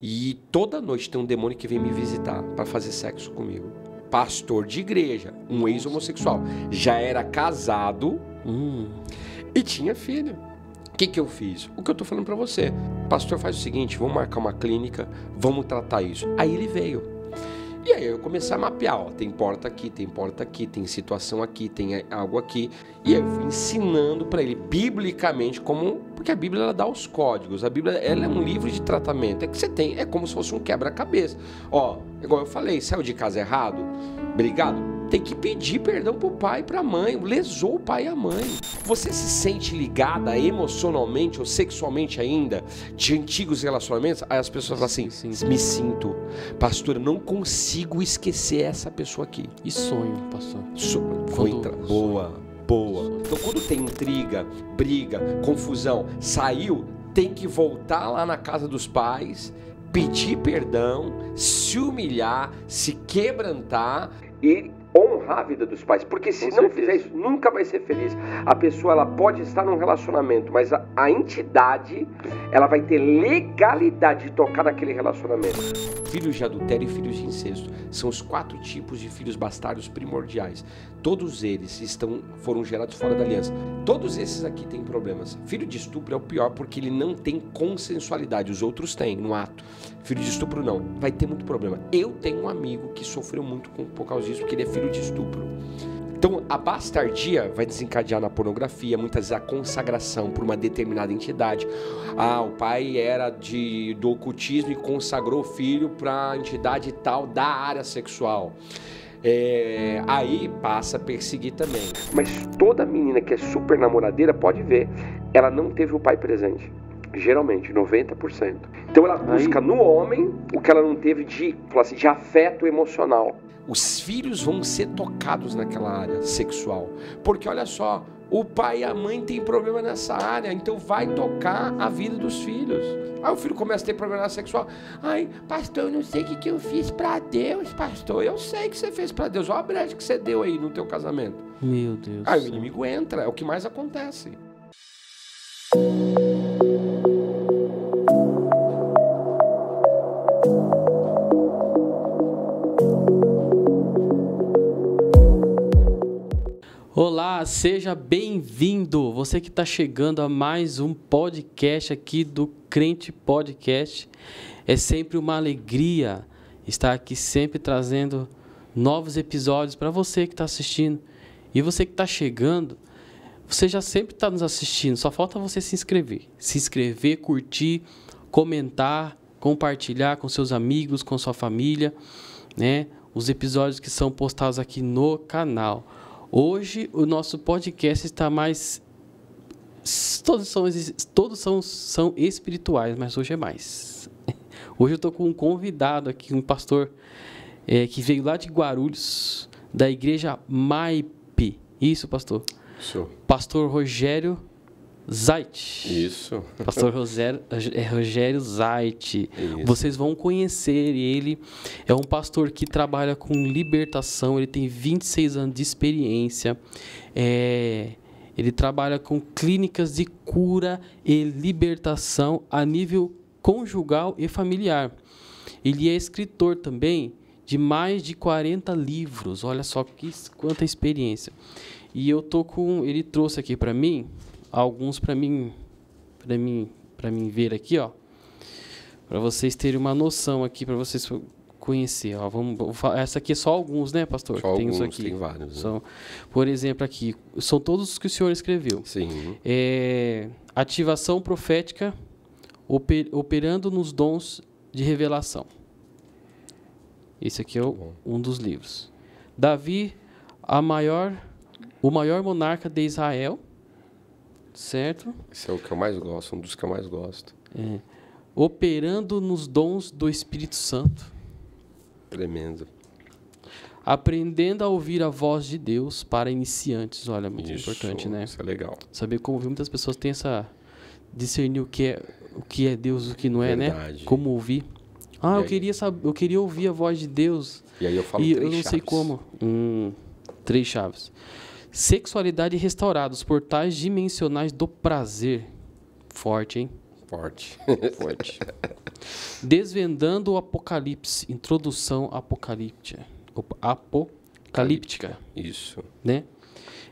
E toda noite tem um demônio que vem me visitar para fazer sexo comigo. Pastor de igreja, um ex-homossexual. Já era casado hum, e tinha filho. O que, que eu fiz? O que eu tô falando para você. Pastor, faz o seguinte: vamos marcar uma clínica, vamos tratar isso. Aí ele veio. E aí eu comecei a mapear, ó, tem porta aqui, tem porta aqui, tem situação aqui, tem eh, algo aqui. E eu fui ensinando para ele biblicamente como, porque a Bíblia ela dá os códigos. A Bíblia ela é um livro de tratamento. É que você tem, é como se fosse um quebra-cabeça. Ó, igual eu falei, saiu de casa errado, obrigado tem que pedir perdão pro pai e pra mãe. Lesou o pai e a mãe. Você se sente ligada emocionalmente ou sexualmente ainda de antigos relacionamentos? Aí as pessoas falam assim: sim, sim. me sinto. Pastor, não consigo esquecer essa pessoa aqui. E sonho, pastor. So Foi entra... Boa, boa. Então quando tem intriga, briga, confusão, saiu, tem que voltar lá na casa dos pais. Pedir perdão, se humilhar, se quebrantar e levar a vida dos pais, porque se Com não certeza. fizer isso, nunca vai ser feliz. A pessoa ela pode estar num relacionamento, mas a, a entidade ela vai ter legalidade de tocar naquele relacionamento. Filhos de adultério e filhos de incesto são os quatro tipos de filhos bastardos primordiais. Todos eles estão foram gerados fora da aliança. Todos esses aqui têm problemas. Filho de estupro é o pior porque ele não tem consensualidade, os outros têm no ato filho de estupro não, vai ter muito problema. Eu tenho um amigo que sofreu muito com, por causa disso, porque ele é filho de estupro. Então, a bastardia vai desencadear na pornografia, muitas vezes a consagração por uma determinada entidade. Ah, o pai era de, do ocultismo e consagrou o filho para a entidade tal da área sexual. É, aí passa a perseguir também. Mas toda menina que é super namoradeira pode ver, ela não teve o pai presente geralmente, 90%. Então ela busca Aí... no homem o que ela não teve de, assim, de afeto emocional. Os filhos vão ser tocados naquela área sexual. Porque olha só, o pai e a mãe têm problema nessa área, então vai tocar a vida dos filhos. Aí o filho começa a ter problema sexual. Ai, pastor, eu não sei o que, que eu fiz para Deus, pastor. Eu sei que você fez para Deus. Olha a brecha que você deu aí no teu casamento. Meu Deus. Aí o inimigo entra, é o que mais acontece. Olá, seja bem-vindo. Você que está chegando a mais um podcast aqui do Crente Podcast. É sempre uma alegria estar aqui sempre trazendo novos episódios para você que está assistindo. E você que está chegando, você já sempre está nos assistindo. Só falta você se inscrever. Se inscrever, curtir, comentar, compartilhar com seus amigos, com sua família, né? Os episódios que são postados aqui no canal. Hoje o nosso podcast está mais. Todos são, todos são, são espirituais, mas hoje é mais. Hoje eu estou com um convidado aqui, um pastor é, que veio lá de Guarulhos, da igreja Maipe. Isso, pastor? Sou. Pastor Rogério Zait. Isso. Pastor é Rogério, Rogério Zait. Vocês vão conhecer ele. É um pastor que trabalha com libertação. Ele tem 26 anos de experiência. É, ele trabalha com clínicas de cura e libertação a nível conjugal e familiar. Ele é escritor também de mais de 40 livros. Olha só que, quanta experiência. E eu tô com, ele trouxe aqui para mim alguns para mim, para mim, para mim ver aqui, ó, para vocês terem uma noção aqui, para vocês conhecer, ó, vamos, essa aqui é só alguns, né, pastor? Só tem alguns, tem vários. Né? São, por exemplo, aqui, são todos os que o senhor escreveu. Sim. É, ativação profética oper, operando nos dons de revelação. Esse aqui é o, um dos livros. Davi, a maior, o maior monarca de Israel, certo? Esse é o que eu mais gosto, um dos que eu mais gosto. É. Operando nos dons do Espírito Santo. Tremendo. Aprendendo a ouvir a voz de Deus para iniciantes. Olha, muito isso, importante, né? Isso é legal. Saber como ouvir. Muitas pessoas têm essa. discernir o que é, o que é Deus o que não é, né? Verdade. né? Como ouvir. Ah, e eu aí? queria, saber, eu queria ouvir a voz de Deus. E aí eu falo e três eu não chaves. sei como. Hum, três chaves. Sexualidade restaurada, os portais dimensionais do prazer. Forte, hein? Forte. Forte. Desvendando o Apocalipse, introdução apocalíptica. Apocalíptica. Isso. Né?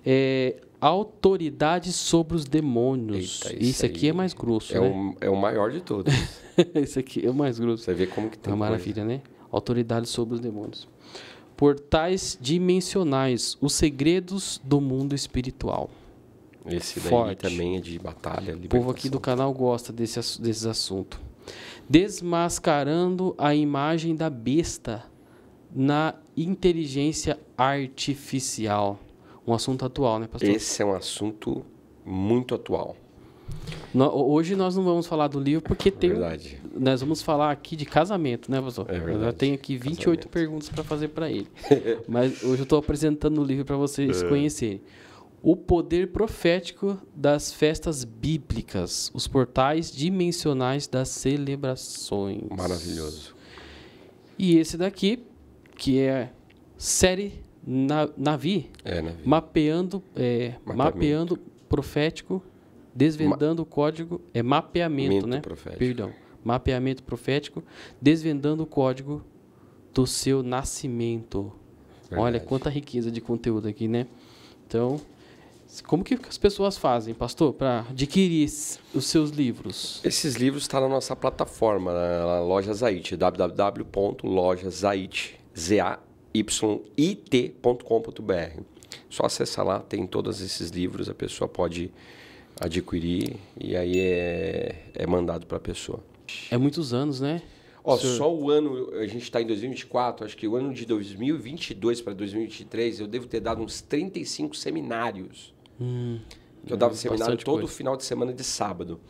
É, autoridade sobre os demônios. Eita, isso aqui é mais grosso, é né? O, é o maior de todos. isso aqui é o mais grosso. Você vê como que tem. É uma maravilha, coisa. né? Autoridade sobre os demônios. Portais dimensionais, os segredos do mundo espiritual. Esse daí Forte. também é de batalha. O povo aqui do canal gosta desse, desse assunto. Desmascarando a imagem da besta na inteligência artificial. Um assunto atual, né, pastor? Esse é um assunto muito atual. No, hoje nós não vamos falar do livro porque tem, nós vamos falar aqui de casamento, né, pastor? É verdade. Eu tenho aqui 28 casamento. perguntas para fazer para ele. Mas hoje eu estou apresentando o livro para vocês é. conhecerem. O poder profético das festas bíblicas, os portais dimensionais das celebrações. Maravilhoso. E esse daqui, que é série na, Navi, é, Navi. mapeando, é, mapeando profético, desvendando Ma o código, é mapeamento, Mento né? Profético. Perdão mapeamento profético, desvendando o código do seu nascimento. Verdade. Olha quanta riqueza de conteúdo aqui, né? Então, como que as pessoas fazem, pastor, para adquirir os seus livros? Esses livros estão tá na nossa plataforma, né? na loja Zait, www.lojazait.com.br. Só acessa lá, tem todos esses livros, a pessoa pode adquirir e aí é, é mandado para a pessoa. É muitos anos, né? Ó, senhor... só o ano, a gente está em 2024, acho que o ano de 2022 para 2023, eu devo ter dado uns 35 seminários. Hum, eu dava é, seminário todo coisa. final de semana de sábado.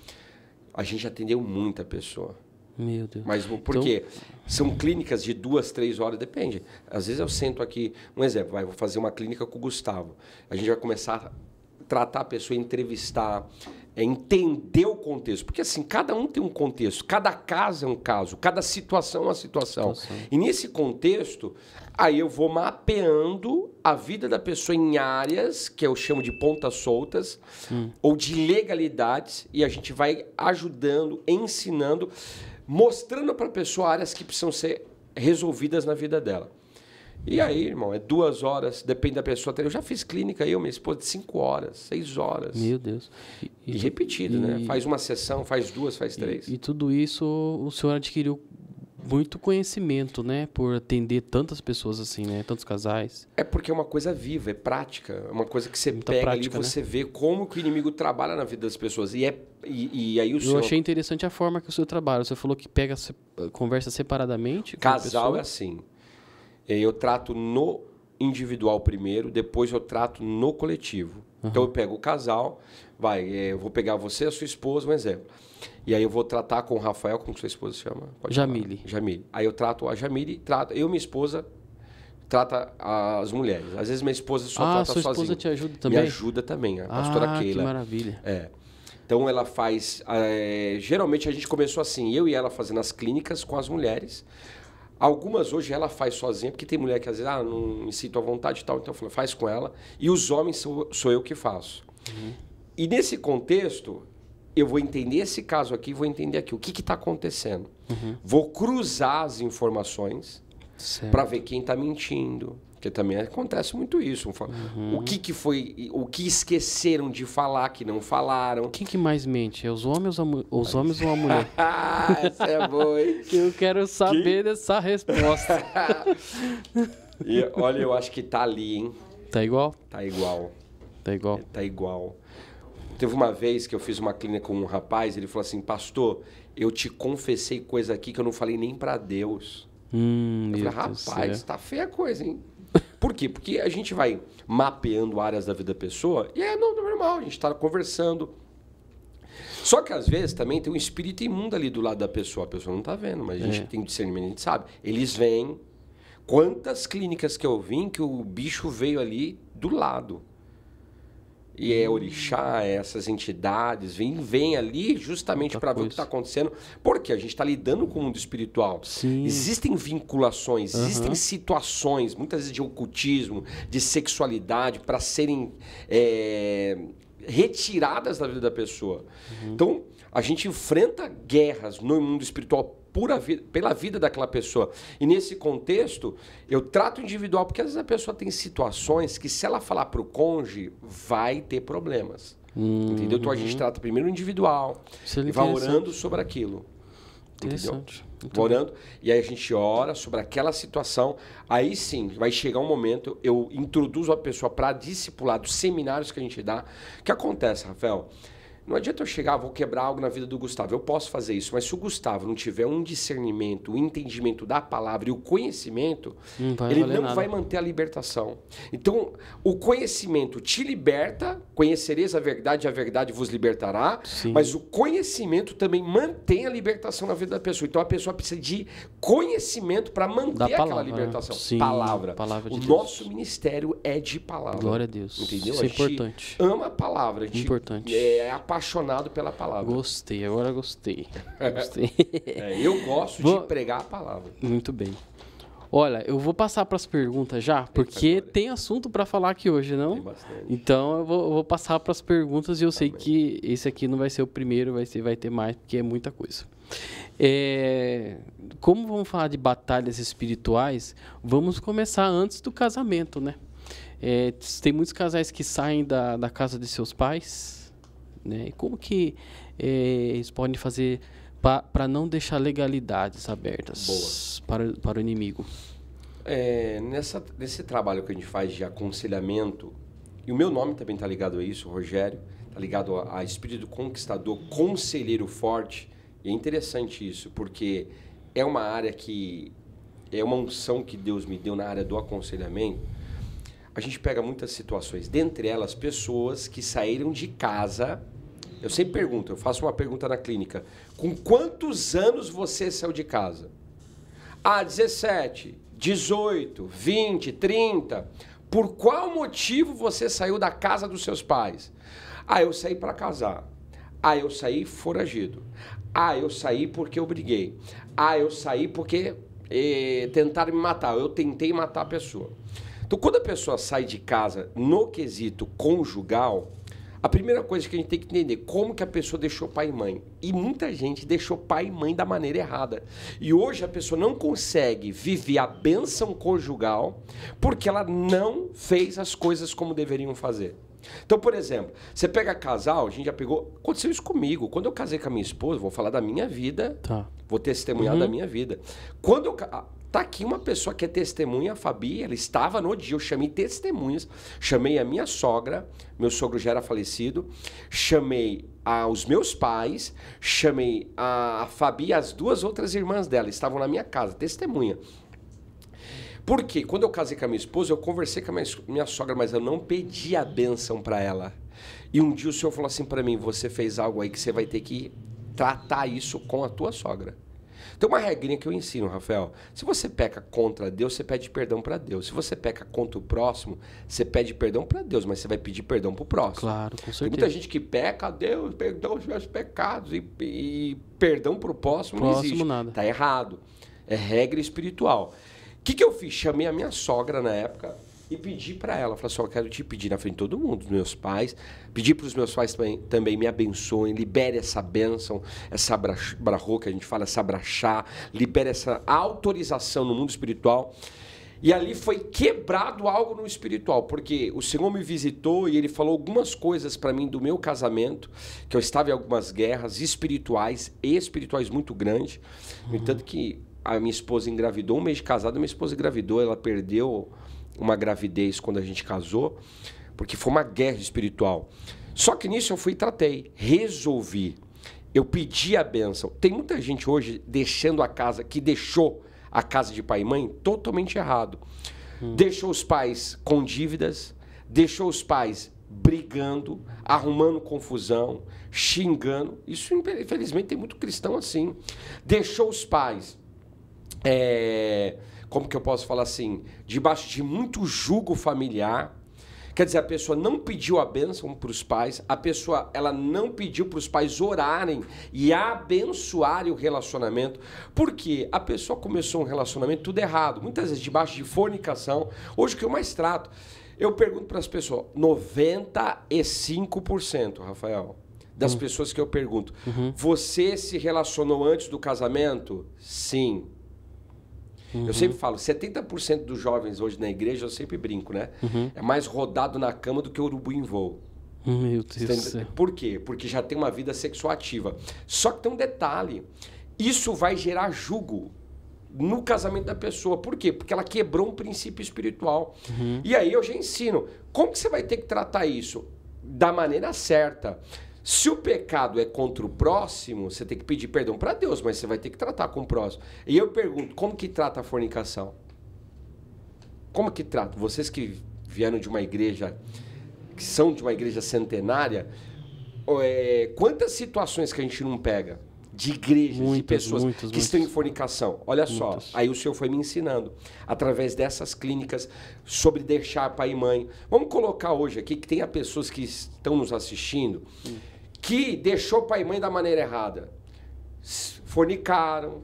A gente atendeu muita pessoa. Meu Deus. Mas por quê? Então São clínicas de duas, três horas, depende. Às vezes eu sento aqui, um exemplo, vai, vou fazer uma clínica com o Gustavo. A gente vai começar a tratar a pessoa, entrevistar, é entender o contexto. Porque assim, cada um tem um contexto, cada caso é um caso, cada situação é uma situação. E nesse contexto, aí eu vou mapeando a vida da pessoa em áreas que eu chamo de pontas soltas hum. ou de legalidades, e a gente vai ajudando, ensinando, mostrando para a pessoa áreas que precisam ser resolvidas na vida dela. E aí, irmão, é duas horas, depende da pessoa. Eu já fiz clínica, aí, minha esposa, de cinco horas, seis horas. Meu Deus. E, e repetido, né? e, né? Faz uma sessão, faz duas, faz três. E, e tudo isso o senhor adquiriu muito conhecimento, né? Por atender tantas pessoas assim, né? Tantos casais. É porque é uma coisa viva, é prática. É uma coisa que você Muita pega prática, e né? você né? vê como que o inimigo trabalha na vida das pessoas. E, é, e, e aí o Eu senhor... achei interessante a forma que o senhor trabalha. Você falou que pega, conversa separadamente. Casal é assim eu trato no individual primeiro, depois eu trato no coletivo. Uhum. Então eu pego o casal, vai, é, eu vou pegar você, a sua esposa, um exemplo. E aí eu vou tratar com o Rafael, como sua esposa se chama? Pode Jamile. Falar. Jamile. Aí eu trato a Jamile, trato, eu e minha esposa trata as mulheres. Às vezes minha esposa só ah, trata sua esposa te ajuda também? Me ajuda também, a ah, pastora ah, Keila. que maravilha. É. Então ela faz. É, geralmente a gente começou assim, eu e ela fazendo as clínicas com as mulheres. Algumas hoje ela faz sozinha, porque tem mulher que às vezes ah, não me sinto à vontade e tal, então eu falo, faz com ela. E os homens sou, sou eu que faço. Uhum. E nesse contexto, eu vou entender esse caso aqui, vou entender aqui o que está acontecendo. Uhum. Vou cruzar as informações para ver quem está mentindo, porque também acontece muito isso. Uhum. O que, que foi. O que esqueceram de falar, que não falaram. Quem que mais mente? É os homens ou, a os homens ou a mulher? Essa é boa, hein? Eu quero saber que? dessa resposta. e, olha, eu acho que tá ali, hein? Tá igual? Tá igual. Tá igual. Tá igual. Teve uma vez que eu fiz uma clínica com um rapaz, ele falou assim: Pastor, eu te confessei coisa aqui que eu não falei nem para Deus. Hum, eu falei, rapaz, tá feia a coisa, hein? Por quê? Porque a gente vai mapeando áreas da vida da pessoa e é normal, a gente está conversando. Só que às vezes também tem um espírito imundo ali do lado da pessoa, a pessoa não está vendo, mas a gente é. tem discernimento, a gente sabe. Eles vêm. Quantas clínicas que eu vim que o bicho veio ali do lado e é orixá, é essas entidades, vem, vem ali justamente para ver o que está acontecendo, porque a gente está lidando com o mundo espiritual. Sim. Existem vinculações, uhum. existem situações, muitas vezes de ocultismo, de sexualidade, para serem é, retiradas da vida da pessoa. Uhum. Então, a gente enfrenta guerras no mundo espiritual pura vida, pela vida daquela pessoa. E nesse contexto, eu trato individual, porque às vezes a pessoa tem situações que, se ela falar para o cônjuge, vai ter problemas. Uhum. Entendeu? Então a gente uhum. trata primeiro individual é e vai orando sobre aquilo. Interessante. Entendeu? Orando. E aí a gente ora sobre aquela situação. Aí sim, vai chegar um momento, eu introduzo a pessoa para discipular dos seminários que a gente dá. O que acontece, Rafael? Não adianta eu chegar, vou quebrar algo na vida do Gustavo. Eu posso fazer isso, mas se o Gustavo não tiver um discernimento, o um entendimento da palavra e o conhecimento, não ele não nada. vai manter a libertação. Então, o conhecimento te liberta, conhecereis a verdade, a verdade vos libertará, Sim. mas o conhecimento também mantém a libertação na vida da pessoa. Então, a pessoa precisa de conhecimento para manter palavra, aquela né? libertação. Sim, palavra. palavra de o Deus. nosso ministério é de palavra. Glória a Deus. Entendeu? Isso é importante. Ama a palavra. A gente, importante. É a palavra apaixonado pela palavra. Gostei, agora gostei. É. gostei. é, eu gosto de pregar a palavra. Muito bem. Olha, eu vou passar para as perguntas já, porque é. tem assunto para falar aqui hoje, não? Tem bastante. Então eu vou, vou passar para as perguntas e eu sei que esse aqui não vai ser o primeiro, vai, ser, vai ter mais, porque é muita coisa. É, como vamos falar de batalhas espirituais, vamos começar antes do casamento, né? É, tem muitos casais que saem da, da casa de seus pais, né? E como que é, eles podem fazer para não deixar legalidades abertas Para, para o inimigo? É, nessa, nesse trabalho que a gente faz de aconselhamento, e o meu nome também está ligado a isso, Rogério, está ligado a, a espírito conquistador, conselheiro forte, e é interessante isso, porque é uma área que é uma unção que Deus me deu na área do aconselhamento. A gente pega muitas situações, dentre elas pessoas que saíram de casa eu sempre pergunto, eu faço uma pergunta na clínica. Com quantos anos você saiu de casa? Ah, 17, 18, 20, 30. Por qual motivo você saiu da casa dos seus pais? Ah, eu saí para casar. Ah, eu saí foragido. Ah, eu saí porque eu briguei. Ah, eu saí porque eh, tentaram me matar. Eu tentei matar a pessoa. Então, quando a pessoa sai de casa no quesito conjugal, a primeira coisa que a gente tem que entender, como que a pessoa deixou pai e mãe? E muita gente deixou pai e mãe da maneira errada. E hoje a pessoa não consegue viver a bênção conjugal porque ela não fez as coisas como deveriam fazer. Então, por exemplo, você pega casal, a gente já pegou. Aconteceu isso comigo. Quando eu casei com a minha esposa, vou falar da minha vida. Tá. Vou testemunhar uhum. da minha vida. Quando eu. Tá aqui uma pessoa que é testemunha, a Fabi, ela estava no dia, eu chamei testemunhas, chamei a minha sogra, meu sogro já era falecido, chamei os meus pais, chamei a, a Fabi e as duas outras irmãs dela, estavam na minha casa, testemunha. Porque quando eu casei com a minha esposa, eu conversei com a minha, minha sogra, mas eu não pedi a bênção para ela. E um dia o senhor falou assim para mim: você fez algo aí que você vai ter que tratar isso com a tua sogra. Tem uma regrinha que eu ensino, Rafael. Se você peca contra Deus, você pede perdão para Deus. Se você peca contra o próximo, você pede perdão para Deus, mas você vai pedir perdão para o próximo. Claro, com certeza. Tem muita gente que peca, Deus, perdão os meus pecados. E, e perdão para o próximo, não existe. Nada. Tá errado. É regra espiritual. O que, que eu fiz? Chamei a minha sogra na época e pedi para ela, falar só, assim, oh, quero te pedir na frente de todo mundo, dos meus pais, pedir para os meus pais também, também me abençoem, libere essa bênção, essa brahô que a gente fala, essa brachá, libere essa autorização no mundo espiritual. E ali foi quebrado algo no espiritual, porque o Senhor me visitou e ele falou algumas coisas para mim do meu casamento, que eu estava em algumas guerras espirituais, espirituais muito grandes. No uhum. entanto que a minha esposa engravidou, um mês de casada, minha esposa engravidou, ela perdeu uma gravidez quando a gente casou, porque foi uma guerra espiritual. Só que nisso eu fui e tratei, resolvi. Eu pedi a benção. Tem muita gente hoje deixando a casa, que deixou a casa de pai e mãe totalmente errado. Hum. Deixou os pais com dívidas, deixou os pais brigando, arrumando confusão, xingando. Isso, infelizmente, tem muito cristão assim. Deixou os pais. É como que eu posso falar assim, debaixo de muito jugo familiar. Quer dizer, a pessoa não pediu a bênção para os pais, a pessoa ela não pediu para os pais orarem e abençoarem o relacionamento, porque a pessoa começou um relacionamento tudo errado, muitas vezes debaixo de fornicação. Hoje o que eu mais trato, eu pergunto para as pessoas, 95%, Rafael, das uhum. pessoas que eu pergunto, uhum. você se relacionou antes do casamento? Sim. Uhum. Eu sempre falo, 70% dos jovens hoje na igreja, eu sempre brinco, né? Uhum. É mais rodado na cama do que urubu em voo. Meu Deus. Tem... Por quê? Porque já tem uma vida sexual ativa. Só que tem um detalhe: isso vai gerar jugo no casamento da pessoa. Por quê? Porque ela quebrou um princípio espiritual. Uhum. E aí eu já ensino. Como que você vai ter que tratar isso? Da maneira certa. Se o pecado é contra o próximo, você tem que pedir perdão para Deus, mas você vai ter que tratar com o próximo. E eu pergunto, como que trata a fornicação? Como que trata? Vocês que vieram de uma igreja, que são de uma igreja centenária, é, quantas situações que a gente não pega de igrejas, muitas, de pessoas que estão em fornicação. Olha só, aí o senhor foi me ensinando, através dessas clínicas, sobre deixar pai e mãe. Vamos colocar hoje aqui que tem pessoas que estão nos assistindo. Hum que deixou pai e mãe da maneira errada. Fornicaram,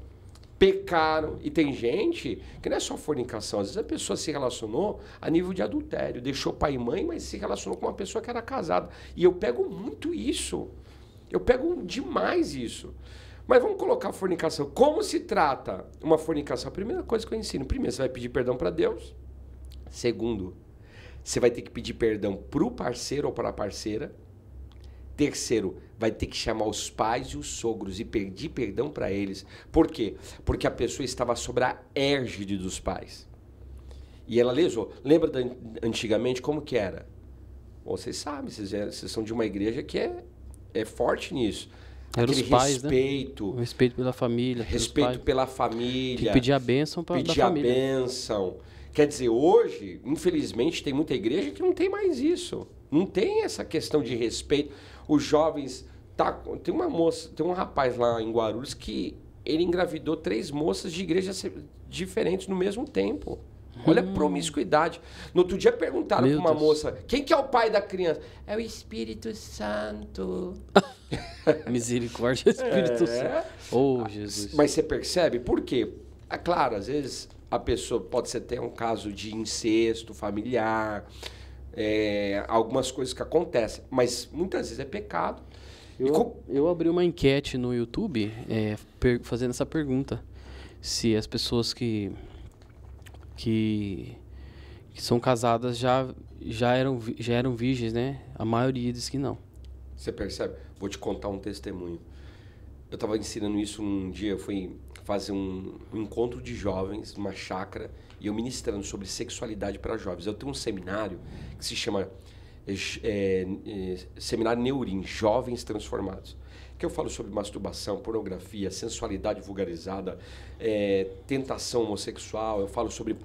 pecaram. E tem gente que não é só fornicação, às vezes a pessoa se relacionou a nível de adultério, deixou pai e mãe, mas se relacionou com uma pessoa que era casada. E eu pego muito isso. Eu pego demais isso. Mas vamos colocar fornicação. Como se trata uma fornicação? A primeira coisa que eu ensino: primeiro, você vai pedir perdão para Deus. Segundo, você vai ter que pedir perdão para o parceiro ou para a parceira. Terceiro, vai ter que chamar os pais e os sogros e pedir perdão para eles. Por quê? Porque a pessoa estava sobre a égide dos pais. E ela lesou. Lembra da, antigamente como que era? vocês sabem, vocês, são de uma igreja que é, é forte nisso. Era Aquele os pais, né? respeito. Né? Respeito pela família. Respeito pela família. que pedir a bênção para Pedir a família. bênção. Quer dizer, hoje, infelizmente, tem muita igreja que não tem mais isso. Não tem essa questão de respeito. Os jovens. Tá, tem uma moça, tem um rapaz lá em Guarulhos que ele engravidou três moças de igrejas diferentes no mesmo tempo. Olha a hum. promiscuidade. No outro dia perguntaram para uma moça: quem que é o pai da criança? É o Espírito Santo. Misericórdia, Espírito é. Santo. Oh, Jesus. Mas você percebe por quê? É claro, às vezes a pessoa pode ser ter um caso de incesto familiar é, algumas coisas que acontecem, mas muitas vezes é pecado. Eu, com... eu abri uma enquete no YouTube é, fazendo essa pergunta: se as pessoas que, que, que, são casadas já, já, eram, já eram virgens, né? A maioria diz que não. Você percebe? Vou te contar um testemunho. Eu estava ensinando isso um dia, eu fui fazer um, um encontro de jovens, uma chácara, e eu ministrando sobre sexualidade para jovens. Eu tenho um seminário que se chama é, é, Seminário Neurim, Jovens Transformados. Que eu falo sobre masturbação, pornografia, sensualidade vulgarizada, é, tentação homossexual, eu falo sobre,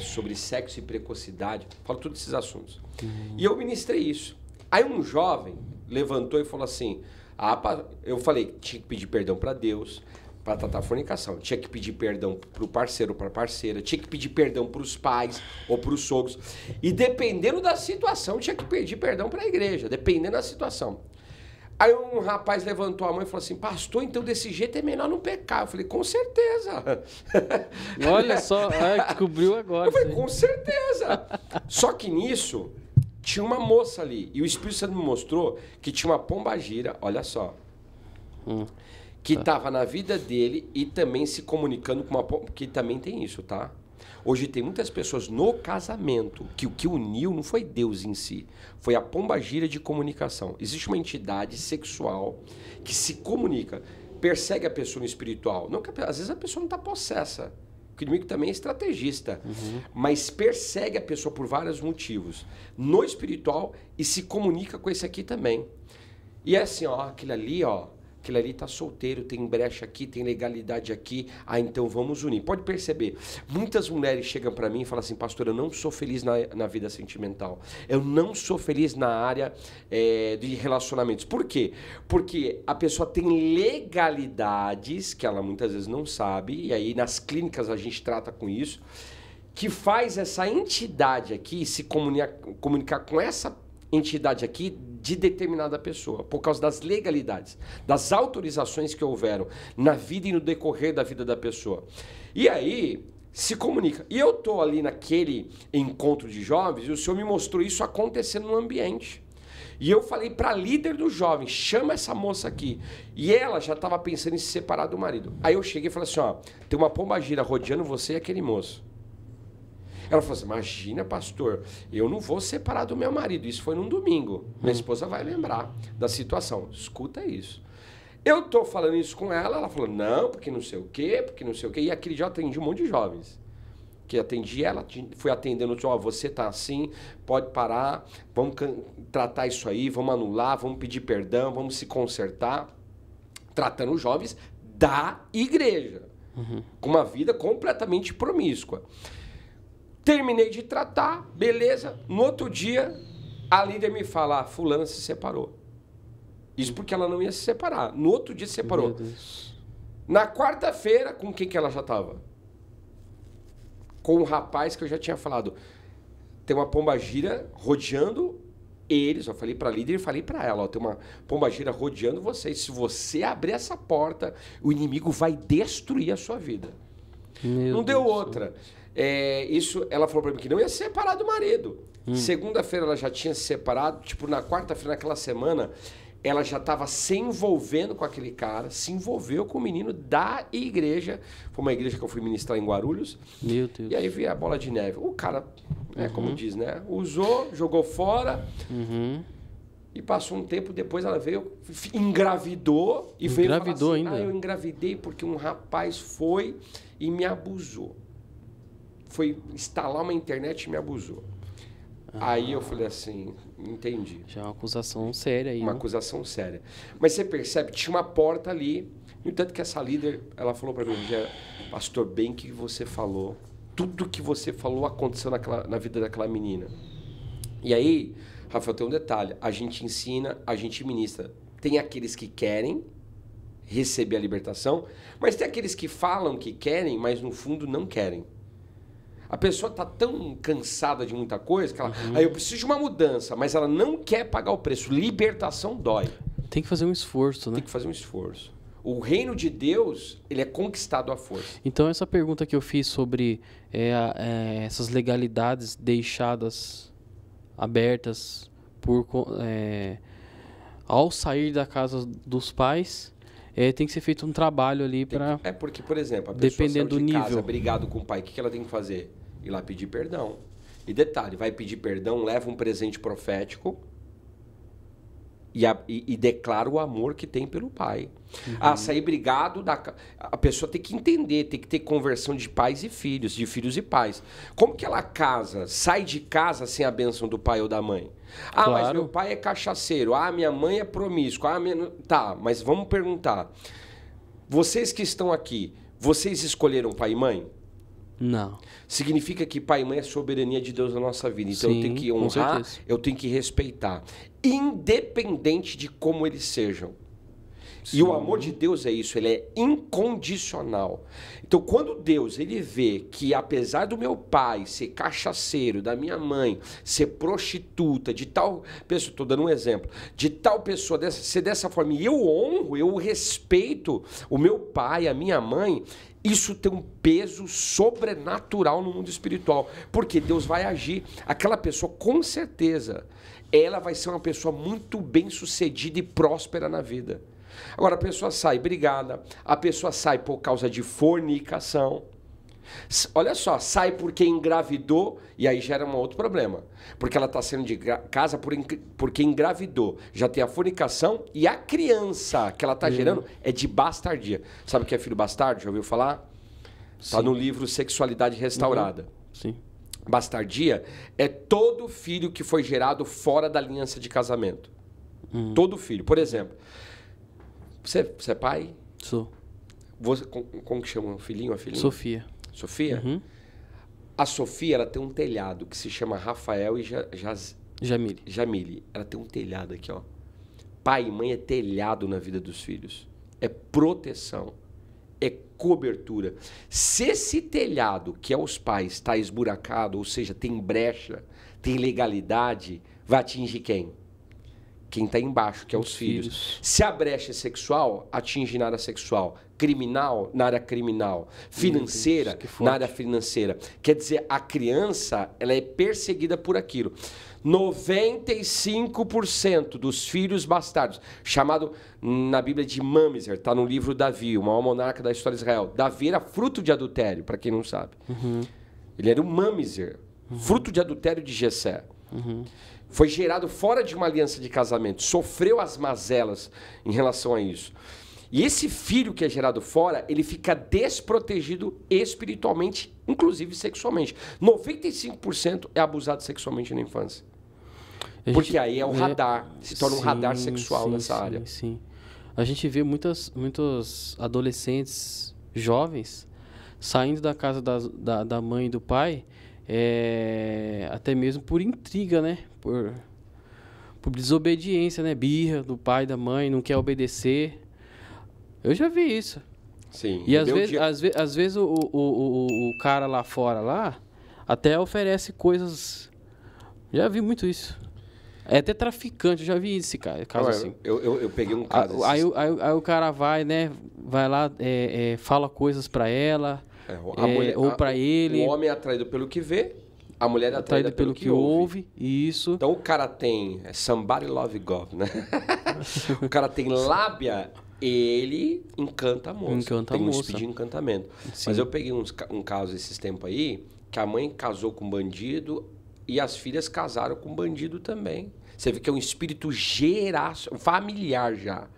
sobre sexo e precocidade, falo todos esses assuntos. Uhum. E eu ministrei isso. Aí um jovem levantou e falou assim: ah, eu falei que tinha que pedir perdão para Deus, para tratar a fornicação. Tinha que pedir perdão para o parceiro ou para a parceira, tinha que pedir perdão para os pais ou para os sogros. E dependendo da situação, tinha que pedir perdão para a igreja, dependendo da situação. Aí um rapaz levantou a mão e falou assim: Pastor, então desse jeito é melhor não pecar. Eu falei: Com certeza. Olha só, ai, cobriu agora. Eu falei: Com certeza. só que nisso, tinha uma moça ali. E o Espírito Santo me mostrou que tinha uma pomba gira olha só. Hum que estava tá. na vida dele e também se comunicando com uma. que também tem isso, tá? Hoje tem muitas pessoas no casamento que o que uniu não foi Deus em si, foi a pomba gira de comunicação. Existe uma entidade sexual que se comunica, persegue a pessoa no espiritual. Não às vezes a pessoa não está possessa. O inimigo também é estrategista, uhum. mas persegue a pessoa por vários motivos. No espiritual e se comunica com esse aqui também. E é assim, ó, aquele ali, ó, aquilo ali está solteiro, tem brecha aqui, tem legalidade aqui, ah, então vamos unir. Pode perceber, muitas mulheres chegam para mim e falam assim, pastor, eu não sou feliz na, na vida sentimental, eu não sou feliz na área é, de relacionamentos. Por quê? Porque a pessoa tem legalidades que ela muitas vezes não sabe, e aí nas clínicas a gente trata com isso, que faz essa entidade aqui se comunicar, comunicar com essa pessoa entidade aqui de determinada pessoa, por causa das legalidades, das autorizações que houveram na vida e no decorrer da vida da pessoa. E aí se comunica. E eu tô ali naquele encontro de jovens e o senhor me mostrou isso acontecendo no ambiente. E eu falei para líder do jovem, chama essa moça aqui. E ela já estava pensando em se separar do marido. Aí eu cheguei e falei assim, ó, tem uma pomba gira rodeando você e aquele moço. Ela falou assim: imagina, pastor, eu não vou separar do meu marido. Isso foi num domingo. Minha hum. esposa vai lembrar da situação. Escuta isso. Eu tô falando isso com ela, ela falou, não, porque não sei o quê, porque não sei o quê. E aquele dia eu atendi um monte de jovens. Que atendi ela, fui atendendo, ó, oh, você tá assim, pode parar, vamos tratar isso aí, vamos anular, vamos pedir perdão, vamos se consertar. Tratando os jovens da igreja. Uhum. Com uma vida completamente promíscua. Terminei de tratar, beleza. No outro dia, a líder me fala: ah, Fulana se separou. Isso porque ela não ia se separar. No outro dia se separou. Na quarta-feira, com quem que ela já estava? Com o um rapaz que eu já tinha falado. Tem uma pomba gira rodeando eles. Eu falei para a líder e falei para ela: ó, tem uma pomba gira rodeando vocês. Se você abrir essa porta, o inimigo vai destruir a sua vida. Meu não Deus deu outra. Deus. É, isso, ela falou para mim que não ia separar do marido. Hum. Segunda-feira ela já tinha se separado, tipo, na quarta-feira, naquela semana, ela já estava se envolvendo com aquele cara, se envolveu com o menino da igreja. Foi uma igreja que eu fui ministrar em Guarulhos. Meu Deus. E aí veio a bola de neve. O cara, né, uhum. é como diz, né? Usou, jogou fora. Uhum. E passou um tempo depois ela veio, engravidou e engravidou veio falar assim, ainda. Ah, eu engravidei porque um rapaz foi e me abusou foi instalar uma internet e me abusou. Ah. Aí eu falei assim, entendi. Já é uma acusação séria aí. Uma né? acusação séria. Mas você percebe, tinha uma porta ali. No entanto que essa líder, ela falou para mim, pastor, bem que você falou. Tudo que você falou aconteceu naquela, na vida daquela menina. E aí, Rafael, tem um detalhe. A gente ensina, a gente ministra. Tem aqueles que querem receber a libertação, mas tem aqueles que falam que querem, mas no fundo não querem. A pessoa está tão cansada de muita coisa que ela. Uhum. Aí eu preciso de uma mudança, mas ela não quer pagar o preço. Libertação dói. Tem que fazer um esforço, né? Tem que fazer um esforço. O reino de Deus, ele é conquistado à força. Então, essa pergunta que eu fiz sobre é, é, essas legalidades deixadas abertas por, é, ao sair da casa dos pais, é, tem que ser feito um trabalho ali para. É porque, por exemplo, a pessoa dependendo do de nível. casa brigado com o pai, o que ela tem que fazer? Ir lá pedir perdão. E detalhe, vai pedir perdão, leva um presente profético e, a, e, e declara o amor que tem pelo pai. Uhum. Ah, sair brigado da a pessoa tem que entender, tem que ter conversão de pais e filhos, de filhos e pais. Como que ela casa, sai de casa sem a bênção do pai ou da mãe? Ah, claro. mas meu pai é cachaceiro. Ah, minha mãe é promíscua. Ah, minha... tá, mas vamos perguntar. Vocês que estão aqui, vocês escolheram pai e mãe? Não. Significa que pai e mãe é soberania de Deus na nossa vida. Então Sim, eu tenho que honrar, eu tenho que respeitar, independente de como eles sejam. Sim. E o amor de Deus é isso, ele é incondicional. Então, quando Deus ele vê que apesar do meu pai ser cachaceiro, da minha mãe ser prostituta, de tal pessoa, estou dando um exemplo, de tal pessoa dessa, ser dessa forma, e eu honro, eu respeito o meu pai, a minha mãe, isso tem um peso sobrenatural no mundo espiritual, porque Deus vai agir. Aquela pessoa, com certeza, ela vai ser uma pessoa muito bem sucedida e próspera na vida. Agora, a pessoa sai brigada, a pessoa sai por causa de fornicação, Olha só, sai porque engravidou e aí gera um outro problema. Porque ela está sendo de casa por, porque engravidou. Já tem a fornicação e a criança que ela está hum. gerando é de bastardia. Sabe o que é filho bastardo? Já ouviu falar? Está no livro Sexualidade uhum. Restaurada. Uhum. Sim. Bastardia é todo filho que foi gerado fora da aliança de casamento. Hum. Todo filho. Por exemplo, você, você é pai? Sou. Você, como, que chama o filhinho, a filhinha? Sofia. Sofia? Uhum. A Sofia ela tem um telhado que se chama Rafael e ja, ja, Jamile. Jamile. Ela tem um telhado aqui, ó. Pai e mãe é telhado na vida dos filhos. É proteção. É cobertura. Se esse telhado, que é os pais, está esburacado, ou seja, tem brecha, tem legalidade, vai atingir quem? Quem está embaixo, que é os, os filhos. filhos. Se a brecha é sexual, atinge nada sexual criminal na área criminal, financeira Deus, na área financeira. Quer dizer, a criança ela é perseguida por aquilo. 95% dos filhos bastardos, chamado na Bíblia de Mamizer, está no livro Davi, o maior monarca da história de Israel. Davi era fruto de adultério, para quem não sabe. Uhum. Ele era um Mamizer, uhum. fruto de adultério de Jessé. Uhum. Foi gerado fora de uma aliança de casamento, sofreu as mazelas em relação a isso. E esse filho que é gerado fora, ele fica desprotegido espiritualmente, inclusive sexualmente. 95% é abusado sexualmente na infância. A Porque gente, aí é o radar, é, se torna sim, um radar sexual sim, nessa sim, área. Sim. A gente vê muitas, muitos adolescentes jovens saindo da casa da, da, da mãe e do pai, é, até mesmo por intriga, né? Por, por desobediência, né? Birra do pai, da mãe, não quer obedecer. Eu já vi isso. Sim. E às vezes, às, ve às vezes o, o, o, o, cara lá fora, lá, até oferece coisas. Já vi muito isso. É até traficante, eu já vi esse cara, caso assim. Eu, eu, eu, peguei um caso aí, assim. aí, aí, aí, o cara vai, né? Vai lá, é, é, fala coisas para ela, é, é, mulher, ou para ele. O homem é atraído pelo que vê, a mulher é atraída, pelo, pelo que, que, ouve. Isso. Então o cara tem é somebody love God, né? o cara tem lábia ele encanta a moça. Encanta Tem a moça. de encantamento. Sim. Mas eu peguei uns, um caso esses tempos aí, que a mãe casou com um bandido e as filhas casaram com um bandido também. Você vê que é um espírito geração, familiar já.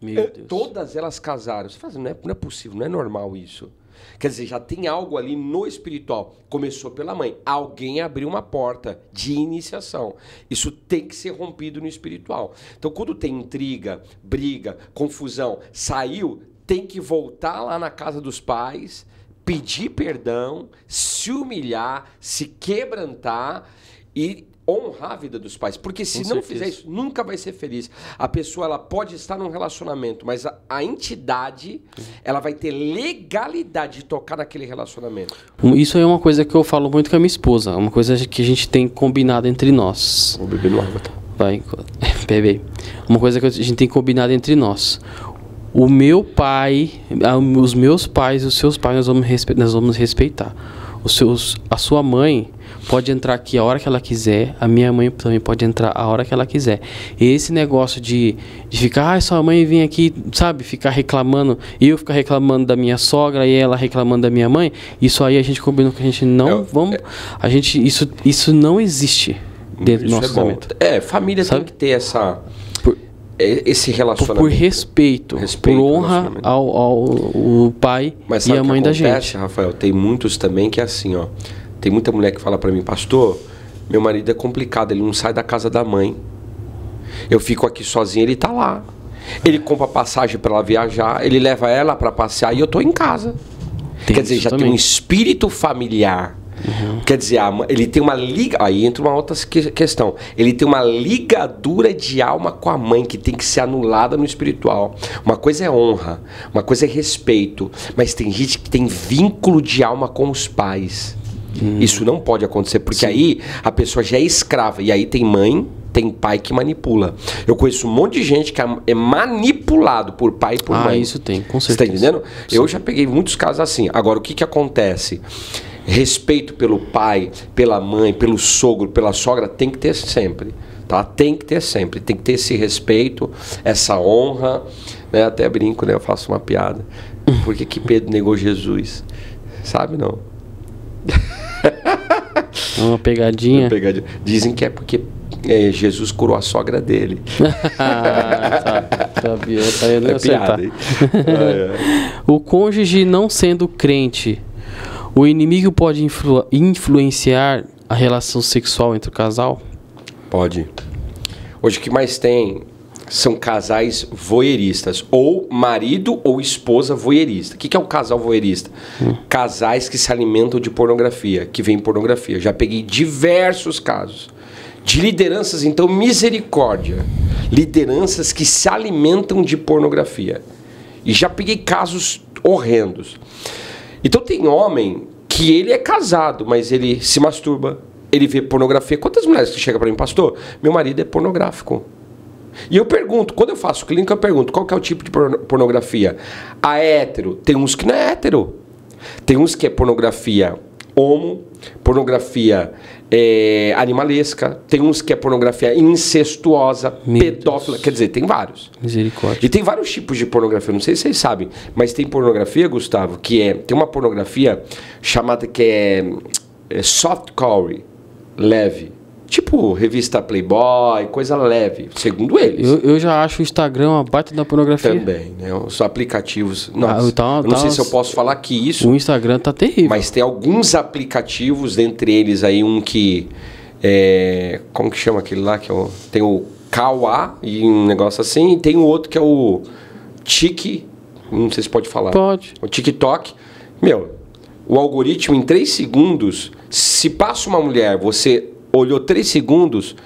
Meu é, Deus. Todas elas casaram. Você fala, assim, não é, não é possível, não é normal isso. Quer dizer, já tem algo ali no espiritual. Começou pela mãe. Alguém abriu uma porta de iniciação. Isso tem que ser rompido no espiritual. Então, quando tem intriga, briga, confusão, saiu, tem que voltar lá na casa dos pais, pedir perdão, se humilhar, se quebrantar e honrar a vida dos pais, porque se Com não certeza. fizer isso, nunca vai ser feliz. A pessoa ela pode estar num relacionamento, mas a, a entidade ela vai ter legalidade de tocar naquele relacionamento. Isso é uma coisa que eu falo muito com a minha esposa, uma coisa que a gente tem combinado entre nós. Vou beber no água. Vai, bebe. Uma coisa que a gente tem combinado entre nós. O meu pai, os meus pais, os seus pais, nós vamos, respe nós vamos respeitar. Os seus, a sua mãe, pode entrar aqui a hora que ela quiser, a minha mãe também pode entrar a hora que ela quiser. E esse negócio de, de ficar, ah, sua mãe vem aqui, sabe, ficar reclamando, eu ficar reclamando da minha sogra e ela reclamando da minha mãe, isso aí a gente combinou que a gente não eu, vamos, é, a gente isso isso não existe dentro do é nosso é casamento. É, família sabe? tem que ter essa é, esse relacionamento. Por, respeito, respeito, por honra ao, ao, ao pai Mas e à mãe acontece, da gente. Rafael, tem muitos também que é assim, ó. Tem muita mulher que fala para mim, pastor, meu marido é complicado, ele não sai da casa da mãe. Eu fico aqui sozinha, ele tá lá. Ele compra passagem para ela viajar, ele leva ela para passear e eu tô em casa. Tem Quer dizer, já também. tem um espírito familiar. Uhum. Quer dizer, ele tem uma liga. Aí entra uma outra questão. Ele tem uma ligadura de alma com a mãe que tem que ser anulada no espiritual. Uma coisa é honra, uma coisa é respeito. Mas tem gente que tem vínculo de alma com os pais. Hum. Isso não pode acontecer, porque Sim. aí a pessoa já é escrava. E aí tem mãe, tem pai que manipula. Eu conheço um monte de gente que é, é manipulado por pai e por ah, mãe. Ah, isso tem, com certeza. Você tá entendendo? Sim. Eu já peguei muitos casos assim. Agora, o que, que acontece? Respeito pelo pai, pela mãe, pelo sogro, pela sogra, tem que ter sempre. Tá? Tem que ter sempre. Tem que ter esse respeito, essa honra. Né? Até brinco, né? Eu faço uma piada. Por que, que Pedro negou Jesus? Sabe não? É uma pegadinha. Uma pegadinha. Dizem que é porque é, Jesus curou a sogra dele. Ah, sabia, sabia, não é piada, ah, é. O cônjuge não sendo crente, o inimigo pode influ influenciar a relação sexual entre o casal? Pode. Hoje o que mais tem são casais voyeuristas. Ou marido ou esposa voyeurista. O que, que é o um casal voyeurista? Hum. Casais que se alimentam de pornografia, que vem pornografia. Já peguei diversos casos. De lideranças, então, misericórdia. Lideranças que se alimentam de pornografia. E já peguei casos horrendos. Então tem homem que ele é casado, mas ele se masturba, ele vê pornografia. Quantas mulheres que chegam para mim, pastor? Meu marido é pornográfico. E eu pergunto, quando eu faço clínica, eu pergunto qual que é o tipo de pornografia. A hétero, tem uns que não é hétero. Tem uns que é pornografia homo, pornografia é, animalesca, tem uns que é pornografia incestuosa, Meu pedófila, Deus. quer dizer, tem vários. Misericórdia. E tem vários tipos de pornografia, não sei se vocês sabem, mas tem pornografia, Gustavo, que é. Tem uma pornografia chamada que é, é softcore, leve. Tipo, revista Playboy, coisa leve, segundo eles. Eu, eu já acho o Instagram uma baita da pornografia. Também, né? Os aplicativos. Ah, nossa, ah, eu não tá, sei se eu posso falar que isso. O Instagram tá terrível. Mas tem alguns aplicativos, dentre eles aí, um que. É, como que chama aquele lá? Que é o, tem o Kawa e um negócio assim, e tem o outro que é o Tik. Não sei se pode falar. Pode. O TikTok. Meu, o algoritmo em 3 segundos, se passa uma mulher, você olhou três segundos,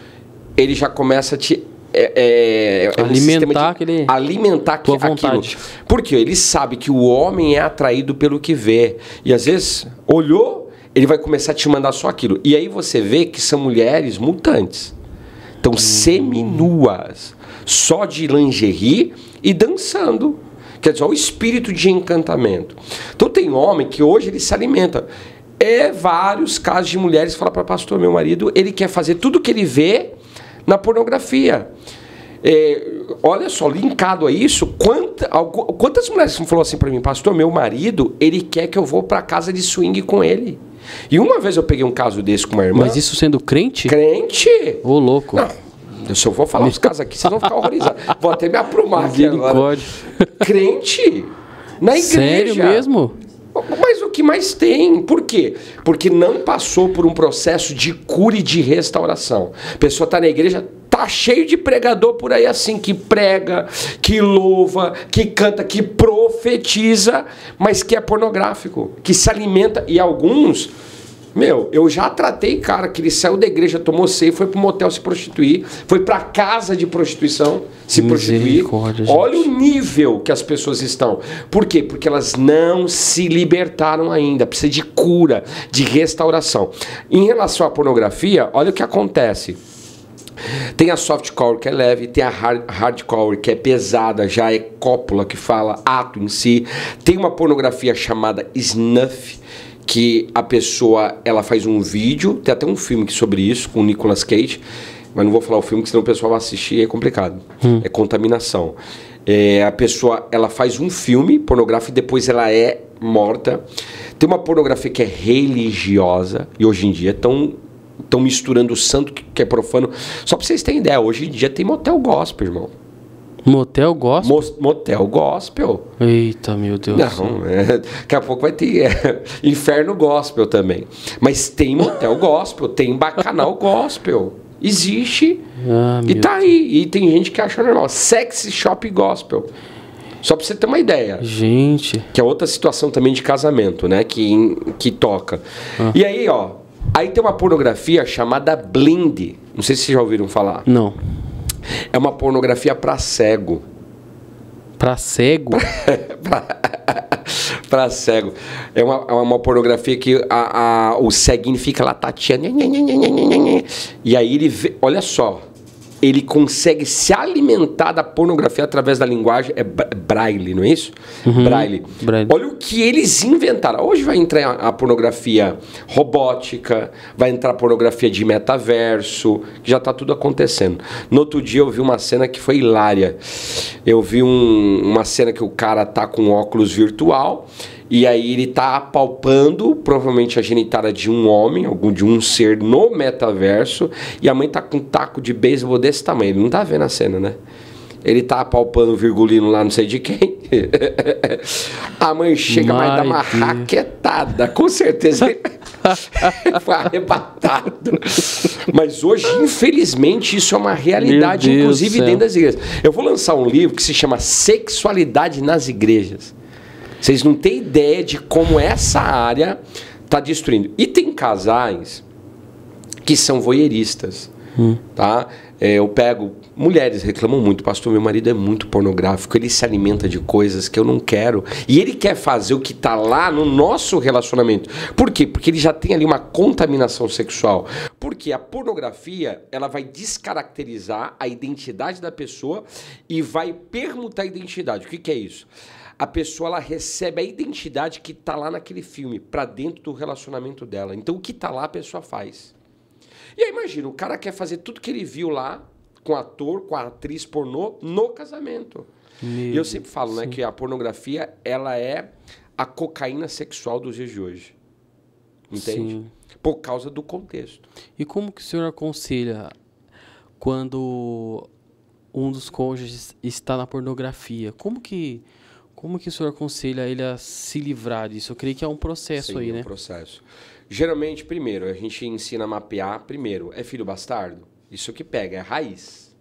ele já começa a te é, é, é alimentar um aquele, alimentar tua aquilo. vontade. Porque ele sabe que o homem é atraído pelo que vê. E às vezes olhou, ele vai começar a te mandar só aquilo. E aí você vê que são mulheres mutantes. Então, hum. seminuas, só de lingerie e dançando. Quer dizer, o espírito de encantamento. Então tem homem que hoje ele se alimenta. É vários casos de mulheres falar para pastor, meu marido, ele quer fazer tudo que ele vê na pornografia. É, olha só, linkado a isso, quanta, quantas mulheres falou assim para mim, pastor, meu marido, ele quer que eu vou para casa de swing com ele. E uma vez eu peguei um caso desse com uma irmã. Mas isso sendo crente? Crente? Ô, louco. Não. Eu só vou falar os casos aqui, vocês vão ficar horrorizados. Vou até me aprumar aqui agora. Crente? Na igreja. Sério mesmo? Mas que mais tem. Por quê? Porque não passou por um processo de cura e de restauração. A pessoa está na igreja, tá cheio de pregador por aí assim que prega, que louva, que canta, que profetiza, mas que é pornográfico, que se alimenta e alguns meu, eu já tratei cara que ele saiu da igreja, tomou ceia, foi pro motel se prostituir, foi pra casa de prostituição se prostituir. Olha o nível que as pessoas estão. Por quê? Porque elas não se libertaram ainda. Precisa de cura, de restauração. Em relação à pornografia, olha o que acontece. Tem a softcore que é leve, tem a hardcore que é pesada, já é cópula que fala ato em si. Tem uma pornografia chamada snuff que a pessoa ela faz um vídeo, tem até um filme sobre isso com o Nicolas Cage, mas não vou falar o filme que senão o pessoal vai assistir e é complicado. Hum. É contaminação. É, a pessoa ela faz um filme pornográfico e depois ela é morta. Tem uma pornografia que é religiosa e hoje em dia é tão estão misturando o santo que é profano. Só pra vocês terem ideia, hoje em dia tem motel gospel, irmão. Motel gospel? motel gospel. Eita, meu Deus. Não, é, daqui a pouco vai ter é, inferno gospel também. Mas tem motel gospel, tem bacanal gospel. Existe. Ah, e tá aí. E tem gente que acha normal. Sexy shop gospel. Só pra você ter uma ideia. Gente. Que é outra situação também de casamento, né? Que, que toca. Ah. E aí, ó. Aí tem uma pornografia chamada Blind. Não sei se vocês já ouviram falar. Não. É uma pornografia para cego. Para cego? para cego. É uma, é uma pornografia que a, a, o ceguinho fica lá tateando. E aí ele vê. Olha só ele consegue se alimentar da pornografia através da linguagem. É braille, não é isso? Uhum. Braille. braille. Olha o que eles inventaram. Hoje vai entrar a pornografia robótica, vai entrar a pornografia de metaverso, que já está tudo acontecendo. No outro dia eu vi uma cena que foi hilária. Eu vi um, uma cena que o cara tá com óculos virtual e aí ele tá apalpando, provavelmente, a genitália de um homem, algum de um ser no metaverso, e a mãe tá com um taco de beisebol desse tamanho. Ele não tá vendo a cena, né? Ele tá apalpando o virgulino lá, não sei de quem. a mãe chega, vai dar uma raquetada. Com certeza ele foi arrebatado. Mas hoje, infelizmente, isso é uma realidade, inclusive dentro das igrejas. Eu vou lançar um livro que se chama Sexualidade nas Igrejas. Vocês não têm ideia de como essa área está destruindo. E tem casais que são voyeuristas, hum. tá? É, eu pego... Mulheres reclamam muito. Pastor, meu marido é muito pornográfico. Ele se alimenta de coisas que eu não quero. E ele quer fazer o que está lá no nosso relacionamento. Por quê? Porque ele já tem ali uma contaminação sexual. Porque a pornografia, ela vai descaracterizar a identidade da pessoa e vai permutar a identidade. O que, que é isso? a pessoa ela recebe a identidade que está lá naquele filme, para dentro do relacionamento dela. Então, o que está lá, a pessoa faz. E aí, imagina, o cara quer fazer tudo que ele viu lá, com ator, com a atriz pornô, no casamento. Meu e eu sempre falo né, que a pornografia ela é a cocaína sexual dos dias de hoje. Entende? Sim. Por causa do contexto. E como que o senhor aconselha quando um dos cônjuges está na pornografia? Como que como que o senhor aconselha ele a se livrar disso? Eu creio que é um processo Sim, aí, é um né? processo. Geralmente, primeiro, a gente ensina a mapear. Primeiro, é filho bastardo? Isso que pega, é raiz.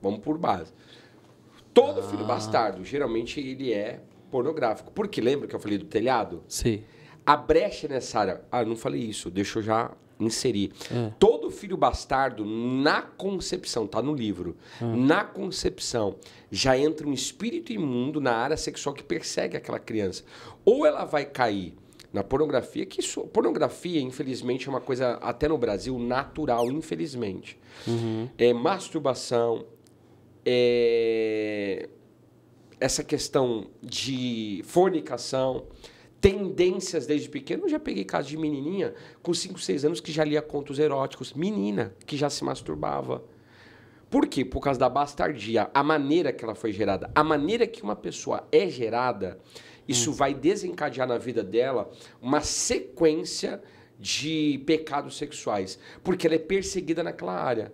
Vamos por base. Todo ah. filho bastardo, geralmente, ele é pornográfico. Porque lembra que eu falei do telhado? Sim. A brecha é nessa área. Ah, não falei isso. Deixa eu já inserir. É. Todo filho bastardo, na concepção, tá no livro, é. na concepção, já entra um espírito imundo na área sexual que persegue aquela criança. Ou ela vai cair na pornografia, que isso, pornografia, infelizmente, é uma coisa, até no Brasil, natural, infelizmente. Uhum. É masturbação, é essa questão de fornicação tendências desde pequeno. Eu já peguei casos de menininha com 5, 6 anos que já lia contos eróticos, menina que já se masturbava. Por quê? Por causa da bastardia, a maneira que ela foi gerada, a maneira que uma pessoa é gerada, isso hum. vai desencadear na vida dela uma sequência de pecados sexuais, porque ela é perseguida naquela área.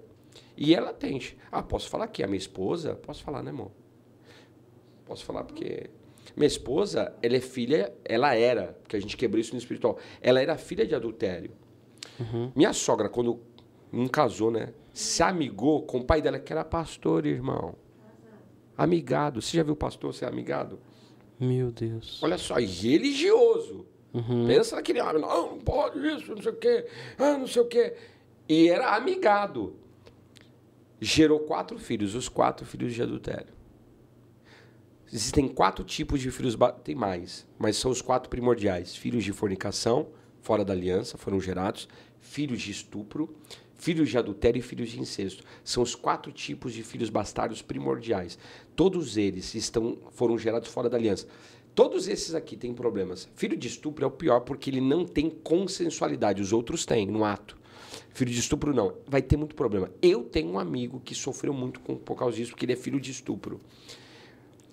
E ela tem. Ah, posso falar aqui, é a minha esposa? Posso falar, né, amor? Posso falar porque minha esposa, ela é filha, ela era, porque a gente quebrou isso no espiritual, ela era filha de adultério. Uhum. Minha sogra, quando não casou, né? Se amigou com o pai dela, que era pastor, irmão. Amigado. Você já viu o pastor ser amigado? Meu Deus. Olha só, religioso. Uhum. Pensa naquele homem, ah, não pode isso, não sei o quê, ah, não sei o quê. E era amigado. Gerou quatro filhos, os quatro filhos de adultério. Existem quatro tipos de filhos, tem mais, mas são os quatro primordiais: filhos de fornicação, fora da aliança, foram gerados, filhos de estupro, filhos de adultério e filhos de incesto. São os quatro tipos de filhos bastardos primordiais. Todos eles estão foram gerados fora da aliança. Todos esses aqui têm problemas. Filho de estupro é o pior porque ele não tem consensualidade, os outros têm no ato. Filho de estupro não, vai ter muito problema. Eu tenho um amigo que sofreu muito com, por causa disso, porque ele é filho de estupro.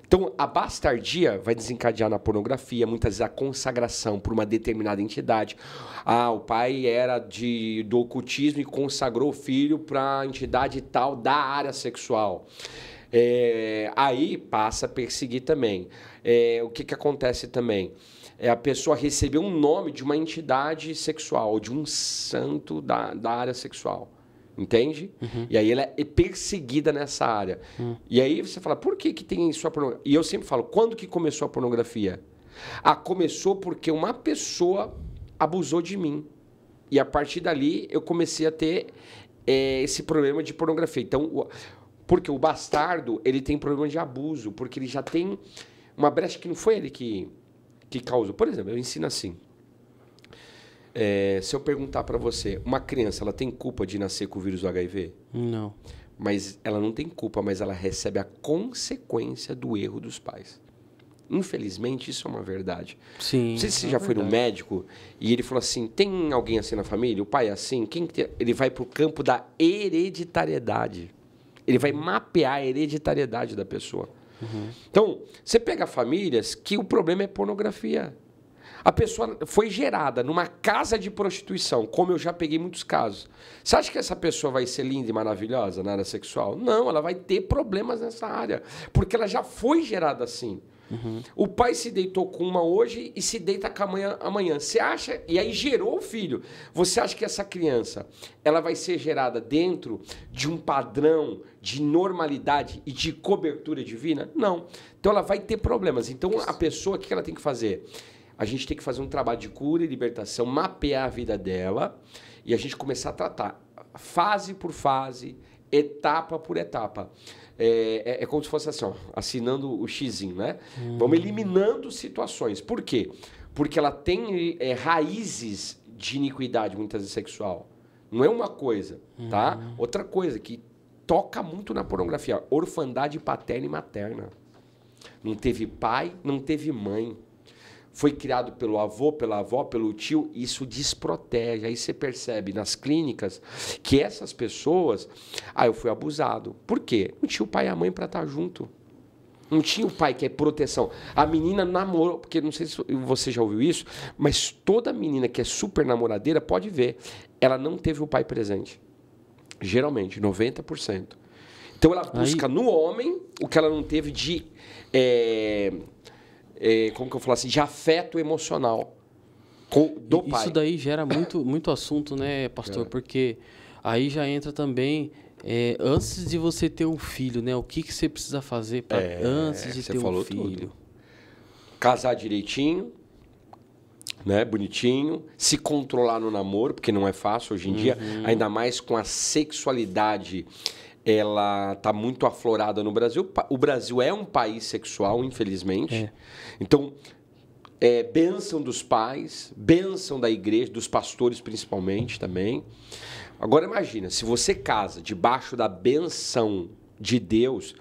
Então, a bastardia vai desencadear na pornografia, muitas vezes a consagração por uma determinada entidade. Ah, o pai era de, do ocultismo e consagrou o filho para a entidade tal da área sexual. É, aí passa a perseguir também. É, o que, que acontece também? É a pessoa receber um nome de uma entidade sexual, de um santo da, da área sexual. Entende? Uhum. E aí ela é perseguida nessa área. Uhum. E aí você fala, por que, que tem isso a pornografia? E eu sempre falo, quando que começou a pornografia? Ah, começou porque uma pessoa abusou de mim. E a partir dali eu comecei a ter é, esse problema de pornografia. Então, o... porque o bastardo, ele tem problema de abuso, porque ele já tem uma brecha que não foi ele que, que causou. Por exemplo, eu ensino assim. É, se eu perguntar para você, uma criança, ela tem culpa de nascer com o vírus do HIV? Não. Mas ela não tem culpa, mas ela recebe a consequência do erro dos pais. Infelizmente, isso é uma verdade. Sim. Não sei se você é já verdade. foi no médico e ele falou assim: tem alguém assim na família? O pai é assim? Quem que Ele vai para o campo da hereditariedade. Ele vai mapear a hereditariedade da pessoa. Uhum. Então, você pega famílias que o problema é pornografia. A pessoa foi gerada numa casa de prostituição, como eu já peguei muitos casos. Você acha que essa pessoa vai ser linda e maravilhosa na área sexual? Não, ela vai ter problemas nessa área, porque ela já foi gerada assim. Uhum. O pai se deitou com uma hoje e se deita com a amanhã. Você acha? E aí gerou o filho. Você acha que essa criança ela vai ser gerada dentro de um padrão de normalidade e de cobertura divina? Não. Então ela vai ter problemas. Então a pessoa, o que ela tem que fazer? a gente tem que fazer um trabalho de cura e libertação, mapear a vida dela e a gente começar a tratar fase por fase, etapa por etapa. É, é, é como se fosse assim, ó, assinando o xizinho, né? Hum. Vamos eliminando situações. Por quê? Porque ela tem é, raízes de iniquidade, muitas vezes sexual. Não é uma coisa, hum. tá? Uhum. Outra coisa que toca muito na pornografia, orfandade paterna e materna. Não teve pai, não teve mãe foi criado pelo avô, pela avó, pelo tio, isso desprotege. Aí você percebe nas clínicas que essas pessoas, ah, eu fui abusado. Por quê? Não tinha o pai e a mãe para estar tá junto. Não tinha o pai, que é proteção. A menina namorou, porque não sei se você já ouviu isso, mas toda menina que é super namoradeira pode ver. Ela não teve o pai presente. Geralmente, 90%. Então ela busca Aí... no homem o que ela não teve de é, é, como que eu falasse, assim, de afeto emocional com, do Isso pai. Isso daí gera muito, muito assunto, né, pastor? É. Porque aí já entra também é, antes de você ter um filho, né? O que, que você precisa fazer pra, é, antes de ter um filho? Tudo. Casar direitinho, né? Bonitinho, se controlar no namoro, porque não é fácil hoje em uhum. dia, ainda mais com a sexualidade ela está muito aflorada no Brasil. O Brasil é um país sexual, infelizmente. É. Então, é, bênção dos pais, bênção da igreja, dos pastores principalmente também. Agora imagina, se você casa debaixo da benção de Deus,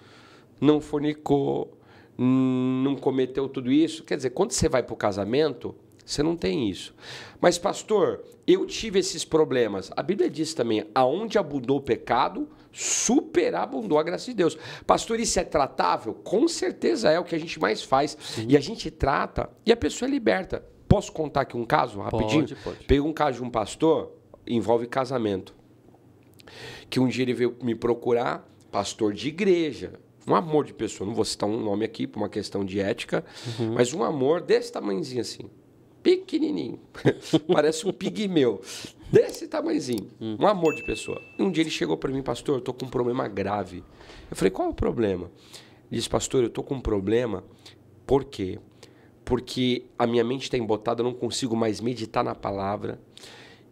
não fornicou, não cometeu tudo isso, quer dizer, quando você vai para o casamento, você não tem isso. Mas pastor, eu tive esses problemas. A Bíblia diz também, aonde abundou o pecado, superabundou a graça de Deus. Pastor, isso é tratável? Com certeza é o que a gente mais faz. Sim. E a gente trata e a pessoa é liberta. Posso contar aqui um caso rapidinho? Pode, pode. Peguei um caso de um pastor, envolve casamento. Que um dia ele veio me procurar, pastor de igreja, um amor de pessoa. Não vou citar um nome aqui por uma questão de ética, uhum. mas um amor desse tamanhozinho assim. Pequenininho. Parece um pigmeu. Desse tamanhozinho. Hum. Um amor de pessoa. Um dia ele chegou para mim, pastor, eu tô com um problema grave. Eu falei, qual é o problema? Ele disse, pastor, eu tô com um problema. Por quê? Porque a minha mente está embotada, eu não consigo mais meditar na palavra.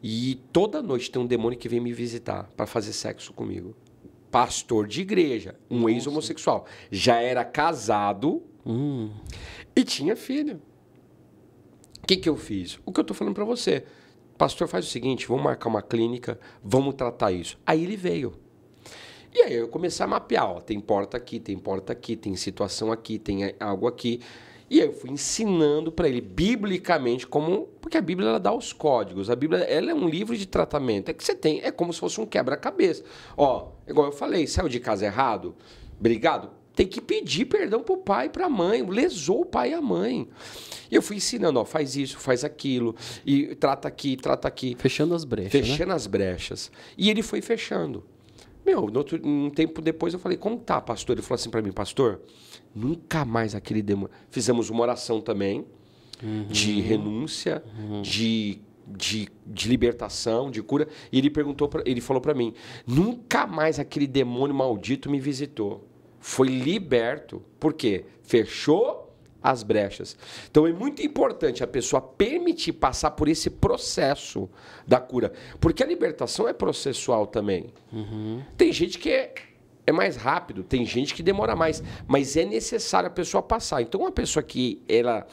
E toda noite tem um demônio que vem me visitar para fazer sexo comigo. Pastor de igreja, um ex-homossexual. Já era casado hum. e tinha filho. O que, que eu fiz? O que eu tô falando para você pastor, faz o seguinte, vamos marcar uma clínica, vamos tratar isso. Aí ele veio. E aí eu comecei a mapear, ó, tem porta aqui, tem porta aqui, tem situação aqui, tem algo aqui. E aí eu fui ensinando para ele biblicamente como, porque a Bíblia ela dá os códigos. A Bíblia ela é um livro de tratamento. É que você tem, é como se fosse um quebra-cabeça. Ó, igual eu falei, saiu de casa errado, obrigado. Tem que pedir perdão pro pai e pra mãe. Lesou o pai e a mãe. E eu fui ensinando, ó, faz isso, faz aquilo, e trata aqui, trata aqui. Fechando as brechas. Né? Fechando né? as brechas. E ele foi fechando. Meu, outro, um tempo depois eu falei, como tá, pastor? Ele falou assim para mim, pastor, nunca mais aquele demônio. Fizemos uma oração também uhum. de renúncia, uhum. de, de, de libertação, de cura. E ele perguntou, pra, ele falou para mim, nunca mais aquele demônio maldito me visitou foi liberto. Por quê? Fechou as brechas. Então é muito importante a pessoa permitir passar por esse processo da cura. Porque a libertação é processual também. Uhum. Tem gente que é, é mais rápido, tem gente que demora mais. Mas é necessário a pessoa passar. Então, uma pessoa que ela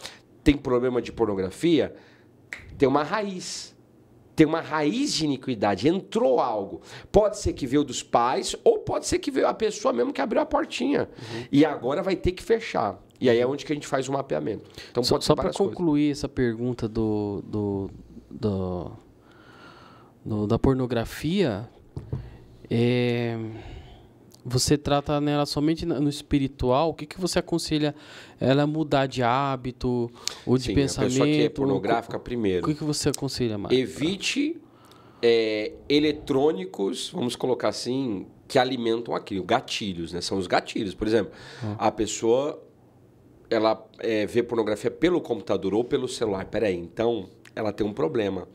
tem problema de pornografia tem uma raiz tem uma raiz de iniquidade, entrou algo. Pode ser que veio dos pais, ou pode ser que veio a pessoa mesmo que abriu a portinha. Uhum. E agora vai ter que fechar. E aí é onde que a gente faz o mapeamento. Então, só, só para concluir coisas. essa pergunta do, do, do, do da pornografia, é você trata nela somente no espiritual, o que, que você aconselha ela mudar de hábito ou de Sim, pensamento? A pessoa que é pornográfica, ou, primeiro. O que, que você aconselha mais? Evite é, eletrônicos, vamos colocar assim, que alimentam aquilo, gatilhos, né? São os gatilhos. Por exemplo, ah. a pessoa ela é, vê pornografia pelo computador ou pelo celular. Peraí, então ela tem um problema.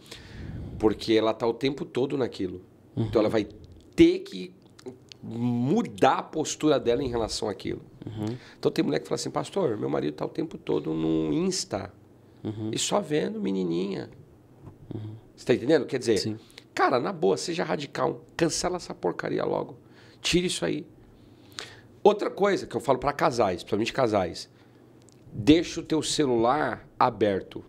Porque ela está o tempo todo naquilo. Uhum. Então ela uhum. vai ter que mudar a postura dela em relação àquilo. Uhum. Então tem mulher que fala assim, pastor, meu marido está o tempo todo no Insta uhum. e só vendo menininha. Você está entendendo? Quer dizer, Sim. cara, na boa, seja radical, cancela essa porcaria logo, tire isso aí. Outra coisa que eu falo para casais, principalmente casais, deixa o teu celular aberto.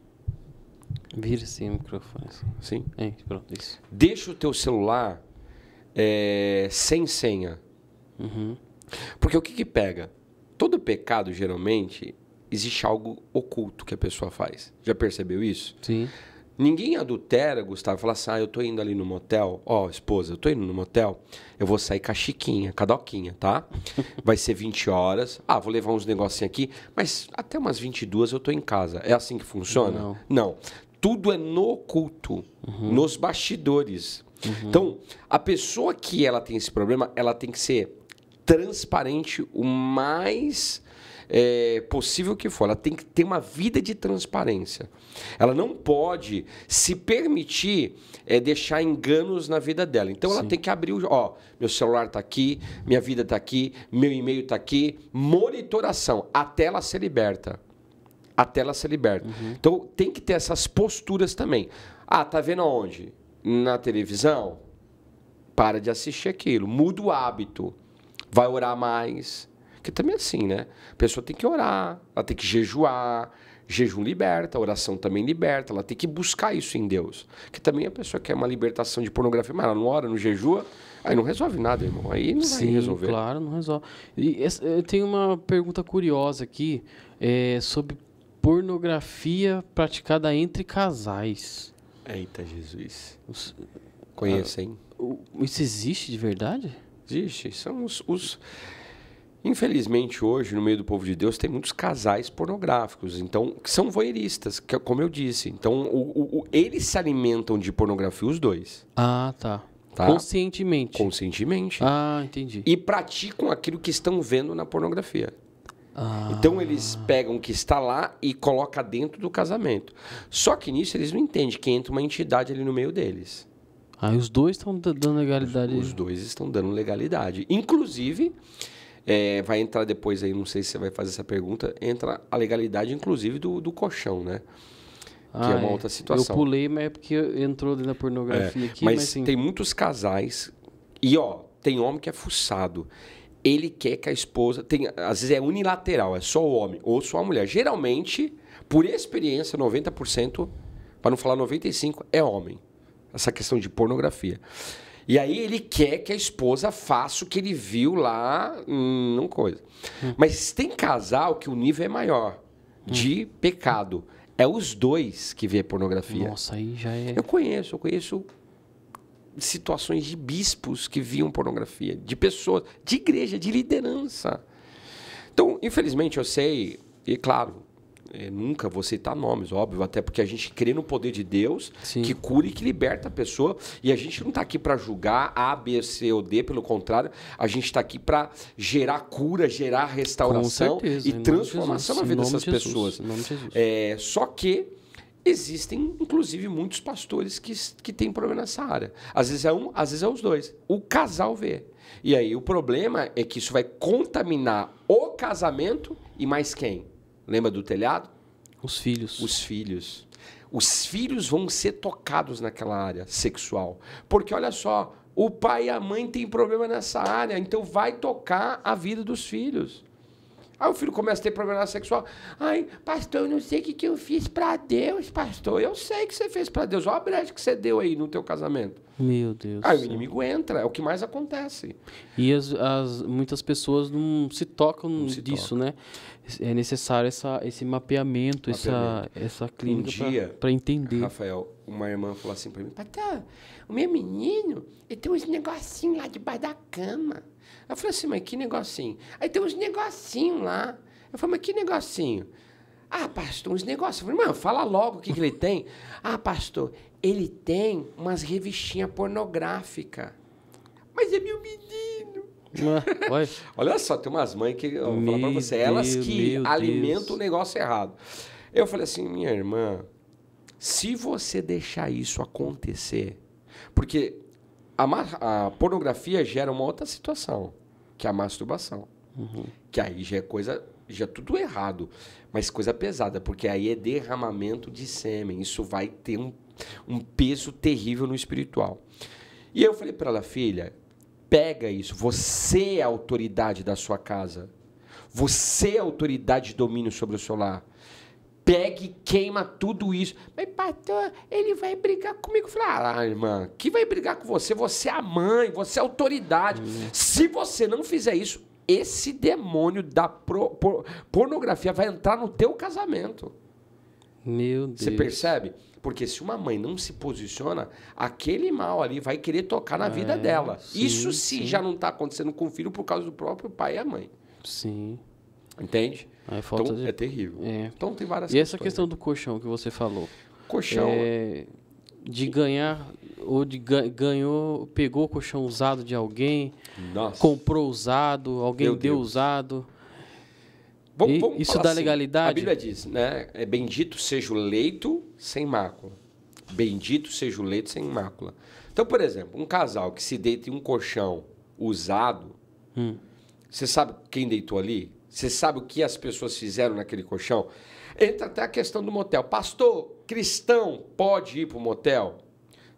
Vira-se o microfone. Sim. É, pronto, isso. Deixa o teu celular é, sem senha. Uhum. Porque o que, que pega? Todo pecado, geralmente, existe algo oculto que a pessoa faz. Já percebeu isso? Sim. Ninguém adultera, Gustavo, fala assim: ah, eu tô indo ali no motel, ó, oh, esposa, eu tô indo no motel, eu vou sair com a Chiquinha, com a Doquinha, tá? Vai ser 20 horas, ah, vou levar uns negocinhos aqui, mas até umas 22 eu tô em casa. É assim que funciona? Não. Não. Tudo é no oculto, uhum. nos bastidores. Uhum. Então, a pessoa que ela tem esse problema, ela tem que ser transparente o mais é, possível que for. Ela tem que ter uma vida de transparência. Ela não pode se permitir é, deixar enganos na vida dela. Então Sim. ela tem que abrir o. Ó, meu celular está aqui, minha vida está aqui, meu e-mail está aqui. Monitoração até ela ser liberta. Até ela ser liberta. Uhum. Então tem que ter essas posturas também. Ah, tá vendo aonde? na televisão, para de assistir aquilo, muda o hábito, vai orar mais. que também é assim, né? A pessoa tem que orar, ela tem que jejuar, jejum liberta, oração também liberta, ela tem que buscar isso em Deus. Que também a pessoa quer uma libertação de pornografia, mas ela não ora, não jejua, aí não resolve nada, irmão. Aí não Sim, vai resolver. Claro, não resolve. E tem uma pergunta curiosa aqui é, sobre pornografia praticada entre casais. Eita, Jesus. Os... Conhecem. Ah, isso existe de verdade? Existe. São os, os, Infelizmente, hoje, no meio do povo de Deus, tem muitos casais pornográficos, então, que são voyeuristas, que, é como eu disse. Então, o, o, eles se alimentam de pornografia, os dois. Ah, tá. Tá? Conscientemente. Conscientemente. Ah, entendi. E praticam aquilo que estão vendo na pornografia. Ah. Então eles pegam o que está lá e coloca dentro do casamento. Só que nisso eles não entendem que entra uma entidade ali no meio deles. Ah, os dois estão dando legalidade. Os, os dois estão dando legalidade. Inclusive, é, vai entrar depois aí, não sei se você vai fazer essa pergunta, entra a legalidade, inclusive, do, do colchão, né? Ah, que é uma ah, é. outra situação. Eu pulei, mas é porque entrou dentro da pornografia é, aqui. Mas, mas tem muitos casais. E, ó, tem homem que é fuçado ele quer que a esposa tenha. Às vezes é unilateral, é só o homem ou só a mulher. Geralmente, por experiência, 90%, para não falar 95%, é homem. Essa questão de pornografia. E aí ele quer que a esposa faça o que ele viu lá, hum, não coisa. Hum. Mas tem casal que o nível é maior de hum. pecado. É os dois que vê pornografia. Nossa, aí já é. Eu conheço, eu conheço situações de bispos que viam pornografia, de pessoas, de igreja, de liderança. Então, infelizmente, eu sei, e claro, eu é, nunca vou citar nomes, óbvio, até porque a gente crê no poder de Deus Sim. que cura e que liberta a pessoa. E a gente não está aqui para julgar A, B, C ou D, pelo contrário, a gente está aqui para gerar cura, gerar restauração certeza, e transformação na vida dessas Jesus, pessoas. É, só que Existem, inclusive, muitos pastores que, que têm problema nessa área. Às vezes é um, às vezes é os dois. O casal vê. E aí o problema é que isso vai contaminar o casamento e mais quem? Lembra do telhado? Os filhos. Os filhos. Os filhos vão ser tocados naquela área sexual. Porque olha só, o pai e a mãe têm problema nessa área, então vai tocar a vida dos filhos. Aí o filho começa a ter problema sexual. Ai, pastor, eu não sei o que, que eu fiz para Deus, pastor. Eu sei que você fez para Deus. Olha a brecha que você deu aí no teu casamento. Meu Deus. Aí o inimigo entra, é o que mais acontece. E as, as muitas pessoas não se tocam não se disso, toca. né? É necessário essa, esse mapeamento, mapeamento. Essa, essa clínica um para entender. Rafael, uma irmã falou assim para mim, Patã, o meu menino, ele tem uns negocinhos lá debaixo da cama. Eu falei assim, mas que negocinho? Aí tem uns negocinho lá. Eu falei, mas que negocinho? Ah, pastor, uns negócios. Eu falei, mano, fala logo o que, que ele tem. ah, pastor, ele tem umas revistinhas pornográficas. Mas é meu menino. Ah, olha só, tem umas mães que, eu vou falar pra você, elas Deus, que alimentam Deus. o negócio errado. Eu falei assim, minha irmã, se você deixar isso acontecer, porque a, a, pornografia gera uma outra situação, que é a masturbação. Uhum. Que aí já é coisa, já é tudo errado, mas coisa pesada, porque aí é derramamento de sêmen. Isso vai ter um, um peso terrível no espiritual. E eu falei para ela, filha, pega isso. Você é a autoridade da sua casa. Você é a autoridade de domínio sobre o seu lar pega e queima tudo isso. Mas, pastor, ele vai brigar comigo. Eu falei, ah, irmã, que vai brigar com você? Você é a mãe, você é a autoridade. Uhum. Se você não fizer isso, esse demônio da pro, por, pornografia vai entrar no teu casamento. Meu Deus. Você percebe? Porque se uma mãe não se posiciona, aquele mal ali vai querer tocar na é, vida dela. Sim, isso se já não está acontecendo com o filho por causa do próprio pai e a mãe. Sim. Entende? É falta então, de... é terrível. É. Então tem várias E questões, essa questão né? do colchão que você falou? Colchão. É, de ganhar, ou de ganhou, pegou o colchão usado de alguém, Nossa. comprou usado, alguém Meu deu Deus. usado. Vamos, vamos isso dá assim, legalidade? A Bíblia diz, né? É bendito seja o leito sem mácula. Bendito seja o leito sem mácula. Então, por exemplo, um casal que se deita em um colchão usado, hum. você sabe quem deitou ali? Você sabe o que as pessoas fizeram naquele colchão? Entra até a questão do motel. Pastor, cristão pode ir para o motel?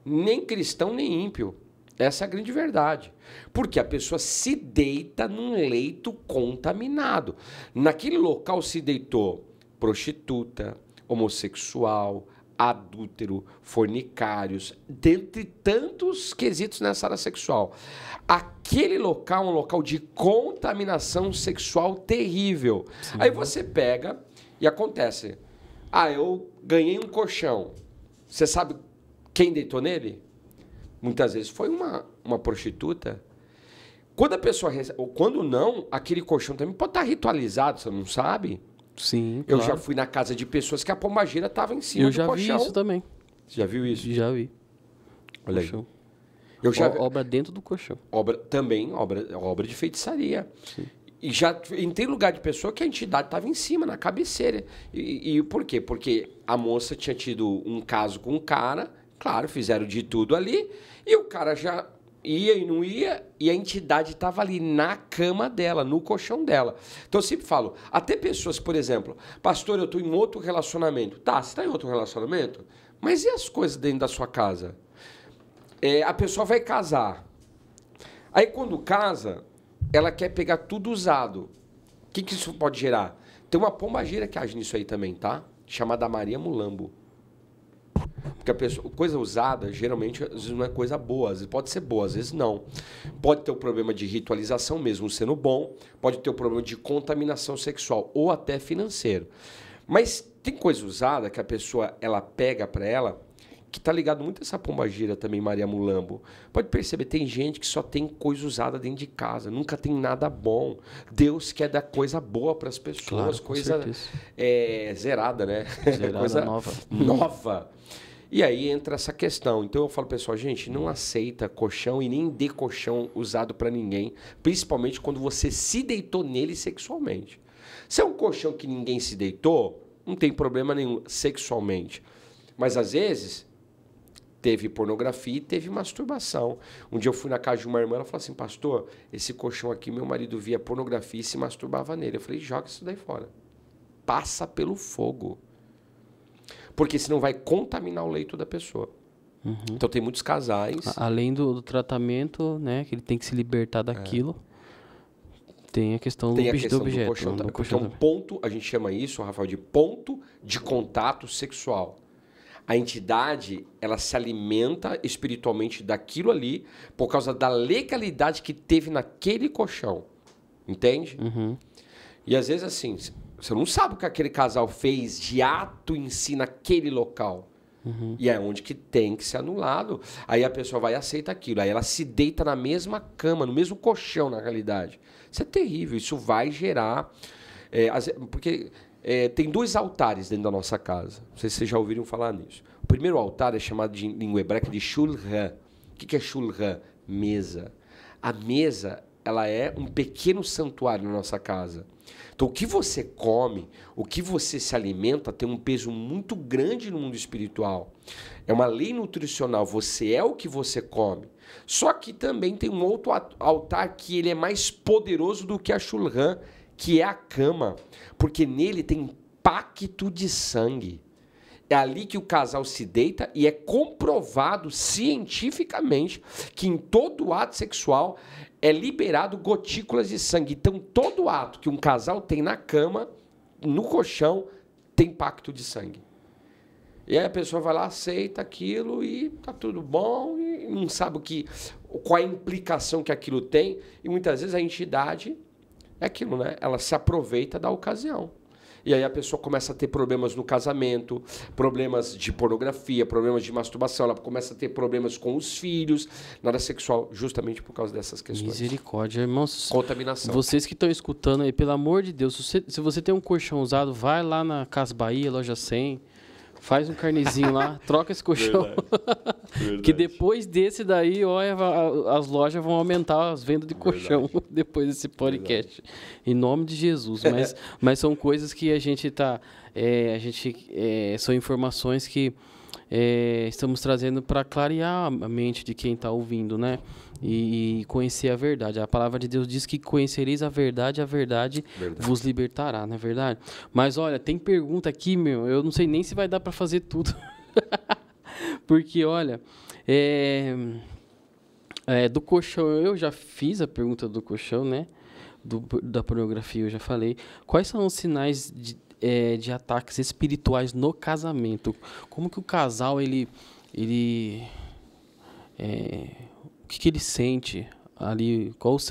Nem cristão, nem ímpio. Essa é a grande verdade. Porque a pessoa se deita num leito contaminado. Naquele local se deitou prostituta, homossexual, adúltero, fornicários, dentre tantos quesitos nessa área sexual. Aquele local é um local de contaminação sexual terrível. Sim. Aí você pega e acontece. Ah, eu ganhei um colchão. Você sabe quem deitou nele? Muitas vezes foi uma, uma prostituta. Quando a pessoa recebe, ou quando não, aquele colchão também pode estar ritualizado, você não sabe. Sim. Eu claro. já fui na casa de pessoas que a pombagira estava em cima eu do já colchão. vi isso também. Você já viu isso? Já vi. Olha colchão. aí. Eu já... obra dentro do colchão. Obra, também, obra, obra de feitiçaria. Sim. E já entrei lugar de pessoa que a entidade estava em cima, na cabeceira. E, e por quê? Porque a moça tinha tido um caso com um cara, claro, fizeram de tudo ali, e o cara já ia e não ia, e a entidade estava ali na cama dela, no colchão dela. Então eu sempre falo, até pessoas, por exemplo, pastor, eu estou em outro relacionamento. Tá, você está em outro relacionamento? Mas e as coisas dentro da sua casa? É, a pessoa vai casar. Aí quando casa, ela quer pegar tudo usado. O que, que isso pode gerar? Tem uma pombageira que age nisso aí também, tá? Chamada Maria Mulambo. Porque a pessoa, coisa usada, geralmente, às vezes não é coisa boa. Às vezes pode ser boa, às vezes não. Pode ter o um problema de ritualização, mesmo sendo bom. Pode ter o um problema de contaminação sexual ou até financeiro. Mas tem coisa usada que a pessoa ela pega para ela que tá ligado muito a essa pombagira também, Maria Mulambo. Pode perceber, tem gente que só tem coisa usada dentro de casa, nunca tem nada bom. Deus quer dar coisa boa para as pessoas, claro, coisa é, zerada, né? Zerada, coisa nova. Nova. E aí entra essa questão. Então eu falo, pessoal, gente, não aceita colchão e nem dê colchão usado para ninguém, principalmente quando você se deitou nele sexualmente. Se é um colchão que ninguém se deitou, não tem problema nenhum sexualmente. Mas às vezes teve pornografia e teve masturbação. Um dia eu fui na casa de uma irmã, ela falou assim: "Pastor, esse colchão aqui meu marido via pornografia e se masturbava nele". Eu falei: "Joga isso daí fora. Passa pelo fogo". Porque senão vai contaminar o leito da pessoa. Uhum. Então tem muitos casais. Além do, do, tratamento, né? Que ele tem que se libertar daquilo. É. Tem a questão, tem do, a questão do, objeto, do colchão então, é um ponto, a gente chama isso, Rafael, de ponto de contato sexual. A entidade, ela se alimenta espiritualmente daquilo ali por causa da legalidade que teve naquele colchão. Entende? Uhum. E às vezes, assim, você não sabe o que aquele casal fez de ato em si naquele local. Uhum. E é onde que tem que ser anulado. Aí a pessoa vai e aceita aquilo. Aí ela se deita na mesma cama, no mesmo colchão, na realidade. Isso é terrível. Isso vai gerar. É, porque é, tem dois altares dentro da nossa casa. Não sei se vocês já ouviram falar nisso. O primeiro altar é chamado de, em língua hebraica de shulhan. O que, que é shulhan? Mesa. A mesa ela é um pequeno santuário na nossa casa então, o que você come, o que você se alimenta, tem um peso muito grande no mundo espiritual. É uma lei nutricional. Você é o que você come. Só que também tem um outro altar que ele é mais poderoso do que a Shulhan, que é a cama. Porque nele tem pacto de sangue. É ali que o casal se deita e é comprovado cientificamente que em todo ato sexual é liberado gotículas de sangue. Então, todo ato que um casal tem na cama, no colchão, tem pacto de sangue. E aí a pessoa vai lá, aceita aquilo e tá tudo bom, e não sabe o que, qual a implicação que aquilo tem. E muitas vezes a entidade é aquilo, né? Ela se aproveita da ocasião. E aí a pessoa começa a ter problemas no casamento, problemas de pornografia, problemas de masturbação, ela começa a ter problemas com os filhos, nada sexual, justamente por causa dessas questões. Misericórdia, irmãos. Contaminação. Vocês que estão escutando aí, pelo amor de Deus, se você, se você tem um colchão usado, vai lá na Casa Bahia, loja 100 Faz um carnezinho lá, troca esse colchão. Verdade. Verdade. que depois desse daí, olha, as lojas vão aumentar as vendas de colchão Verdade. depois desse podcast. Em nome de Jesus. É. Mas, mas são coisas que a gente tá. É, a gente, é, são informações que é, estamos trazendo para clarear a mente de quem está ouvindo, né? e conhecer a verdade. A palavra de Deus diz que conhecereis a verdade, a verdade, verdade. vos libertará, não é verdade? Mas olha, tem pergunta aqui, meu, eu não sei nem se vai dar para fazer tudo. Porque, olha, é, é, do colchão, eu já fiz a pergunta do colchão, né? Do, da pornografia, eu já falei. Quais são os sinais de, é, de ataques espirituais no casamento? Como que o casal, ele... ele é, que, que ele sente ali, qual os,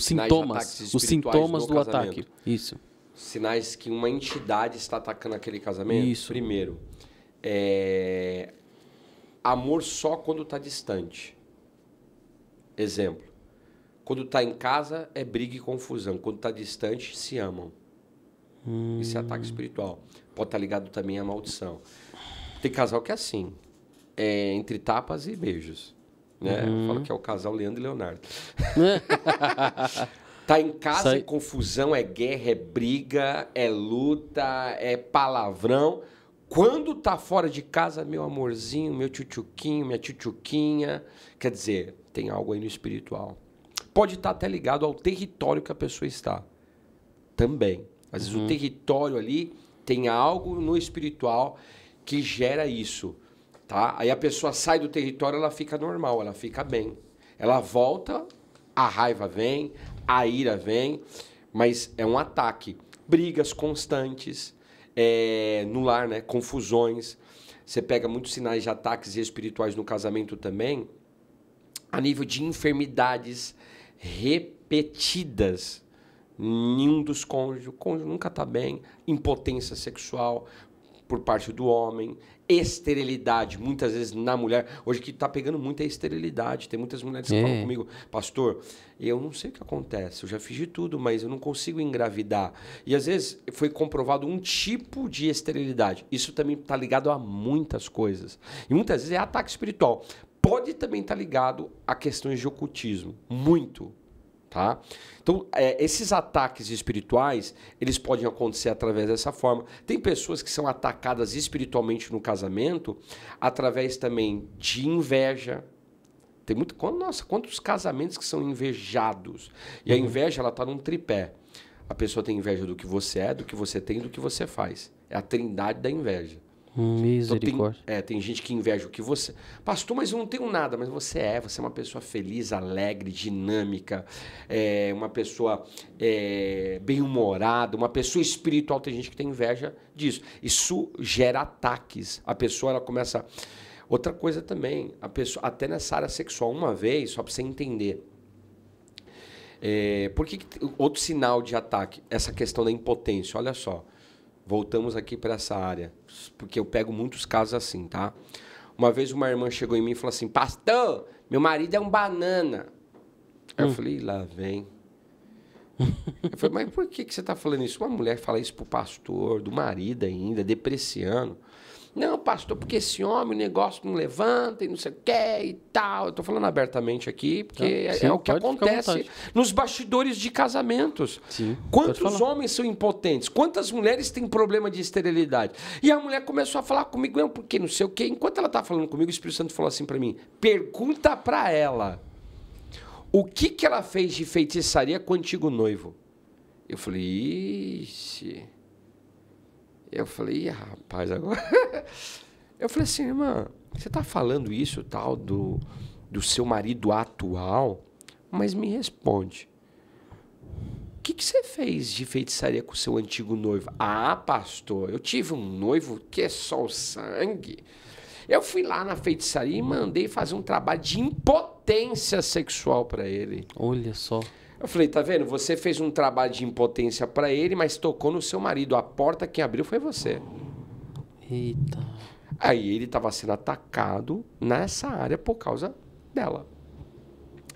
sintomas, os sintomas do ataque. Isso. Sinais que uma entidade está atacando aquele casamento. Isso. Primeiro, é... amor só quando está distante. Exemplo. Quando está em casa é briga e confusão. Quando está distante, se amam. Hum. Isso é ataque hum. espiritual. Pode estar tá ligado também à maldição. Tem casal que é assim. É entre tapas e beijos. Né? Uhum. Eu falo uhum. que é o casal Leandro e Leonardo. tá em casa, é confusão, é guerra, é briga, é luta, é palavrão. Quando tá fora de casa, meu amorzinho, meu tchutchuquinho, minha tchutchuquinha, quer dizer, tem algo aí no espiritual. Pode estar tá até ligado ao território que a pessoa está. Também. Às vezes uhum. o território ali tem algo no espiritual que gera isso. Tá? Aí a pessoa sai do território, ela fica normal, ela fica bem. Ela volta, a raiva vem, a ira vem, mas é um ataque. Brigas constantes é, no lar, né? confusões. Você pega muitos sinais de ataques espirituais no casamento também, a nível de enfermidades repetidas. Nenhum dos cônjuges, o cônjuge nunca está bem, impotência sexual por parte do homem, esterilidade, muitas vezes na mulher. Hoje que está pegando muito é esterilidade. Tem muitas mulheres que é. falam comigo, pastor, eu não sei o que acontece, eu já fiz de tudo, mas eu não consigo engravidar. E às vezes foi comprovado um tipo de esterilidade. Isso também está ligado a muitas coisas. E muitas vezes é ataque espiritual. Pode também estar tá ligado a questões de ocultismo. Muito. Tá? Então, é, esses ataques espirituais, eles podem acontecer através dessa forma. Tem pessoas que são atacadas espiritualmente no casamento através também de inveja. Tem muito, nossa, quantos casamentos que são invejados. E a uhum. inveja, ela está num tripé. A pessoa tem inveja do que você é, do que você tem e do que você faz. É a trindade da inveja. Misericórdia. Então, tem, é, tem gente que inveja o que você. Pastor, mas eu não tenho nada, mas você é, você é uma pessoa feliz, alegre, dinâmica, é, uma pessoa é, bem-humorada, uma pessoa espiritual. Tem gente que tem inveja disso. Isso gera ataques. A pessoa ela começa. Outra coisa também, a pessoa, até nessa área sexual, uma vez, só para você entender. É, por que, que outro sinal de ataque? Essa questão da impotência, olha só. Voltamos aqui para essa área, porque eu pego muitos casos assim, tá? Uma vez uma irmã chegou em mim e falou assim: Pastor, meu marido é um banana. Aí hum. eu falei: lá vem. eu falei: Mas por que, que você está falando isso? Uma mulher fala isso pro pastor, do marido ainda, depreciando. Não, pastor, porque esse homem, o negócio não levanta e não sei o quê e tal. Eu estou falando abertamente aqui, porque tá, é, sim, é o que acontece nos bastidores de casamentos. Sim, Quantos homens são impotentes? Quantas mulheres têm problema de esterilidade? E a mulher começou a falar comigo, não, porque não sei o quê. Enquanto ela estava tá falando comigo, o Espírito Santo falou assim para mim: pergunta para ela o que, que ela fez de feitiçaria com o antigo noivo. Eu falei, ixi. Eu falei, Ih, rapaz, agora. eu falei assim, irmã, você tá falando isso, tal, do, do seu marido atual, mas me responde. O que, que você fez de feitiçaria com seu antigo noivo? Ah, pastor, eu tive um noivo que é só o sangue. Eu fui lá na feitiçaria e mandei fazer um trabalho de impotência sexual para ele. Olha só. Eu falei, tá vendo? Você fez um trabalho de impotência para ele, mas tocou no seu marido. A porta que abriu foi você. Eita. Aí ele estava sendo atacado nessa área por causa dela.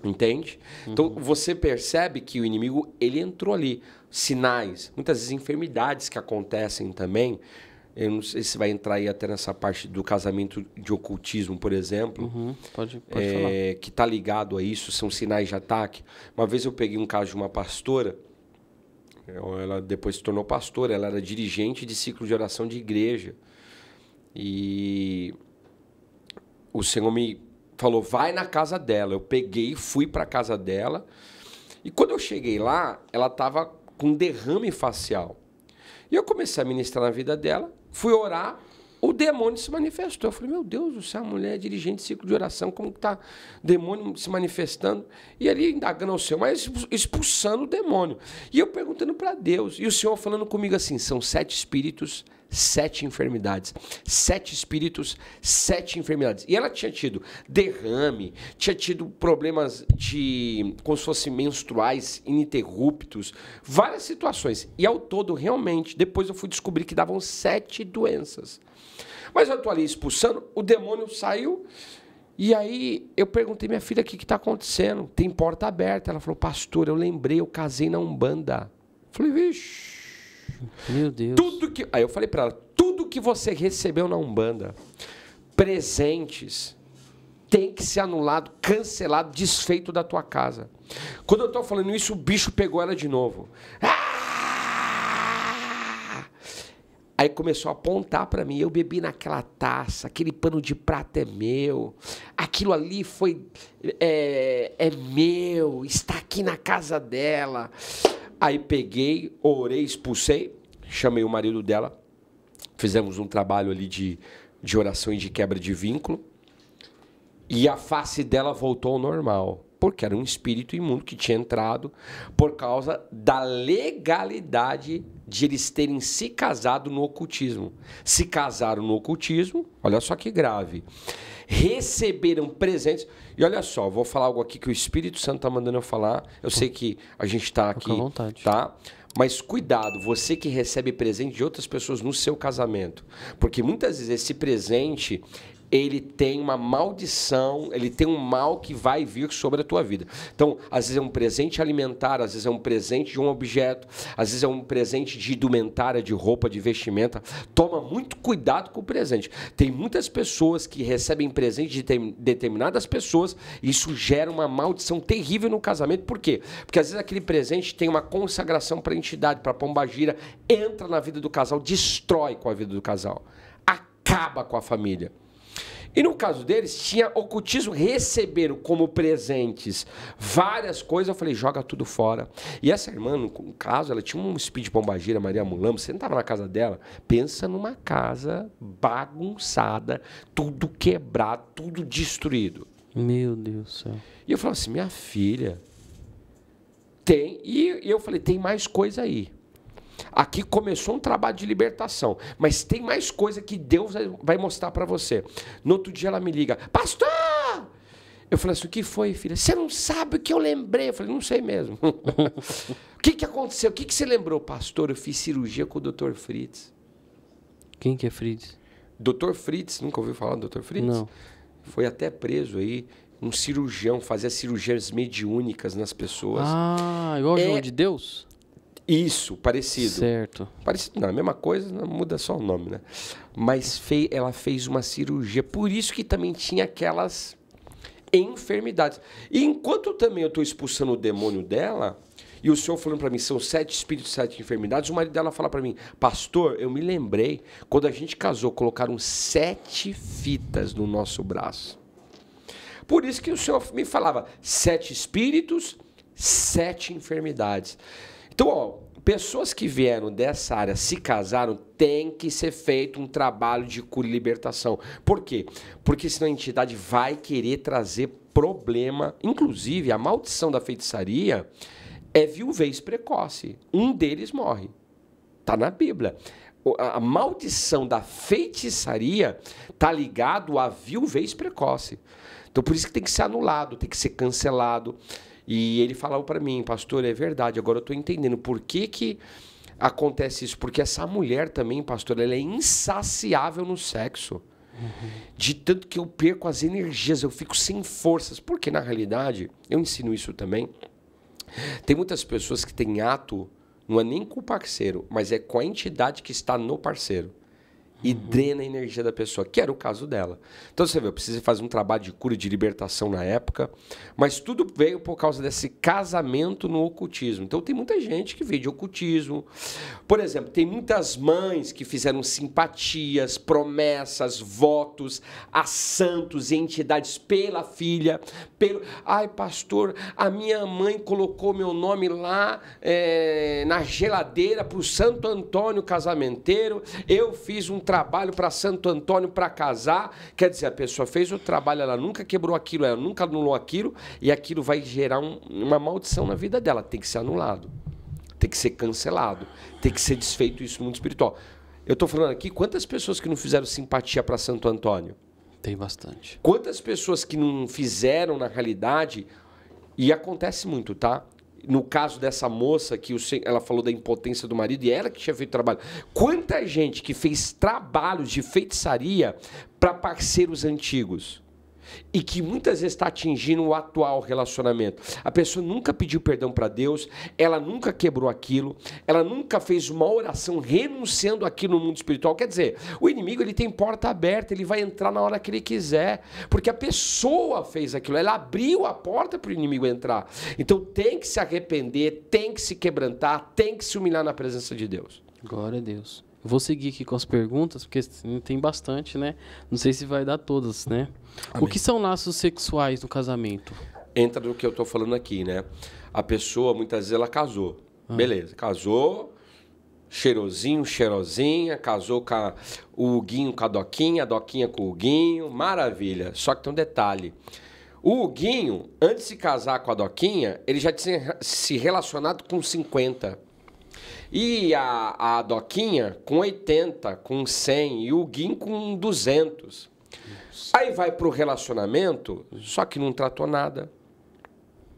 Entende? Então, uhum. Então você percebe que o inimigo ele entrou ali, sinais, muitas vezes enfermidades que acontecem também eu não sei se vai entrar aí até nessa parte do casamento de ocultismo, por exemplo. Uhum, pode, pode é, falar. Que está ligado a isso, são sinais de ataque. Uma vez eu peguei um caso de uma pastora, ela depois se tornou pastora, ela era dirigente de ciclo de oração de igreja. E o Senhor me falou, vai na casa dela. Eu peguei, fui para a casa dela. E quando eu cheguei lá, ela estava com derrame facial. E eu comecei a ministrar na vida dela. Fui orar, o demônio se manifestou. Eu falei, meu Deus o céu, uma mulher é dirigente de ciclo de oração, como que está demônio se manifestando? E ele indagando ao Senhor, mas expulsando o demônio. E eu perguntando para Deus. E o Senhor falando comigo assim: são sete espíritos sete enfermidades, sete espíritos, sete enfermidades. E ela tinha tido derrame, tinha tido problemas de como se fossem menstruais ininterruptos, várias situações. E ao todo, realmente, depois eu fui descobrir que davam sete doenças. Mas eu estou ali expulsando, o demônio saiu. E aí eu perguntei, minha filha, o que está acontecendo? Tem porta aberta. Ela falou, pastor, eu lembrei, eu casei na Umbanda. Eu falei, vixe. Meu Deus. Tudo que. Aí eu falei para ela: tudo que você recebeu na Umbanda, presentes, tem que ser anulado, cancelado, desfeito da tua casa. Quando eu estou falando isso, o bicho pegou ela de novo. Ah! Aí começou a apontar para mim. Eu bebi naquela taça, aquele pano de prata é meu, aquilo ali foi é, é meu, está aqui na casa dela. Aí peguei, orei, expulsei, chamei o marido dela, fizemos um trabalho ali de, de oração e de quebra de vínculo. E a face dela voltou ao normal, porque era um espírito imundo que tinha entrado por causa da legalidade de eles terem se casado no ocultismo. Se casaram no ocultismo, olha só que grave receberam presentes. E olha só, vou falar algo aqui que o Espírito Santo está mandando eu falar. Eu sei que a gente está aqui, tá? Mas cuidado, você que recebe presente de outras pessoas no seu casamento, porque muitas vezes esse presente ele tem uma maldição, ele tem um mal que vai vir sobre a tua vida. Então, às vezes é um presente alimentar, às vezes é um presente de um objeto, às vezes é um presente de indumentária, de roupa, de vestimenta. Toma muito cuidado com o presente. Tem muitas pessoas que recebem presente de determinadas pessoas e isso gera uma maldição terrível no casamento. Por quê? Porque às vezes aquele presente tem uma consagração para a entidade, para a pombagira, entra na vida do casal, destrói com a vida do casal, acaba com a família. E no caso deles, tinha ocultismo, receberam como presentes várias coisas. Eu falei, joga tudo fora. E essa irmã, no caso, ela tinha um speed bombageira, Maria Mulambo, você não estava na casa dela? Pensa numa casa bagunçada, tudo quebrado, tudo destruído. Meu Deus do céu. E eu falo assim, minha filha, tem. E eu falei, tem mais coisa aí. Aqui começou um trabalho de libertação, mas tem mais coisa que Deus vai mostrar para você. No outro dia ela me liga, pastor! Eu falei assim, o que foi, filha? Você não sabe o que eu lembrei. Eu falei, não sei mesmo. o que, que aconteceu? O que, que você lembrou, pastor? Eu fiz cirurgia com o Dr. Fritz. Quem que é Fritz? Dr. Fritz, nunca ouviu falar do Dr. Fritz? Não. Foi até preso aí um cirurgião, fazia cirurgias mediúnicas nas pessoas. Ah, igual o é, João de Deus? Isso, parecido. Certo. Parecido, não, é a mesma coisa, muda só o nome, né? Mas fei, ela fez uma cirurgia, por isso que também tinha aquelas enfermidades. E enquanto também eu estou expulsando o demônio dela, e o senhor falando para mim, são sete espíritos, sete enfermidades, o marido dela fala para mim, pastor, eu me lembrei, quando a gente casou, colocaram sete fitas no nosso braço. Por isso que o senhor me falava, sete espíritos, sete enfermidades. Então, ó, pessoas que vieram dessa área se casaram, tem que ser feito um trabalho de cura e libertação. Por quê? Porque senão a entidade vai querer trazer problema. Inclusive, a maldição da feitiçaria é viuvez precoce. Um deles morre. Está na Bíblia. A maldição da feitiçaria está ligado à viuvez precoce. Então, por isso que tem que ser anulado, tem que ser cancelado. E ele falava para mim, pastor, é verdade, agora eu estou entendendo por que, que acontece isso. Porque essa mulher também, pastor, ela é insaciável no sexo. Uhum. De tanto que eu perco as energias, eu fico sem forças. Porque, na realidade, eu ensino isso também. Tem muitas pessoas que têm ato, não é nem com o parceiro, mas é com a entidade que está no parceiro e drena a energia da pessoa, que era o caso dela. Então você vê, eu precisei fazer um trabalho de cura, de libertação na época, mas tudo veio por causa desse casamento no ocultismo. Então tem muita gente que veio de ocultismo. Por exemplo, tem muitas mães que fizeram simpatias, promessas, votos a santos e entidades pela filha, pelo. Ai, pastor, a minha mãe colocou meu nome lá é, na geladeira para o Santo Antônio casamenteiro, eu fiz um trabalho para Santo Antônio para casar. Quer dizer, a pessoa fez o trabalho, ela nunca quebrou aquilo, ela nunca anulou aquilo, e aquilo vai gerar um, uma maldição na vida dela. Tem que ser anulado, tem que ser cancelado, tem que ser desfeito isso no mundo espiritual. Eu estou falando aqui quantas pessoas que não fizeram simpatia para Santo Antônio? Tem bastante. Quantas pessoas que não fizeram na realidade, e acontece muito, tá? no caso dessa moça, que o, ela falou da impotência do marido, e ela que tinha feito trabalho. Quanta gente que fez trabalhos de feitiçaria para parceiros antigos? e que muitas vezes está atingindo o atual relacionamento. A pessoa nunca pediu perdão para Deus, ela nunca quebrou aquilo, ela nunca fez uma oração renunciando aquilo no mundo espiritual. Quer dizer, o inimigo ele tem porta aberta, ele vai entrar na hora que ele quiser, porque a pessoa fez aquilo, ela abriu a porta para o inimigo entrar. Então tem que se arrepender, tem que se quebrantar, tem que se humilhar na presença de Deus. Glória a Deus. Vou seguir aqui com as perguntas, porque tem bastante, né? Não sei se vai dar todas, né? Amém. O que são laços sexuais no casamento? Entra no que eu estou falando aqui, né? A pessoa, muitas vezes, ela casou. Ah. Beleza, casou, cheirosinho, cheirosinha, casou com o Guinho com a Doquinha, a Doquinha com o Guinho, maravilha. Só que tem um detalhe. O Guinho, antes de se casar com a Doquinha, ele já tinha se relacionado com 50. E a, a Doquinha com 80, com 100 e o Guim com 200. Nossa. Aí vai para o relacionamento, só que não tratou nada.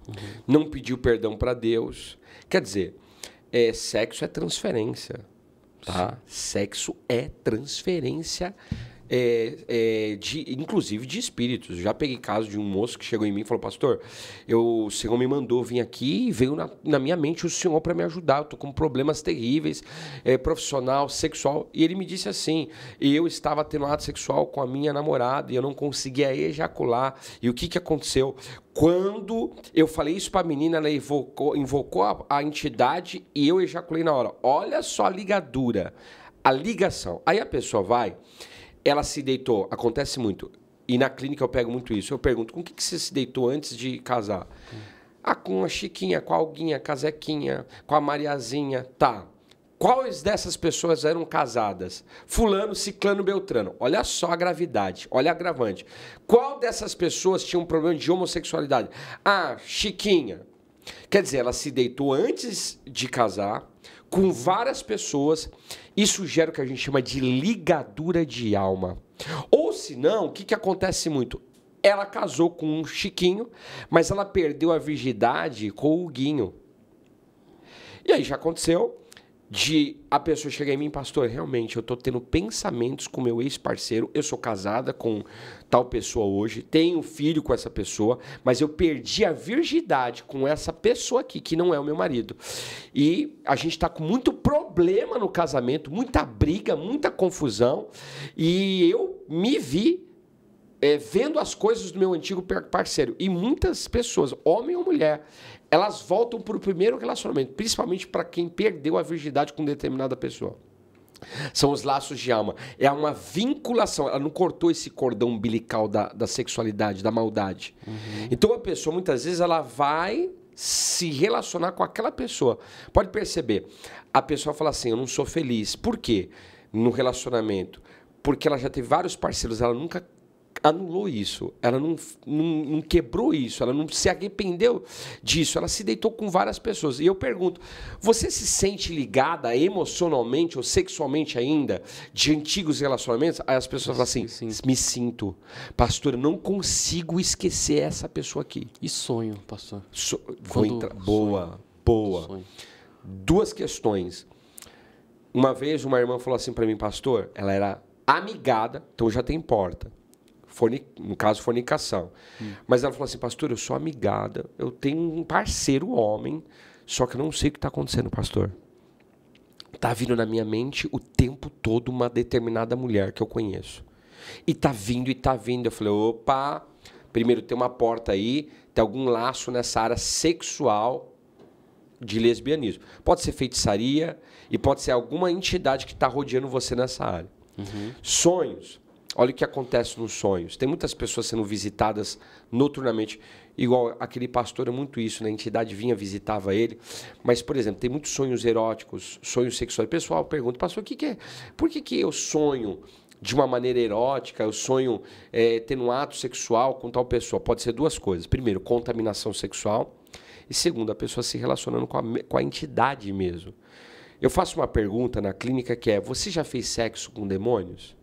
Uhum. Não pediu perdão para Deus. Quer dizer, é, sexo é transferência. Tá? Sexo é transferência é, é, de, inclusive de espíritos. Já peguei caso de um moço que chegou em mim e falou: Pastor, eu, o senhor me mandou vir aqui e veio na, na minha mente o senhor para me ajudar. Eu estou com problemas terríveis, é, profissional, sexual. E ele me disse assim: Eu estava tendo um ato sexual com a minha namorada e eu não conseguia ejacular. E o que, que aconteceu? Quando eu falei isso para a menina, ela invocou, invocou a, a entidade e eu ejaculei na hora. Olha só a ligadura, a ligação. Aí a pessoa vai ela se deitou, acontece muito. E na clínica eu pego muito isso. Eu pergunto, com o que, que, você se deitou antes de casar? Hum. Ah, com a Chiquinha, com a Alguinha, a Casequinha, com a Mariazinha. Tá. Quais dessas pessoas eram casadas? Fulano, Ciclano, Beltrano. Olha só a gravidade, olha a agravante. Qual dessas pessoas tinha um problema de homossexualidade? Ah, Chiquinha. Quer dizer, ela se deitou antes de casar com várias pessoas, isso gera o que a gente chama de ligadura de alma. Ou se não, o que, que acontece muito? Ela casou com um Chiquinho, mas ela perdeu a virgindade com o Guinho. E aí já aconteceu de a pessoa chegar em mim, pastor, realmente eu estou tendo pensamentos com meu ex-parceiro, eu sou casada com tal pessoa hoje, tenho filho com essa pessoa, mas eu perdi a virgindade com essa pessoa aqui, que não é o meu marido. E a gente está com muito problema no casamento, muita briga, muita confusão, e eu me vi é, vendo as coisas do meu antigo parceiro. E muitas pessoas, homem ou mulher, elas voltam para o primeiro relacionamento, principalmente para quem perdeu a virgindade com determinada pessoa. São os laços de alma. É uma vinculação. Ela não cortou esse cordão umbilical da, da sexualidade, da maldade. Uhum. Então a pessoa, muitas vezes, ela vai se relacionar com aquela pessoa. Pode perceber. A pessoa fala assim: Eu não sou feliz. Por quê? No relacionamento. Porque ela já teve vários parceiros, ela nunca anulou isso, ela não, não, não, quebrou isso, ela não se arrependeu disso, ela se deitou com várias pessoas. E eu pergunto: você se sente ligada emocionalmente ou sexualmente ainda de antigos relacionamentos? Aí as pessoas falam assim: sim, sim. me sinto, pastor, não consigo esquecer essa pessoa aqui. E sonho, pastor? So, vou entrar. Boa, sonho. boa. Sonho. Duas questões. Uma vez uma irmã falou assim para mim, pastor, ela era amigada, então já tem porta fornic, no caso, fornicação. Hum. Mas ela falou assim, pastor, eu sou amigada, eu tenho um parceiro homem, só que eu não sei o que está acontecendo, pastor. está vindo na minha mente o tempo todo uma determinada mulher que eu conheço. E tá vindo, e tá vindo. Eu falei, opa, primeiro tem uma porta aí, tem algum laço nessa área sexual de lesbianismo. Pode ser feitiçaria e pode ser alguma entidade que está rodeando você nessa área. Uhum. Sonhos. Olha o que acontece nos sonhos. Tem muitas pessoas sendo visitadas noturnamente, igual aquele pastor é muito isso, né? a entidade vinha, visitava ele. Mas, por exemplo, tem muitos sonhos eróticos, sonhos sexuais. O pessoal pergunta, pastor, o que, que é? Por que, que eu sonho de uma maneira erótica, eu sonho é, tendo um ato sexual com tal pessoa? Pode ser duas coisas. Primeiro, contaminação sexual. E segundo, a pessoa se relacionando com a, com a entidade mesmo. Eu faço uma pergunta na clínica que é: você já fez sexo com demônios?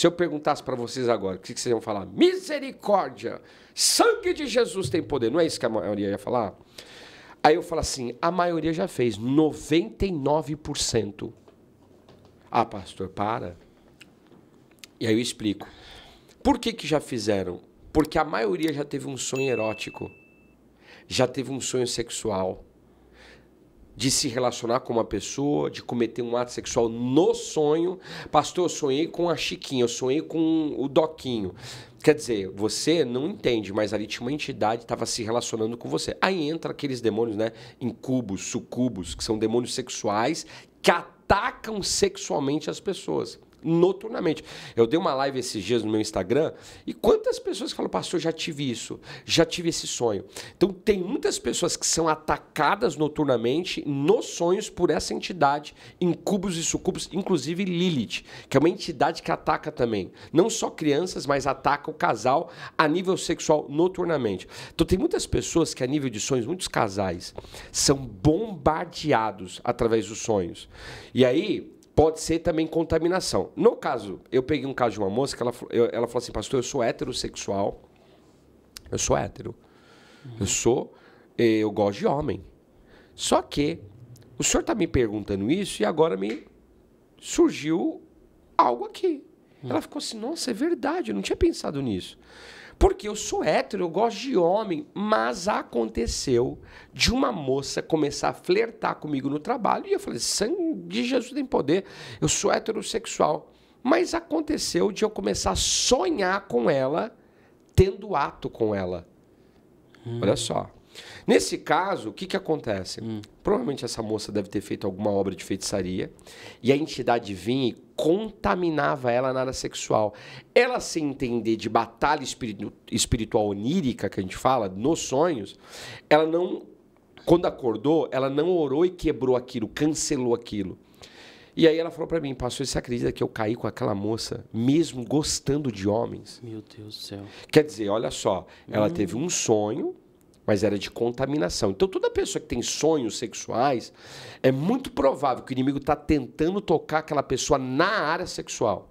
Se eu perguntasse para vocês agora, o que vocês iam falar? Misericórdia! Sangue de Jesus tem poder. Não é isso que a maioria ia falar? Aí eu falo assim: a maioria já fez, 99%. Ah, pastor, para. E aí eu explico. Por que, que já fizeram? Porque a maioria já teve um sonho erótico, já teve um sonho sexual, de se relacionar com uma pessoa, de cometer um ato sexual no sonho. Pastor, eu sonhei com a Chiquinha, eu sonhei com o Doquinho. Quer dizer, você não entende, mas ali tinha uma entidade que estava se relacionando com você. Aí entra aqueles demônios, né? Incubos, sucubos, que são demônios sexuais que atacam sexualmente as pessoas noturnamente. Eu dei uma live esses dias no meu Instagram e quantas pessoas falam, pastor, já tive isso, já tive esse sonho. Então, tem muitas pessoas que são atacadas noturnamente nos sonhos por essa entidade, incubos e sucubos, inclusive Lilith, que é uma entidade que ataca também. Não só crianças, mas ataca o casal a nível sexual noturnamente. Então, tem muitas pessoas que, a nível de sonhos, muitos casais são bombardeados através dos sonhos. E aí, pode ser também contaminação. No caso, eu peguei um caso de uma moça que ela, ela falou assim, pastor, eu sou heterossexual. Eu sou hétero. Uhum. Eu sou. Eh, eu gosto de homem. Só que o senhor está me perguntando isso e agora me surgiu algo aqui. Uhum. Ela ficou assim, nossa, é verdade, eu não tinha pensado nisso. Porque eu sou hétero, eu gosto de homem, mas aconteceu de uma moça começar a flertar comigo no trabalho e eu falei: sangue de Jesus tem poder, eu sou heterossexual. Mas aconteceu de eu começar a sonhar com ela, tendo ato com ela. Hum. Olha só. Nesse caso, o que, que acontece? Hum. Provavelmente essa moça deve ter feito alguma obra de feitiçaria e a entidade vinha e contaminava ela na área sexual. Ela se entender de batalha espiritu espiritual onírica, que a gente fala, nos sonhos, ela não. Quando acordou, ela não orou e quebrou aquilo, cancelou aquilo. E aí ela falou para mim, pastor, você acredita que eu caí com aquela moça, mesmo gostando de homens? Meu Deus do céu. Quer dizer, olha só, ela hum. teve um sonho, mas era de contaminação. Então, toda pessoa que tem sonhos sexuais, é muito provável que o inimigo está tentando tocar aquela pessoa na área sexual.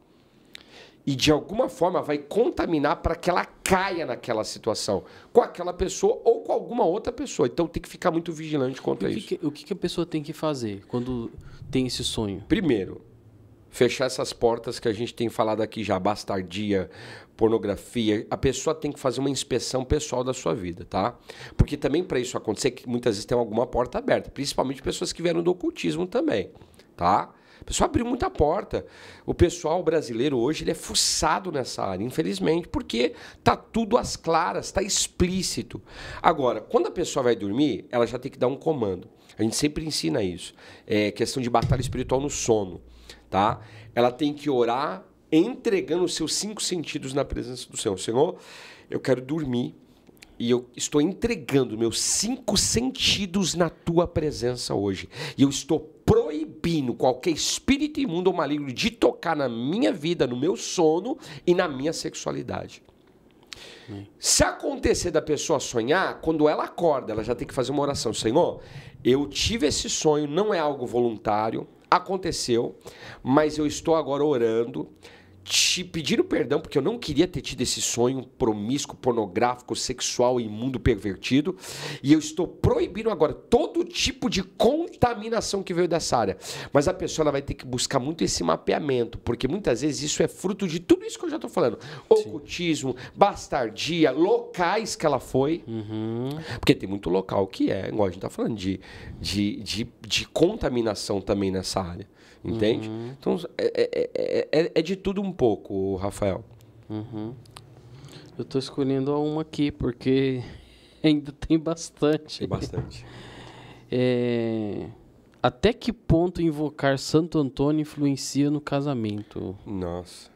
E de alguma forma vai contaminar para que ela caia naquela situação, com aquela pessoa ou com alguma outra pessoa. Então tem que ficar muito vigilante contra o que isso. Que, o que a pessoa tem que fazer quando tem esse sonho? Primeiro, fechar essas portas que a gente tem falado aqui já, bastardia, pornografia, a pessoa tem que fazer uma inspeção pessoal da sua vida, tá? Porque também para isso acontecer, que muitas vezes tem alguma porta aberta, principalmente pessoas que vieram do ocultismo também, tá? O pessoal abriu muita porta. O pessoal brasileiro hoje ele é fuçado nessa área, infelizmente, porque tá tudo às claras, tá explícito. Agora, quando a pessoa vai dormir, ela já tem que dar um comando. A gente sempre ensina isso. É questão de batalha espiritual no sono, tá? Ela tem que orar entregando os seus cinco sentidos na presença do Senhor. Senhor, eu quero dormir e eu estou entregando meus cinco sentidos na tua presença hoje. E eu estou proibindo qualquer espírito imundo ou maligno de tocar na minha vida, no meu sono e na minha sexualidade. Se acontecer da pessoa sonhar, quando ela acorda, ela já tem que fazer uma oração. Senhor, eu tive esse sonho, não é algo voluntário, aconteceu, mas eu estou agora orando te pedindo perdão, porque eu não queria ter tido esse sonho promíscuo, pornográfico, sexual, imundo, pervertido. E eu estou proibindo agora todo tipo de contaminação que veio dessa área. Mas a pessoa ela vai ter que buscar muito esse mapeamento, porque muitas vezes isso é fruto de tudo isso que eu já estou falando: ocultismo, bastardia, locais que ela foi. Uhum. Porque tem muito local que é, igual a gente está falando, de, de, de, de contaminação também nessa área. Entende? Uhum. Então, é, é, é, é, de tudo um pouco, Rafael. Uhum. Eu estou escolhendo uma aqui, porque ainda tem bastante. Tem bastante. é... Até que ponto invocar Santo Antônio influencia no casamento? Nossa.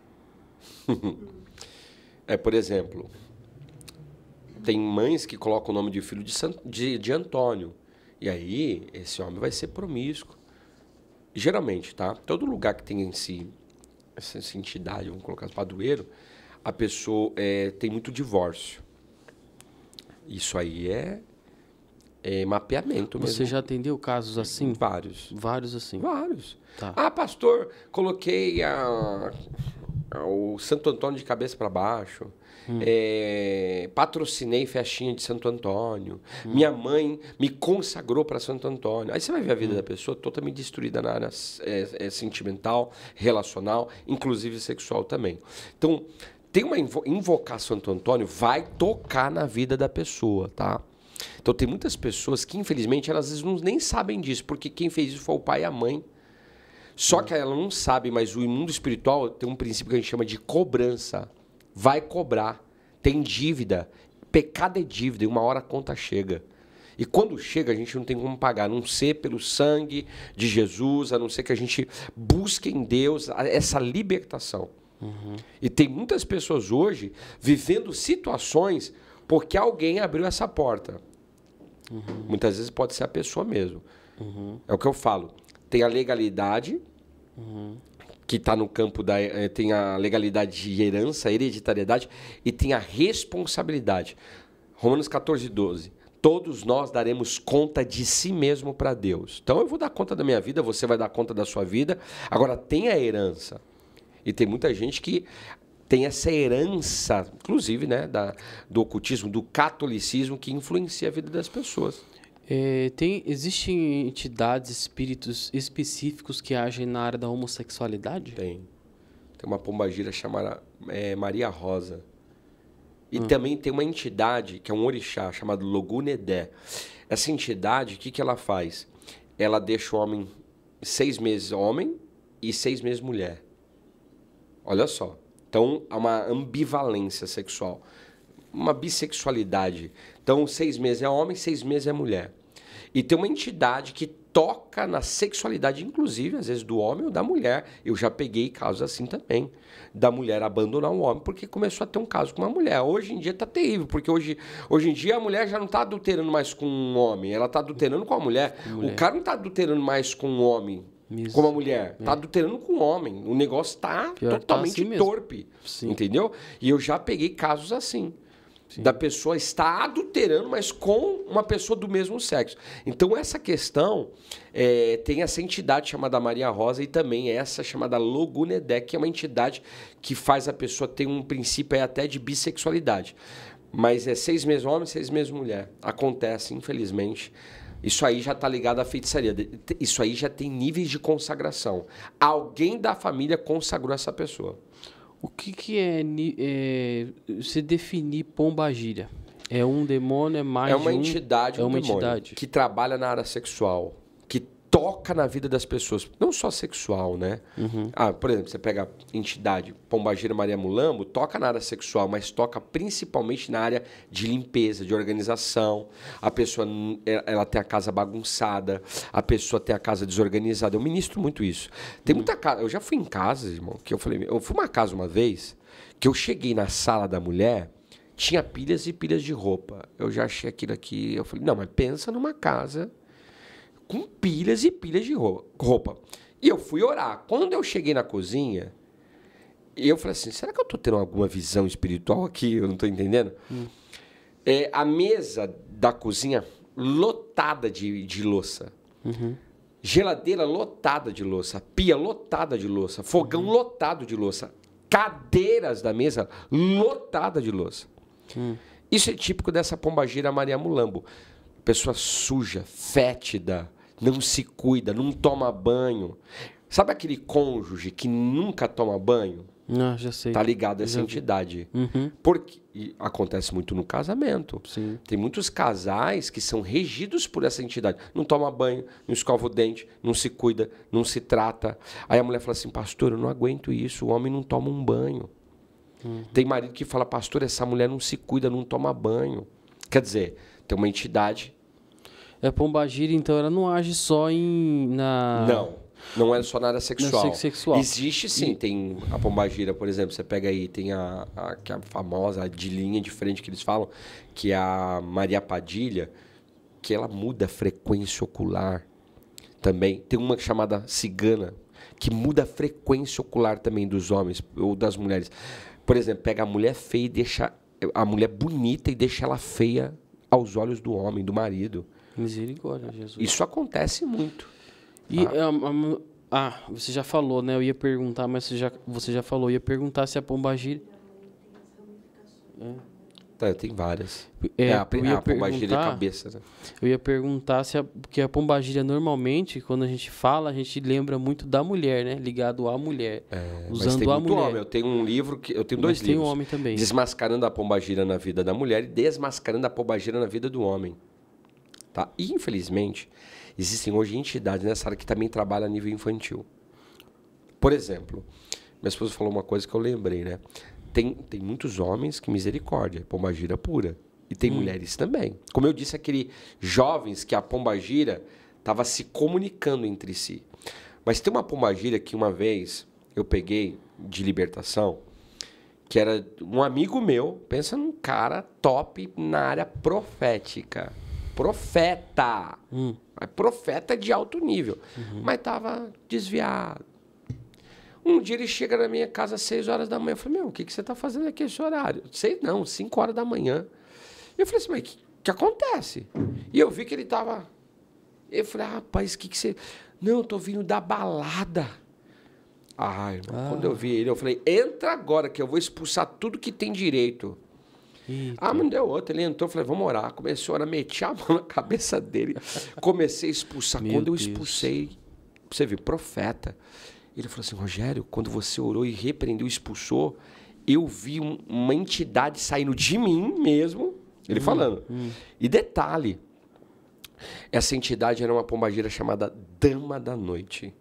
é, por exemplo, tem mães que colocam o nome de filho de, San... de, de Antônio. E aí, esse homem vai ser promíscuo geralmente, tá? Todo lugar que tem em si essa, essa entidade, vamos colocar padroeiro, a pessoa é, tem muito divórcio. Isso aí é, é mapeamento mesmo. Você já atendeu casos assim? Vários. Vários assim? Vários. Tá. Ah, pastor, coloquei a, a, o Santo Antônio de cabeça para baixo. Hum. É, patrocinei festinha de Santo Antônio. Hum. Minha mãe me consagrou para Santo Antônio. Aí você vai ver a vida hum. da pessoa totalmente destruída na área é, é, sentimental, relacional, inclusive sexual também. Então, tem uma invo invocar Santo Antônio vai tocar na vida da pessoa, tá? Então tem muitas pessoas que infelizmente elas às vezes não, nem sabem disso, porque quem fez isso foi o pai e a mãe. Só hum. que ela não sabe, mas o mundo espiritual tem um princípio que a gente chama de cobrança vai cobrar, tem dívida. Pecado é dívida e uma hora a conta chega. E quando chega, a gente não tem como pagar, a não ser pelo sangue de Jesus, a não ser que a gente busque em Deus essa libertação. Uhum. E tem muitas pessoas hoje vivendo situações porque alguém abriu essa porta. Uhum. Muitas vezes pode ser a pessoa mesmo. Uhum. É o que eu falo. Tem a legalidade, uhum que está no campo da eh, tem a legalidade de herança, hereditariedade e tem a responsabilidade. Romanos 14, 12. Todos nós daremos conta de si mesmo para Deus. Então eu vou dar conta da minha vida, você vai dar conta da sua vida. Agora tem a herança. E tem muita gente que tem essa herança, inclusive, né, da, do ocultismo, do catolicismo que influencia a vida das pessoas. É, tem, existem entidades, espíritos específicos que agem na área da homossexualidade? Tem. Tem uma pombagira chamada é, Maria Rosa. E ah. também tem uma entidade, que é um orixá, chamado Logunedé. Essa entidade, o que, que ela faz? Ela deixa o homem seis meses homem e seis meses mulher. Olha só. Então, há uma ambivalência sexual uma bissexualidade. Então, seis meses é homem, seis meses é mulher. E tem uma entidade que toca na sexualidade, inclusive, às vezes, do homem ou da mulher. Eu já peguei casos assim também. Da mulher abandonar um homem porque começou a ter um caso com uma mulher. Hoje em dia tá terrível, porque hoje, hoje em dia a mulher já não tá adulterando mais com um homem, ela tá adulterando com a mulher. mulher. O cara não tá adulterando mais com um homem. com Como a mulher. Tá é. Tá adulterando com o homem. O negócio tá, tá totalmente tá assim torpe. Entendeu? E eu já peguei casos assim. Sim. da pessoa estar adulterando, mas com uma pessoa do mesmo sexo. Então, essa questão é, tem essa entidade chamada Maria Rosa e também essa chamada Logunedec, que é uma entidade que faz a pessoa ter um princípio até de bissexualidade. Mas é seis meses homem, seis meses mulher. Acontece, infelizmente. Isso aí já está ligado à feitiçaria. Isso aí já tem níveis de consagração. Alguém da família consagrou essa pessoa. O que, que é, é se definir pombagíria? É um demônio, é mais É uma um, entidade, é uma um entidade. que trabalha na área sexual toca na vida das pessoas, não só sexual, né? Uhum. Ah, por exemplo, você pega a entidade Pombagira Maria Mulambo, toca na área sexual, mas toca principalmente na área de limpeza, de organização. A pessoa é, ela tem a casa bagunçada, a pessoa tem a casa desorganizada. Eu ministro muito isso. Tem uhum. muita casa, eu já fui em casas, irmão, que eu falei, eu fui uma casa uma vez que eu cheguei na sala da mulher, tinha pilhas e pilhas de roupa. Eu já achei aquilo aqui, eu falei, não, mas pensa numa casa com pilhas e pilhas de roupa. E eu fui orar. Quando eu cheguei na cozinha, eu falei assim: será que eu estou tendo alguma visão espiritual aqui? Eu não estou entendendo. Hum. É, a mesa da cozinha lotada de, de louça. Uhum. Geladeira lotada de louça. Pia lotada de louça. Fogão uhum. lotado de louça. Cadeiras da mesa lotada de louça. Uhum. Isso é típico dessa pombagira Maria Mulambo. Pessoa suja, fétida não se cuida, não toma banho. Sabe aquele cônjuge que nunca toma banho? Não, ah, já sei. Tá ligado a essa entidade. Uhum. Porque acontece muito no casamento. Sim. Tem muitos casais que são regidos por essa entidade. Não toma banho, não escova o dente, não se cuida, não se trata. Aí a mulher fala assim: "Pastor, eu não aguento isso. O homem não toma um banho". Uhum. Tem marido que fala: "Pastor, essa mulher não se cuida, não toma banho". Quer dizer, tem uma entidade a é, pombagira, então, ela não age só em. Na... Não. Não é só na área sexual. sexual. Existe sim, e... tem a pombagira, por exemplo, você pega aí, tem a, a, é a famosa de linha de frente que eles falam, que é a Maria Padilha, que ela muda a frequência ocular também. Tem uma chamada cigana, que muda a frequência ocular também dos homens ou das mulheres. Por exemplo, pega a mulher feia e deixa a mulher bonita e deixa ela feia aos olhos do homem, do marido. Misericórdia, Jesus. Isso acontece muito. E tá? é, é, ah, você já falou, né? Eu ia perguntar, mas você já, você já falou. Eu ia perguntar se a pombagira. É. Tá, tem várias. É, é a, a pombagira de é cabeça, né? Eu ia perguntar se a, porque a pombagira normalmente, quando a gente fala, a gente lembra muito da mulher, né? Ligado à mulher. É, usando mas tem a muito mulher. homem. Eu tenho um livro que. Eu tenho dois livros. Tem homem também. Desmascarando a pombagira na vida da mulher e desmascarando a pombagira na vida do homem. Tá? E, infelizmente, existem hoje entidades nessa área que também trabalham a nível infantil. Por exemplo, minha esposa falou uma coisa que eu lembrei, né? Tem, tem muitos homens que misericórdia, pombagira pura. E tem hum. mulheres também. Como eu disse, aquele jovens que a pombagira estava se comunicando entre si. Mas tem uma pombagira que uma vez eu peguei de libertação, que era um amigo meu, pensa num cara top na área profética. Profeta. Hum. É profeta de alto nível. Uhum. Mas tava desviado. Um dia ele chega na minha casa às 6 horas da manhã. Eu falei, meu, o que, que você está fazendo aqui esse horário? Sei não, 5 horas da manhã. Eu falei assim, mas o que, que, acontece? E eu vi que ele estava... Eu falei, ah, rapaz, o que, que você... Não, eu tô vindo da balada. Ai, ah, irmão, ah. quando eu vi ele, eu falei, entra agora que eu vou expulsar tudo que tem direito. Eita. Ah, mas não deu outro. Ele entrou, falei, vamos orar. Começou a orar, meti a mão na cabeça dele. Comecei a expulsar. Meu Quando eu expulsei, você viu, profeta. Ele falou assim, Rogério, quando você orou e repreendeu, expulsou, eu vi uma entidade saindo de mim mesmo. Ele hum, falando. Hum. E detalhe, essa entidade era uma pombagira chamada Dama da Noite.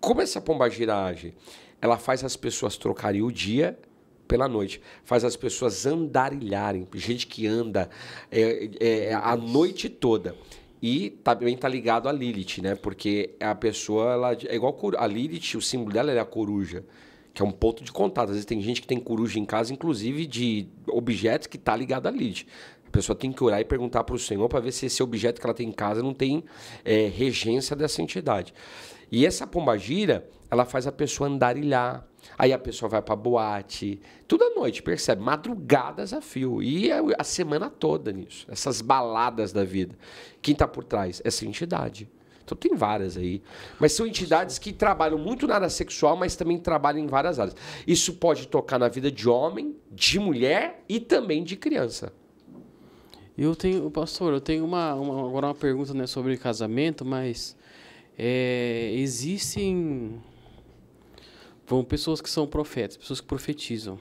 Como essa pombagira age? Ela faz as pessoas trocarem o dia pela noite. Faz as pessoas andarilharem, gente que anda é, é, é a noite toda. E também tá ligado à Lilith, né? Porque a pessoa, ela é igual a Lilith, o símbolo dela é a coruja, que é um ponto de contato. Às vezes tem gente que tem coruja em casa, inclusive de objetos que tá ligado à Lilith. A pessoa tem que orar e perguntar para o Senhor para ver se esse objeto que ela tem em casa não tem é, regência dessa entidade. E essa pombagira, ela faz a pessoa andarilhar. Aí a pessoa vai pra boate. Tudo à noite, percebe? Madrugadas a fio. E a semana toda nisso. Essas baladas da vida. Quem tá por trás? Essa entidade. Então tem várias aí. Mas são entidades que trabalham muito na área sexual, mas também trabalham em várias áreas. Isso pode tocar na vida de homem, de mulher e também de criança. Eu tenho, pastor, eu tenho uma, uma agora uma pergunta né, sobre casamento, mas é, existem bom, pessoas que são profetas, pessoas que profetizam.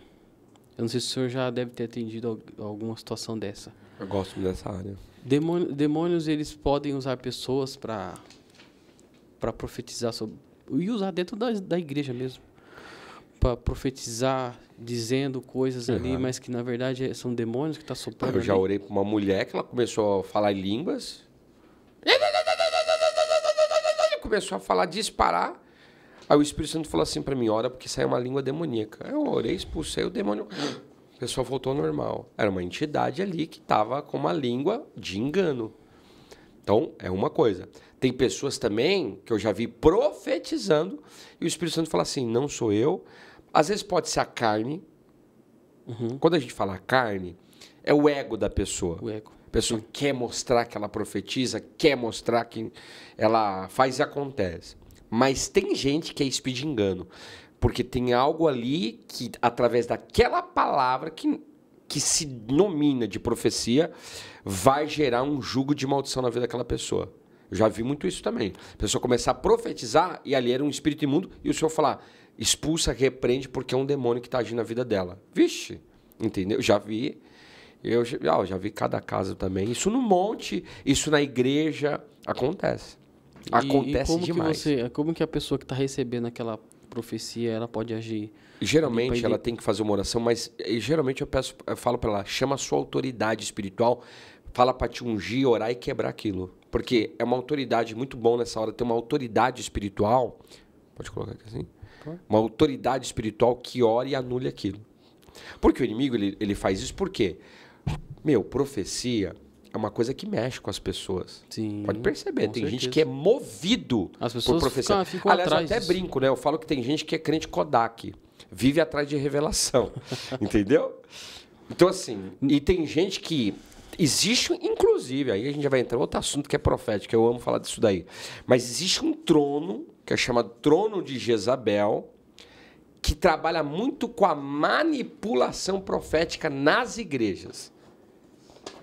Eu não sei se o senhor já deve ter atendido alguma situação dessa. Eu gosto dessa área. Demônio, demônios, eles podem usar pessoas para para profetizar sobre e usar dentro da, da igreja mesmo para profetizar dizendo coisas uhum. ali, mas que na verdade é, são demônios que estão tá soprando. Eu já ali. orei para uma mulher que ela começou a falar em línguas começou a falar, disparar. Aí o Espírito Santo falou assim para mim: ora, porque saiu uma língua demoníaca. Eu orei, expulsei o demônio. A pessoal voltou ao normal. Era uma entidade ali que estava com uma língua de engano. Então, é uma coisa. Tem pessoas também que eu já vi profetizando e o Espírito Santo fala assim: não sou eu. Às vezes pode ser a carne. Uhum. Quando a gente fala carne, é o ego da pessoa. O ego pessoa quer mostrar que ela profetiza, quer mostrar que ela faz e acontece. Mas tem gente que é speed engano, porque tem algo ali que, através daquela palavra que, que se nomina de profecia, vai gerar um jugo de maldição na vida daquela pessoa. Eu já vi muito isso também. A pessoa começar a profetizar e ali era um espírito imundo, e o senhor falar, expulsa, repreende, porque é um demônio que está agindo na vida dela. Vixe, entendeu? Já vi ah, eu já vi cada caso também. Isso no monte, isso na igreja acontece. Acontece e, e como demais. Que você, como que a pessoa que está recebendo aquela profecia ela pode agir? Geralmente ela tem que fazer uma oração, mas eh, geralmente eu peço, eu falo para ela, chama a sua autoridade espiritual, fala para te ungir, orar e quebrar aquilo, porque é uma autoridade muito bom nessa hora ter uma autoridade espiritual. Pode colocar aqui assim. Uma autoridade espiritual que ore e anule aquilo. Porque o inimigo ele, ele faz isso por quê? Meu, profecia é uma coisa que mexe com as pessoas. Sim, Pode perceber, tem certeza. gente que é movido as pessoas por profecia. Ficam, ficam Aliás, até disso. brinco, né? Eu falo que tem gente que é crente Kodak, vive atrás de revelação. entendeu? Então, assim, e tem gente que. Existe, inclusive, aí a gente já vai entrar em outro assunto que é profético, eu amo falar disso daí. Mas existe um trono, que é chamado trono de Jezabel, que trabalha muito com a manipulação profética nas igrejas.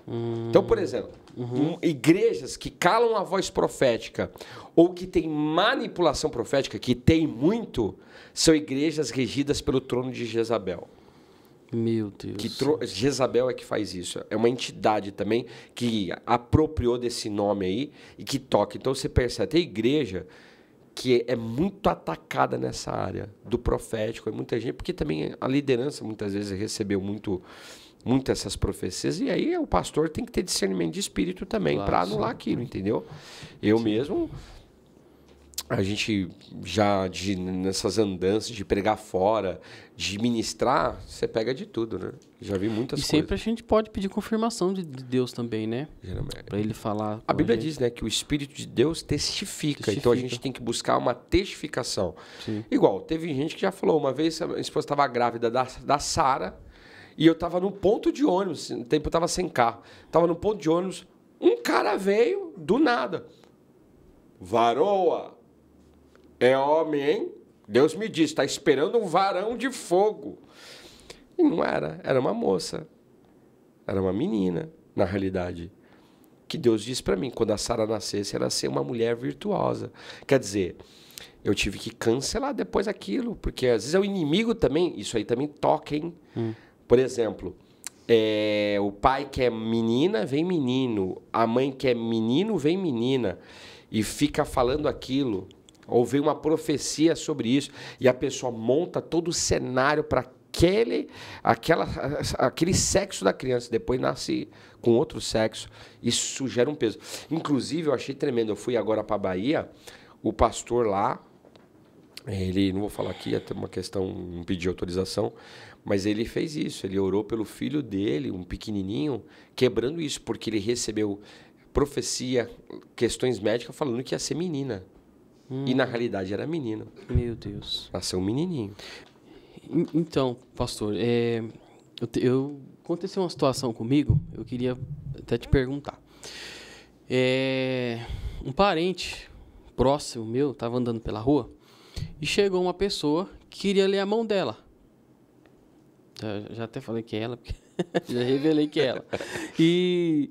Hum. Então, por exemplo, uhum. igrejas que calam a voz profética ou que têm manipulação profética, que tem muito, são igrejas regidas pelo trono de Jezabel. Meu Deus. Que tro... Jezabel é que faz isso. É uma entidade também que apropriou desse nome aí e que toca. Então você percebe, tem igreja que é muito atacada nessa área do profético, é muita gente, porque também a liderança muitas vezes recebeu muito muitas essas profecias, e aí o pastor tem que ter discernimento de espírito também claro, para anular sim. aquilo, uhum. entendeu? Eu sim. mesmo, a gente já de, nessas andanças de pregar fora, de ministrar, você pega de tudo, né? Já vi muitas e coisas. E sempre a gente pode pedir confirmação de, de Deus também, né? Para ele falar. A Bíblia a diz, né, que o Espírito de Deus testifica, testifica, Então a gente tem que buscar uma testificação. Sim. Igual, teve gente que já falou uma vez, a esposa estava grávida da, da Sara e eu estava no ponto de ônibus, no tempo eu estava sem carro. Estava no ponto de ônibus, um cara veio do nada. Varoa, é homem, hein? Deus me disse, está esperando um varão de fogo. E não era, era uma moça. Era uma menina, na realidade. Que Deus disse para mim, quando a Sara nascesse, ela ser uma mulher virtuosa. Quer dizer, eu tive que cancelar depois aquilo, porque às vezes é o inimigo também, isso aí também toca, hein? Hum. Por exemplo, é, o pai quer menina, vem menino. A mãe quer menino, vem menina. E fica falando aquilo. Ou vem uma profecia sobre isso. E a pessoa monta todo o cenário para aquele, aquela, aquele sexo da criança. Depois nasce com outro sexo. Isso gera um peso. Inclusive, eu achei tremendo. Eu fui agora para Bahia. O pastor lá, ele, não vou falar aqui, até uma questão, não pedi autorização, mas ele fez isso, ele orou pelo filho dele, um pequenininho, quebrando isso, porque ele recebeu profecia, questões médicas falando que ia ser menina. Hum. E na hum. realidade era menino. Meu Deus. Nasceu um menininho. Então, pastor, é, eu, eu, aconteceu uma situação comigo, eu queria até te perguntar. É, um parente próximo meu estava andando pela rua e chegou uma pessoa que queria ler a mão dela. Já, já até falei que é ela, porque já revelei que é ela. E,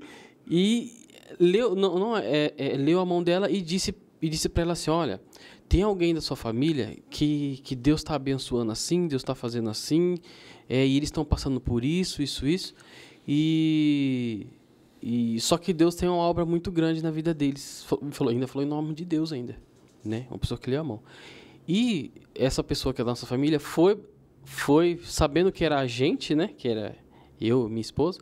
e leu, não, não é, é, leu a mão dela e disse, e disse para ela assim: Olha, tem alguém da sua família que, que Deus está abençoando assim, Deus está fazendo assim, é, e eles estão passando por isso, isso, isso. E, e só que Deus tem uma obra muito grande na vida deles. Falou, ainda falou em nome de Deus ainda, né? Uma pessoa que leu a mão. E essa pessoa que é da nossa família foi foi, sabendo que era a gente, né? Que era eu, minha esposa,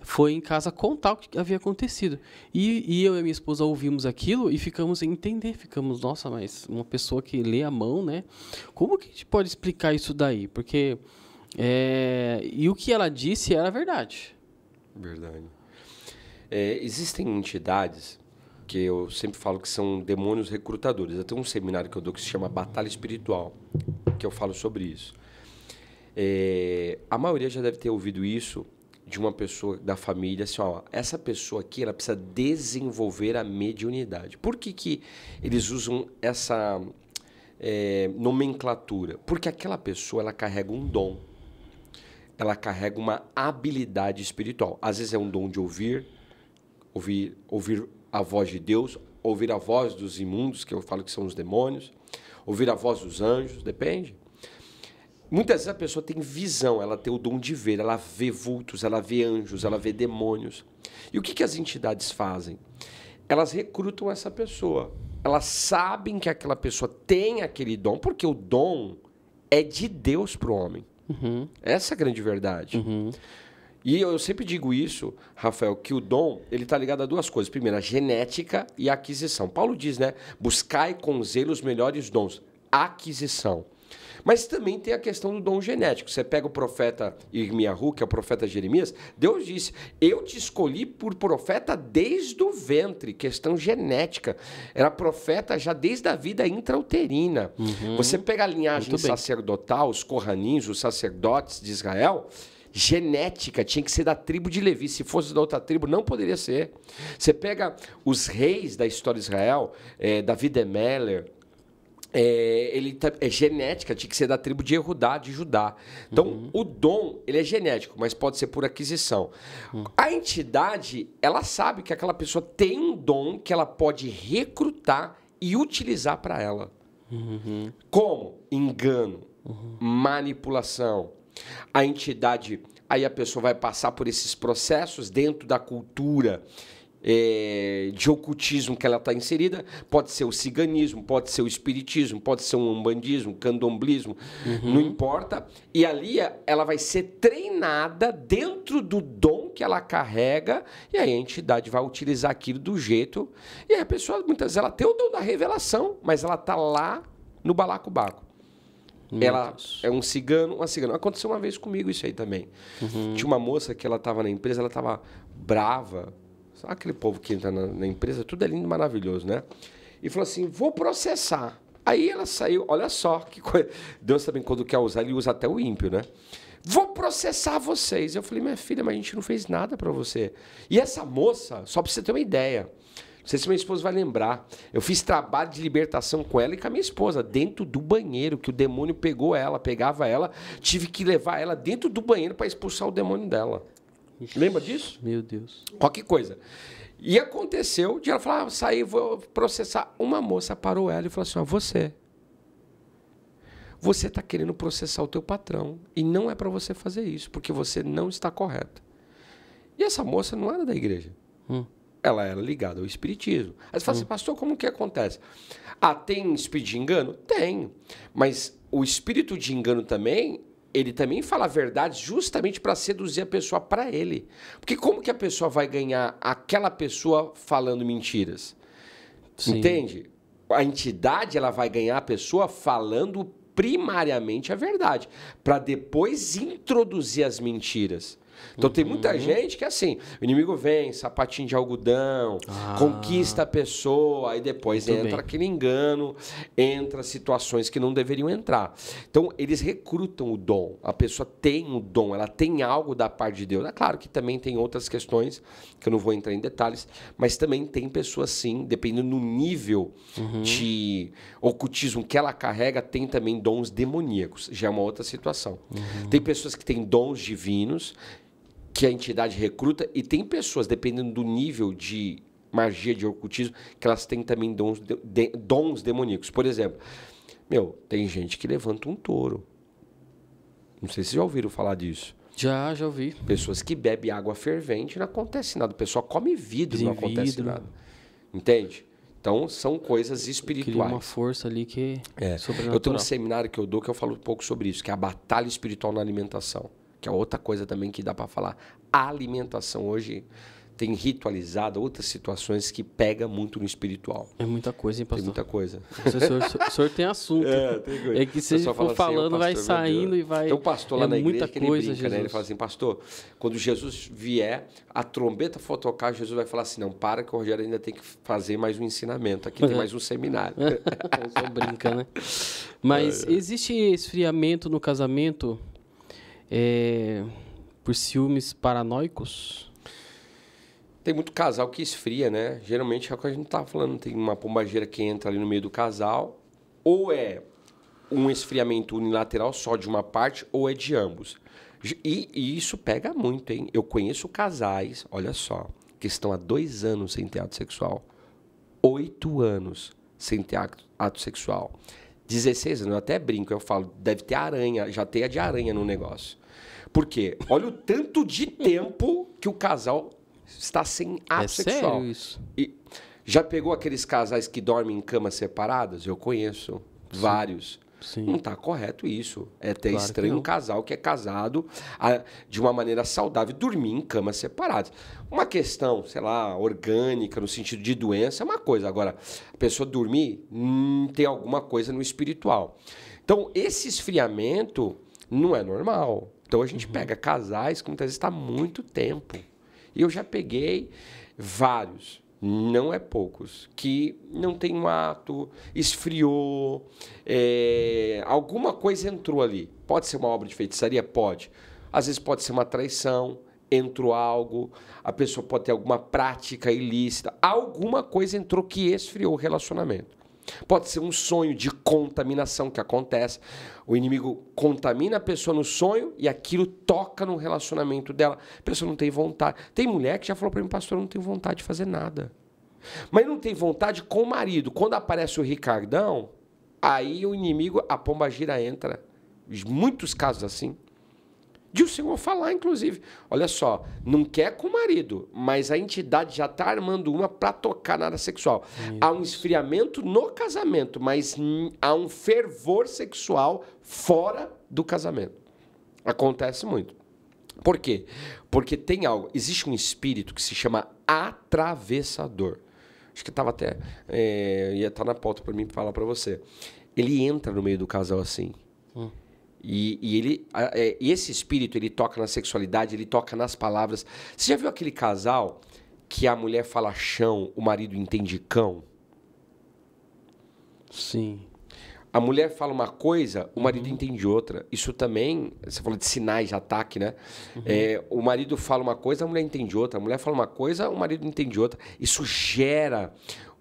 foi em casa contar o que havia acontecido. E, e, eu e minha esposa ouvimos aquilo e ficamos em entender. Ficamos, nossa, mas uma pessoa que lê a mão, né? Como que a gente pode explicar isso daí? Porque. É, e o que ela disse era verdade. Verdade. É, existem entidades porque eu sempre falo que são demônios recrutadores. Eu tenho um seminário que eu dou que se chama Batalha Espiritual, que eu falo sobre isso. É, a maioria já deve ter ouvido isso de uma pessoa da família, assim, ó, essa pessoa aqui, ela precisa desenvolver a mediunidade. Por que, que eles usam essa é, nomenclatura? Porque aquela pessoa, ela carrega um dom, ela carrega uma habilidade espiritual. Às vezes é um dom de ouvir, ouvir, ouvir a voz de Deus, ouvir a voz dos imundos, que eu falo que são os demônios, ouvir a voz dos anjos, depende. Muitas vezes a pessoa tem visão, ela tem o dom de ver, ela vê vultos, ela vê anjos, ela vê demônios. E o que, que as entidades fazem? Elas recrutam essa pessoa. Elas sabem que aquela pessoa tem aquele dom, porque o dom é de Deus para o homem. Uhum. Essa é a grande verdade. Uhum. E eu sempre digo isso, Rafael, que o dom ele está ligado a duas coisas. Primeiro, a genética e a aquisição. Paulo diz, né? Buscai com zelo os melhores dons. Aquisição. Mas também tem a questão do dom genético. Você pega o profeta Irmiahu, que é o profeta Jeremias, Deus disse: Eu te escolhi por profeta desde o ventre, questão genética. Era profeta já desde a vida intrauterina. Uhum. Você pega a linhagem sacerdotal, os corranins, os sacerdotes de Israel, genética, tinha que ser da tribo de Levi. Se fosse da outra tribo, não poderia ser. Você pega os reis da história de Israel, é, eh, Davi Demeller, é, eh, ele tá, é genética, tinha que ser da tribo de Erudá, de Judá. Então, uhum. o dom, ele é genético, mas pode ser por aquisição. Uhum. A entidade, ela sabe que aquela pessoa tem um dom que ela pode recrutar e utilizar para ela. Uhum. Como? Engano, uhum. manipulação, a entidade, aí a pessoa vai passar por esses processos dentro da cultura é, de ocultismo que ela está inserida, pode ser o ciganismo, pode ser o espiritismo, pode ser um umbandismo, candomblismo, uhum. não importa. E ali é, ela vai ser treinada dentro do dom que ela carrega, e aí a entidade vai utilizar aquilo do jeito. E aí a pessoa, muitas vezes, ela tem o dom da revelação, mas ela está lá no balacobaco. Meu ela Deus. é um cigano, uma cigana. Aconteceu uma vez comigo isso aí também. Uhum. Tinha uma moça que ela estava na empresa, ela estava brava. Sabe aquele povo que entra na, na empresa? Tudo é lindo, maravilhoso, né? E falou assim: vou processar. Aí ela saiu, olha só que coisa. Deus também, quando quer usar, ele usa até o ímpio, né? Vou processar vocês. Eu falei, minha filha, mas a gente não fez nada para você. E essa moça, só para você ter uma ideia, sei se minha esposa vai lembrar. Eu fiz trabalho de libertação com ela e com a minha esposa, dentro do banheiro, que o demônio pegou ela, pegava ela. Tive que levar ela dentro do banheiro para expulsar o demônio dela. Ixi, Lembra disso? Meu Deus. Qualquer coisa. E aconteceu de ela falar, ah, saí, vou processar. Uma moça parou ela e falou assim: ó, você. Você está querendo processar o teu patrão e não é para você fazer isso, porque você não está correto. E essa moça não era da igreja. Hum ela era ligada ao espiritismo. Aí você fala assim, hum. pastor, como que acontece? Ah, tem espírito de engano? Tem. Mas o espírito de engano também, ele também fala a verdade justamente para seduzir a pessoa para ele. Porque como que a pessoa vai ganhar aquela pessoa falando mentiras? Sim. Entende? A entidade ela vai ganhar a pessoa falando primariamente a verdade, para depois introduzir as mentiras. Então uhum. tem muita uhum. gente que é assim, o inimigo vem, sapatinho de algodão, ah. conquista a pessoa, aí depois Muito entra bem. aquele engano, entra situações que não deveriam entrar. Então eles recrutam o dom, a pessoa tem o dom, ela tem algo da parte de Deus. É claro que também tem outras questões que eu não vou entrar em detalhes, mas também tem pessoas sim, dependendo do nível uhum. de ocultismo que ela carrega, tem também dons demoníacos, já é uma outra situação. Uhum. Tem pessoas que têm dons divinos que a entidade recruta e tem pessoas, dependendo do nível de magia, de ocultismo, que elas têm também dons, de, dons demoníacos. Por exemplo, meu, tem gente que levanta um touro. Não sei se já ouviram falar disso. Já, já ouvi. Pessoas que bebem água fervente não acontece nada. O pessoal come vidro, Tem não acontece vidro. nada. Entende? Então, são coisas espirituais. Tem uma força ali que é. Eu tenho um seminário que eu dou que eu falo um pouco sobre isso, que é a batalha espiritual na alimentação que é outra coisa também que dá para falar. A alimentação hoje tem ritualizado outras situações que pega muito no espiritual. É muita coisa, hein, pastor? Tem muita coisa. O senhor, o senhor tem assunto. É, tem coisa. É que se for fala assim, falando, assim, vai saindo e vai... Tem então, pastor lá é na igreja ele coisa, brinca, né? Ele fala assim, pastor, quando Jesus vier, a trombeta for tocar, Jesus vai falar assim, não, para que o Rogério ainda tem que fazer mais um ensinamento. Aqui tem mais um seminário. Só brinca, né? Mas é, é. existe esfriamento no casamento é, por ciúmes paranoicos? Tem muito casal que esfria, né? Geralmente é o que a gente tá falando. Tem uma pombageira que entra ali no meio do casal. Ou é um esfriamento unilateral só de uma parte, ou é de ambos. E, e isso pega muito, hein? Eu conheço casais, olha só, que estão há dois anos sem ter ato sexual. Oito anos sem ter ato, ato sexual. 16 anos, eu até brinco, eu falo, deve ter aranha, já teia de aranha no negócio. Porque olha o tanto de tempo que o casal está sem é ato é sexual. Sério isso? E já pegou aqueles casais que dormem em camas separadas? Eu conheço Sim. vários. Sim. Não está correto isso. É até claro estranho um casal que é casado a, ah, de uma maneira saudável dormir em camas separadas. Uma questão, sei lá, orgânica, no sentido de doença, é uma coisa. Agora, a pessoa dormir hum, tem alguma coisa no espiritual. Então, esse esfriamento não é normal. Então a gente uhum. pega casais que muitas vezes está muito tempo. E eu já peguei vários, não é poucos, que não tem um ato, esfriou, é, alguma coisa entrou ali. Pode ser uma obra de feitiçaria? Pode. Às vezes pode ser uma traição, entrou algo, a pessoa pode ter alguma prática ilícita, alguma coisa entrou que esfriou o relacionamento. Pode ser um sonho de contaminação que acontece. O inimigo contamina a pessoa no sonho e aquilo toca no relacionamento dela. A pessoa não tem vontade. Tem mulher que já falou para mim, pastor, eu não tenho vontade de fazer nada. Mas não tem vontade com o marido. Quando aparece o Ricardão, aí o inimigo, a pomba gira entra. Muitos casos assim de o Senhor falar, inclusive. Olha só, não quer com o marido, mas a entidade já está armando uma para tocar na área sexual. há um esfriamento no casamento, mas há um fervor sexual fora do casamento. Acontece muito. Por quê? Porque tem algo, existe um espírito que se chama atravessador. Acho que estava até. É, ia estar tá na pauta para mim falar para você. Ele entra no meio do casal assim. Hum e, e ele, é, e esse espírito, ele toca na sexualidade, ele toca nas palavras. Você já viu aquele casal que a mulher fala chão, o marido entende cão? Sim. A mulher fala uma coisa, o marido uhum. entende outra. Isso também, você falou de sinais de ataque, né? Uhum. É, o marido fala uma coisa, a mulher entende outra. A mulher fala uma coisa, o marido entende outra. Isso gera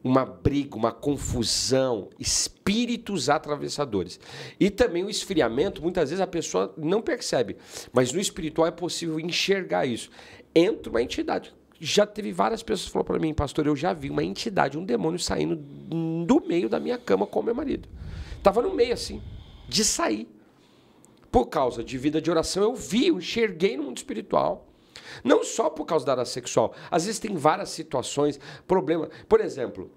uma briga, uma confusão, espíritos atravessadores. E também o esfriamento, muitas vezes a pessoa não percebe, mas no espiritual é possível enxergar isso. Entra uma entidade. Já teve várias pessoas que falaram para mim, pastor, eu já vi uma entidade, um demônio saindo do meio da minha cama com meu marido. Tava no meio assim, de sair. Por causa de vida de oração, eu vi, eu enxerguei no mundo espiritual não só por causa da área sexual. Às vezes tem várias situações, problema. Por exemplo,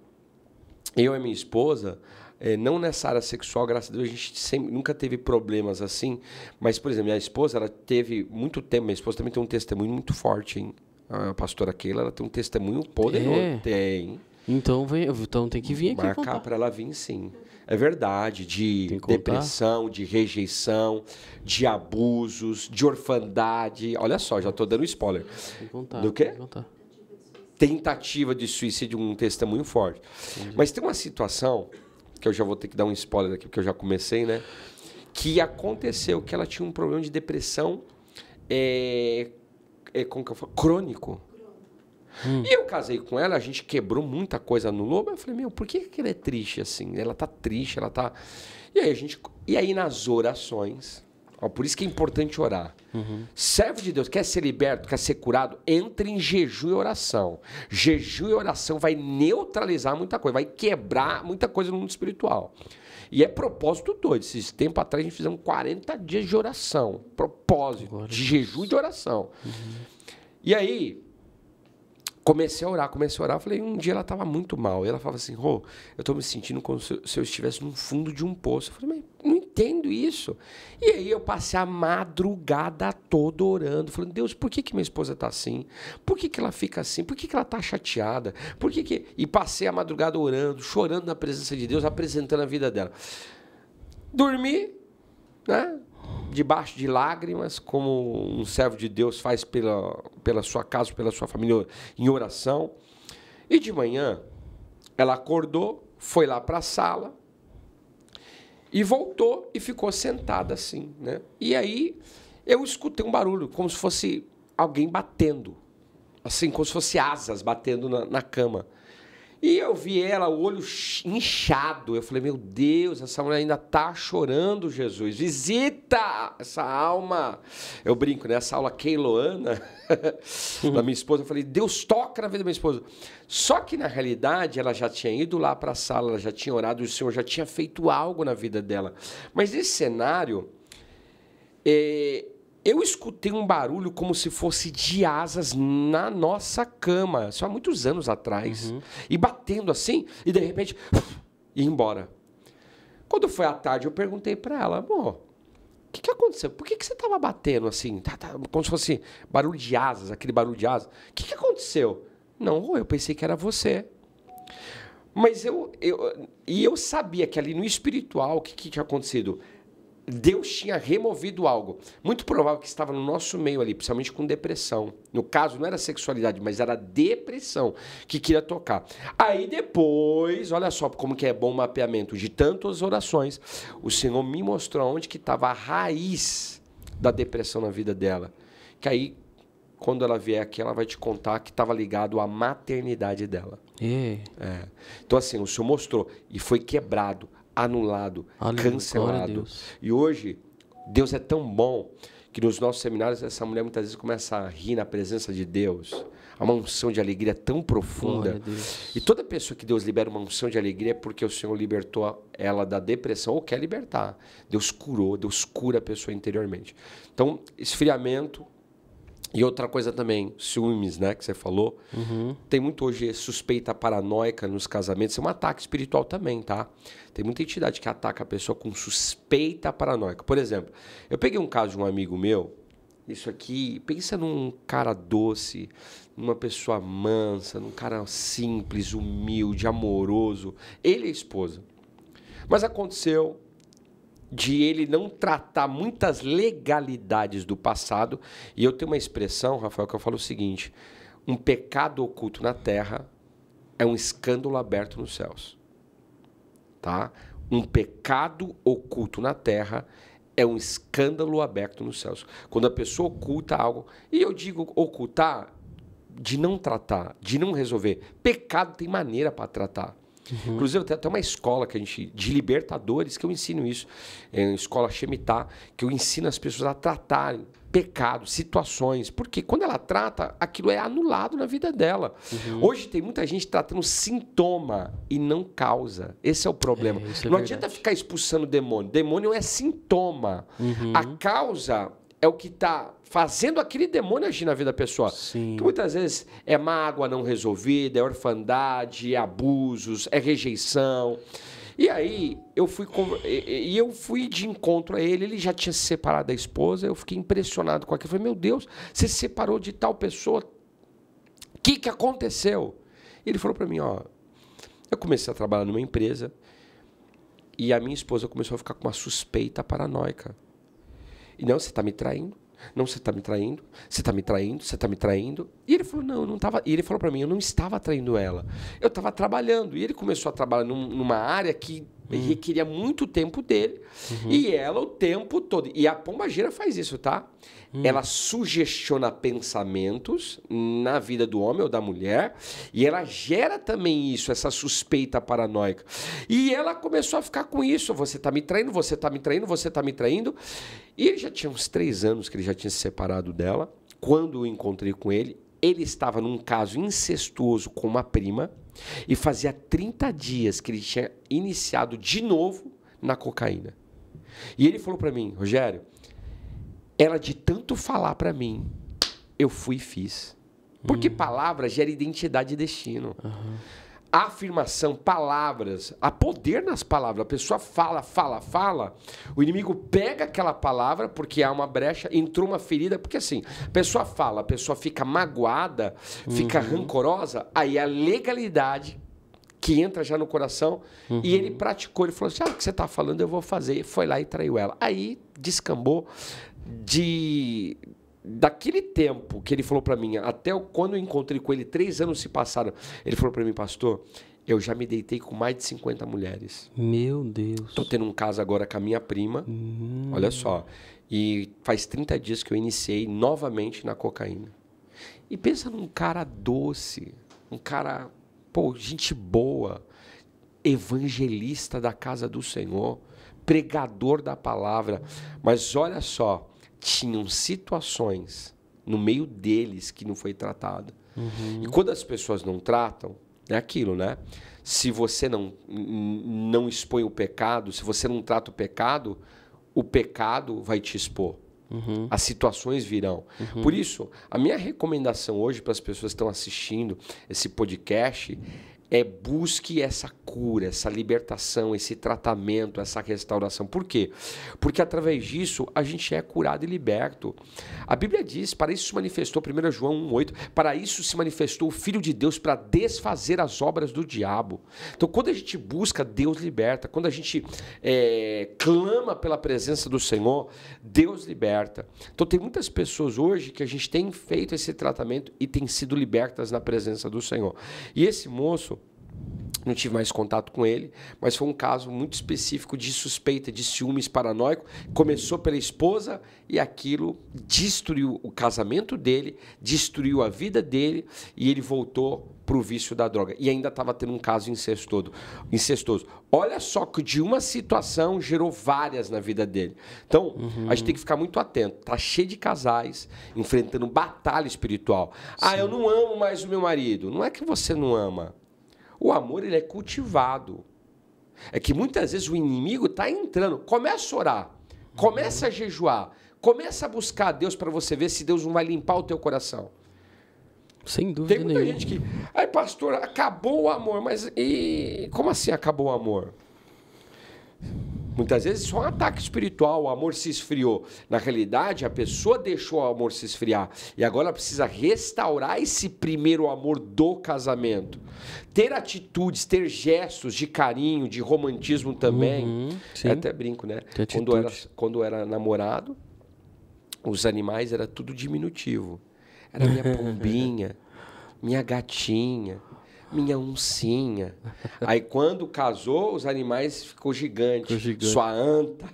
eu e minha esposa, é, não nessa área sexual, graças a Deus, a gente sempre, nunca teve problemas assim. Mas, por exemplo, minha esposa, ela teve muito tempo. Minha esposa também tem um testemunho muito forte, hein? A pastora Keila, ela tem um testemunho poderoso. É. Tem. Então, vem, então tem que vir aqui. Marcar para ela vir, sim. É verdade, de depressão, de rejeição, de abusos, de orfandade. Olha só, já estou dando spoiler. Tem que contar, Do quê? Tem que contar. Tentativa de suicídio, um testemunho forte. Entendi. Mas tem uma situação, que eu já vou ter que dar um spoiler aqui, porque eu já comecei, né? Que aconteceu que ela tinha um problema de depressão é, é, como que eu falo? crônico. Hum. E eu casei com ela, a gente quebrou muita coisa no lobo. Eu falei, meu, por que, que ela é triste assim? Ela tá triste, ela tá. E aí a gente. E aí nas orações. Ó, por isso que é importante orar. Uhum. Servo de Deus, quer ser liberto, quer ser curado, entre em jejum e oração. Jejum e oração vai neutralizar muita coisa, vai quebrar muita coisa no mundo espiritual. E é propósito doido. Esses tempo atrás a gente fizemos 40 dias de oração. Propósito, Agora. de jejum e de oração. Uhum. E aí, comecei a orar, comecei a orar. Falei, um dia ela estava muito mal. E ela falava assim, Rô, eu estou me sentindo como se eu estivesse no fundo de um poço. Eu falei, mas não entendo isso. E aí eu passei a madrugada toda orando, falando, Deus, por que, que minha esposa está assim? Por que, que ela fica assim? Por que, que ela está chateada? Por que, que. E passei a madrugada orando, chorando na presença de Deus, apresentando a vida dela. Dormi, né? debaixo de lágrimas, como um servo de Deus faz pela, pela sua casa, pela sua família, em oração. E de manhã, ela acordou, foi lá para a sala e voltou e ficou sentada assim, né? E aí eu escutei um barulho, como se fosse alguém batendo, assim, como se fosse asas batendo na, na cama. E eu vi ela, o olho inchado. Eu falei, meu Deus, essa mulher ainda tá chorando, Jesus. Visita essa alma. Eu brinco, né? Essa aula keiloana da minha esposa. Eu falei, Deus toca na vida da minha esposa. Só que, na realidade, ela já tinha ido lá para a sala, ela já tinha orado, o Senhor já tinha feito algo na vida dela. Mas esse cenário... É, eu escutei um barulho como se fosse de asas na nossa cama, só há muitos anos atrás. Uhum. E batendo assim, e de repente, e embora. Quando foi à tarde, eu perguntei para ela, amor, o que, que aconteceu? Por que, que você tava batendo assim? Tá, tá, como se fosse barulho de asas, aquele barulho de asas. O que, que aconteceu? Não, eu pensei que era você. Mas eu, eu. E eu sabia que ali no espiritual, o que, que tinha acontecido? Deus tinha removido algo. Muito provável que estava no nosso meio ali, principalmente com depressão. No caso, não era sexualidade, mas era depressão que queria tocar. Aí depois, olha só como que é bom o mapeamento de tantas orações. O Senhor me mostrou onde que estava a raiz da depressão na vida dela. Que aí, quando ela vier aqui, ela vai te contar que estava ligado à maternidade dela. É. é. Então, assim, o Senhor mostrou e foi quebrado anulado, Aleluia, cancelado. E hoje, Deus é tão bom que nos nossos seminários essa mulher muitas vezes começa a rir na presença de Deus. Há uma unção de alegria tão profunda. E toda pessoa que Deus libera uma unção de alegria é porque o Senhor libertou ela da depressão ou quer libertar. Deus curou, Deus cura a pessoa interiormente. Então, esfriamento, e outra coisa também, ciúmes, né, que você falou. Uhum. Tem muito hoje suspeita paranoica nos casamentos. É um ataque espiritual também, tá? Tem muita entidade que ataca a pessoa com suspeita paranoica. Por exemplo, eu peguei um caso de um amigo meu, isso aqui, pensa num cara doce, numa pessoa mansa, num cara simples, humilde, amoroso. Ele é esposa. Mas aconteceu de ele não tratar muitas legalidades do passado. E eu tenho uma expressão, Rafael, que eu falo o seguinte: um pecado oculto na terra é um escândalo aberto nos céus. Tá? Um pecado oculto na terra é um escândalo aberto nos céus. Quando a pessoa oculta algo, e eu digo ocultar de não tratar, de não resolver. Pecado tem maneira para tratar. Uhum. Inclusive, tem até uma escola que a gente, de libertadores que eu ensino isso, é uma escola Shemitah, que eu ensino as pessoas a tratarem pecados, situações, porque quando ela trata, aquilo é anulado na vida dela. Uhum. Hoje tem muita gente tratando sintoma e não causa. Esse é o problema. É, é não adianta ficar expulsando o demônio. Demônio é sintoma. Uhum. A causa é o que está fazendo aquele demônio agir na vida pessoal. Sim. Que muitas vezes é mágoa não resolvida, é orfandade, é abusos, é rejeição. E aí eu fui e eu fui de encontro a ele, ele já tinha se separado da esposa, eu fiquei impressionado com aquilo. Eu falei, meu Deus, você se separou de tal pessoa. O que, que aconteceu? E ele falou para mim, ó, eu comecei a trabalhar numa empresa e a minha esposa começou a ficar com uma suspeita paranoica. E não, você está me traindo. Não, você está me traindo. Você está me traindo. Você está me traindo. E ele falou, não, eu não estava. E ele falou para mim, eu não estava traindo ela. Eu estava trabalhando. E ele começou a trabalhar num, numa área que Uhum. Requeria muito tempo dele. Uhum. E ela o tempo todo. E a pomba-gira faz isso, tá? Hum. Ela sugestiona pensamentos na vida do homem ou da mulher. E ela gera também isso, essa suspeita paranoica. E ela começou a ficar com isso. Você tá me traindo, você tá me traindo, você tá me traindo. E ele já tinha uns três anos que ele já tinha se separado dela. Quando eu encontrei com ele, ele estava num caso incestuoso com uma prima e fazia 30 dias que ele tinha iniciado de novo na cocaína. E ele falou para mim, Rogério, ela de tanto falar para mim, eu fui e fiz. Porque uhum. palavra gera identidade e destino. Uhum afirmação, palavras, há poder nas palavras. A pessoa fala, fala, fala, o inimigo pega aquela palavra porque há uma brecha, entrou uma ferida, porque assim, a pessoa fala, a pessoa fica magoada, fica uhum. rancorosa, aí a legalidade que entra já no coração uhum. e ele praticou, ele falou assim: "Ah, o que você está falando, eu vou fazer". E foi lá e traiu ela. Aí descambou de daquele tempo que ele falou para mim, até quando eu encontrei com ele, três anos se passaram, ele falou para mim, pastor, eu já me deitei com mais de 50 mulheres. Meu Deus. Tô tendo um caso agora com a minha prima, hum. olha só, e faz 30 dias que eu iniciei novamente na cocaína. E pensa num cara doce, um cara, pô, gente boa, evangelista da casa do Senhor, pregador da palavra. Mas olha só, tinham situações no meio deles que não foi tratado. Uhum. E quando as pessoas não tratam, é aquilo, né? Se você não, não expõe o pecado, se você não trata o pecado, o pecado vai te expor. Uhum. As situações virão. Uhum. Por isso, a minha recomendação hoje para as pessoas que estão assistindo esse podcast é busque essa cura, essa libertação, esse tratamento, essa restauração. Por quê? Porque através disso a gente é curado e liberto. A Bíblia diz: para isso se manifestou, 1 João 1,8, para isso se manifestou o Filho de Deus para desfazer as obras do diabo. Então, quando a gente busca, Deus liberta. Quando a gente é, clama pela presença do Senhor, Deus liberta. Então, tem muitas pessoas hoje que a gente tem feito esse tratamento e tem sido libertas na presença do Senhor. E esse moço, não tive mais contato com ele, mas foi um caso muito específico de suspeita de ciúmes paranoico. Começou pela esposa e aquilo destruiu o casamento dele, destruiu a vida dele e ele voltou para o vício da droga. E ainda estava tendo um caso incestuoso. incestuoso. Olha só que de uma situação gerou várias na vida dele. Então, uhum. a gente tem que ficar muito atento. Tá cheio de casais enfrentando batalha espiritual. Ah, Sim. Ah, eu não amo mais o meu marido. Não é que você não ama o amor ele é cultivado. É que muitas vezes o inimigo está entrando. Começa a orar, começa a jejuar, começa a buscar a Deus para você ver se Deus não vai limpar o teu coração. Sem dúvida Tem muita gente que. Ai, pastor, acabou o amor, mas. E como assim acabou o amor? Muitas vezes só é um ataque espiritual, o amor se esfriou. Na realidade, a pessoa deixou o amor se esfriar e agora ela precisa restaurar esse primeiro amor do casamento. Ter atitudes, ter gestos de carinho, de romantismo também. Uhum, eu até brinco, né? Quando era, quando era namorado, os animais era tudo diminutivo. Era minha pombinha, minha gatinha minha uncinha. Aí quando casou, os animais ficou gigante. Ficou gigante. Sua anta.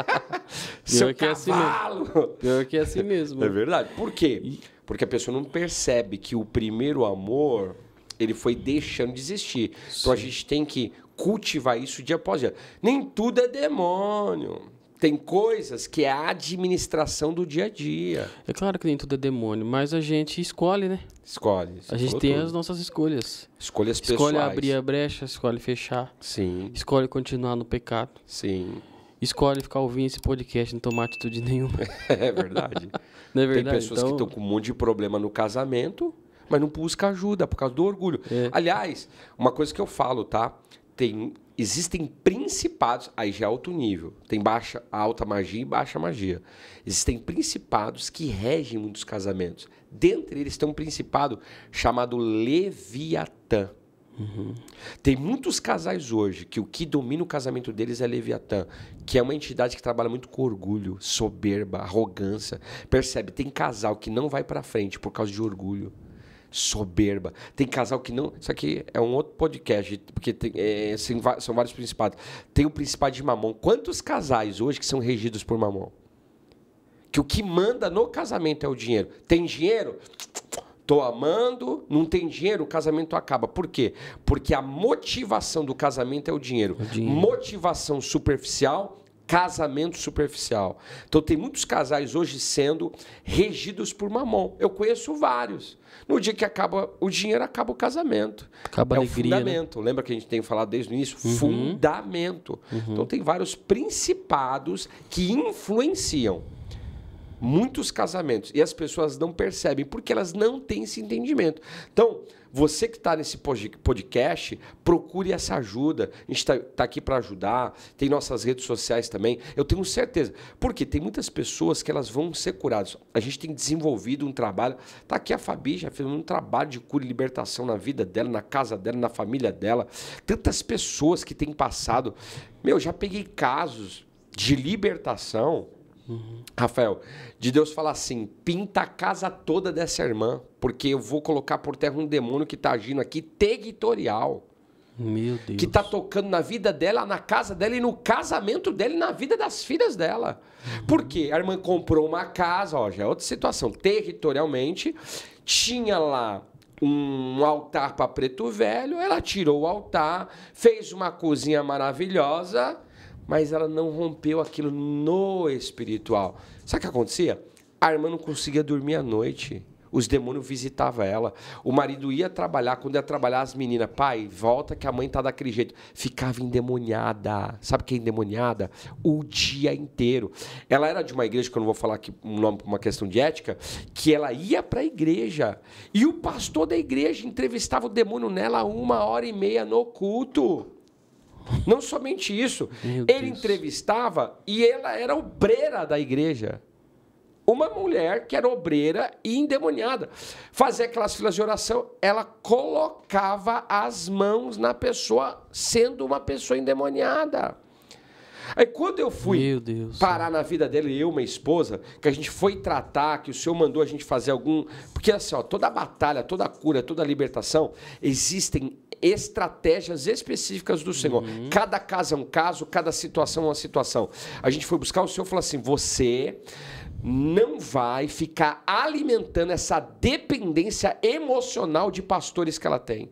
seu Pior cavalo. é assim Pior que é assim mesmo. É verdade. Por quê? Porque a pessoa não percebe que o primeiro amor, ele foi deixando de existir. Sim. Então a gente tem que cultivar isso dia após dia. Nem tudo é demônio tem coisas que é a administração do dia a dia. É claro que nem tudo é demônio, mas a gente escolhe, né? Escolhe. A gente tem tudo. as nossas escolhas. Escolhas escolhe pessoais. Escolhe abrir a brecha, escolhe fechar. Sim. Escolhe continuar no pecado. Sim. Escolhe ficar ouvindo esse podcast e não tomar atitude nenhuma. é verdade. não é verdade? Tem pessoas então... que estão com um monte de problema no casamento, mas não busca ajuda por causa do orgulho. É. Aliás, uma coisa que eu falo, tá? Tem, Existem principados, aí já é alto nível, tem baixa, alta magia e baixa magia. Existem principados que regem muitos casamentos. Dentre eles tem um principado chamado Leviatã. Uhum. Tem muitos casais hoje que o que domina o casamento deles é Leviatã, que é uma entidade que trabalha muito com orgulho, soberba, arrogância. Percebe? Tem casal que não vai para frente por causa de orgulho soberba. Tem casal que não. Isso aqui é um outro podcast, porque tem, é, são vários principados. Tem o principado de mamão. Quantos casais hoje que são regidos por mamão? Que o que manda no casamento é o dinheiro. Tem dinheiro? Tô amando, não tem dinheiro, o casamento acaba. Por quê? Porque a motivação do casamento é o dinheiro. O dinheiro. Motivação superficial casamento superficial. Então tem muitos casais hoje sendo regidos por mamon. Eu conheço vários. No dia que acaba o dinheiro, acaba o casamento. Acaba é a alegria, o né? fundamento. Né? Lembra que a gente tem falado desde o início? Uhum. Fundamento. Uhum. Então tem vários principados que influenciam muitos casamentos e as pessoas não percebem porque elas não têm esse entendimento. Então, você que está nesse podcast, procure essa ajuda. A gente está tá aqui para ajudar. Tem nossas redes sociais também. Eu tenho certeza. Porque tem muitas pessoas que elas vão ser curadas. A gente tem desenvolvido um trabalho. Está aqui a Fabi, já fez um trabalho de cura e libertação na vida dela, na casa dela, na família dela. Tantas pessoas que têm passado. Meu, já peguei casos de libertação Uhum. Rafael, de Deus falar assim: pinta a casa toda dessa irmã, porque eu vou colocar por terra um demônio que está agindo aqui territorial. Meu tá Deus. Que está tocando na vida dela, na casa dela e no casamento dela e na vida das filhas dela. Uhum. Porque a irmã comprou uma casa, ó, já é outra situação, territorialmente, tinha lá um altar para preto velho, ela tirou o altar, fez uma cozinha maravilhosa mas ela não rompeu aquilo no espiritual. Sabe o que acontecia? A irmã não conseguia dormir à noite. Os demônios visitavam ela. O marido ia trabalhar, quando ia trabalhar, as meninas, pai, volta que a mãe tá daquele jeito. Ficava endemoniada. Sabe que é endemoniada? O dia inteiro. Ela era de uma igreja, que eu não vou falar aqui um nome por uma questão de ética, que ela ia para a igreja. E o pastor da igreja entrevistava o demônio nela uma hora e meia no culto. Não somente isso, Meu ele Deus. entrevistava e ela era obreira da igreja. Uma mulher que era obreira e endemoniada. Fazia aquelas filas de oração, ela colocava as mãos na pessoa, sendo uma pessoa endemoniada. Aí quando eu fui parar na vida dele, eu minha esposa, que a gente foi tratar, que o senhor mandou a gente fazer algum. Porque assim, ó, toda batalha, toda cura, toda libertação, existem estratégias específicas do Senhor. Uhum. Cada caso é um caso, cada situação é uma situação. A gente foi buscar o Senhor e falou assim: você não vai ficar alimentando essa dependência emocional de pastores que ela tem.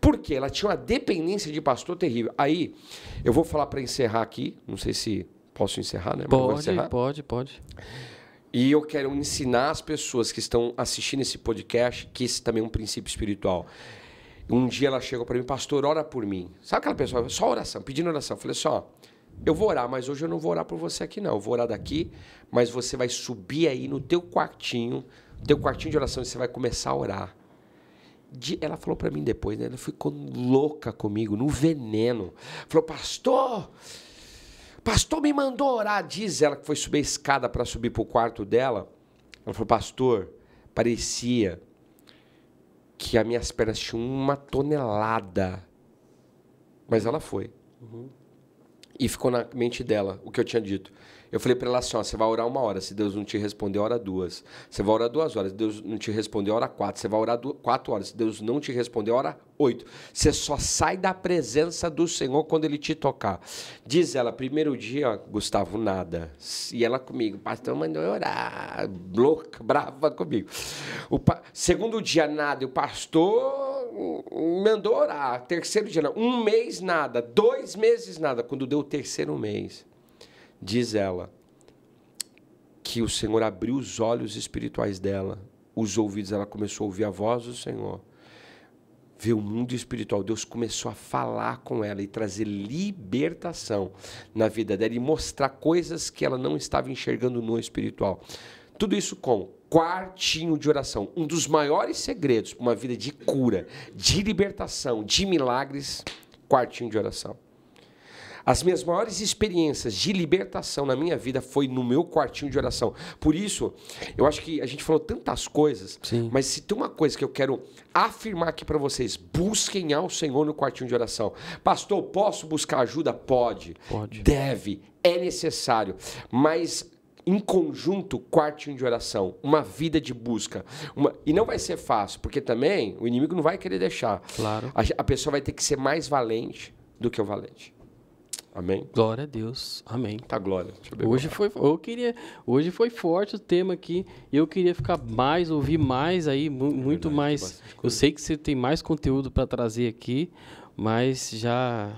Porque ela tinha uma dependência de pastor terrível. Aí, eu vou falar para encerrar aqui, não sei se posso encerrar, né? Pode, encerrar. pode, pode. E eu quero ensinar as pessoas que estão assistindo esse podcast que esse também é um princípio espiritual. Um dia ela chegou para mim, pastor, ora por mim. Sabe aquela pessoa? Só oração, pedindo oração. Eu falei só. Assim, eu vou orar, mas hoje eu não vou orar por você aqui, não. Eu vou orar daqui, mas você vai subir aí no teu quartinho, no teu quartinho de oração, e você vai começar a orar. De, ela falou para mim depois, né? Ela ficou louca comigo, no veneno. Falou, pastor, pastor me mandou orar. Diz ela que foi subir a escada para subir para o quarto dela. Ela falou, pastor, parecia que as minhas pernas tinham uma tonelada. Mas ela foi. Uhum. E ficou na mente dela o que eu tinha dito. Eu falei para ela assim: ó, você vai orar uma hora, se Deus não te responder, ora duas. Você vai orar duas horas, se Deus não te responder, ora quatro. Você vai orar duas, quatro horas, se Deus não te responder, ora oito. Você só sai da presença do Senhor quando Ele te tocar. Diz ela, primeiro dia, Gustavo, nada. E ela comigo, pastor mandou eu orar, louca, brava comigo. Pa... Segundo dia, nada. E o pastor mandou orar. Terceiro dia, nada. um mês nada, dois meses nada. Quando deu o terceiro mês, Diz ela que o Senhor abriu os olhos espirituais dela, os ouvidos, ela começou a ouvir a voz do Senhor, ver o mundo espiritual. Deus começou a falar com ela e trazer libertação na vida dela e mostrar coisas que ela não estava enxergando no espiritual. Tudo isso com quartinho de oração. Um dos maiores segredos para uma vida de cura, de libertação, de milagres, quartinho de oração. As minhas maiores experiências de libertação na minha vida foi no meu quartinho de oração. Por isso, eu acho que a gente falou tantas coisas, Sim. mas se tem uma coisa que eu quero afirmar aqui para vocês, busquem ao Senhor no quartinho de oração. Pastor, posso buscar ajuda? Pode. Pode. Deve, é necessário, mas em conjunto, quartinho de oração, uma vida de busca. Uma... E não vai ser fácil, porque também o inimigo não vai querer deixar. Claro. A, a pessoa vai ter que ser mais valente do que o valente. Amém. Glória a Deus. Amém. Tá glória. hoje foi, eu queria, hoje foi forte o tema aqui. Eu queria ficar mais, ouvir mais aí, mu é muito verdade, mais. Eu sei que você tem mais conteúdo para trazer aqui, mas já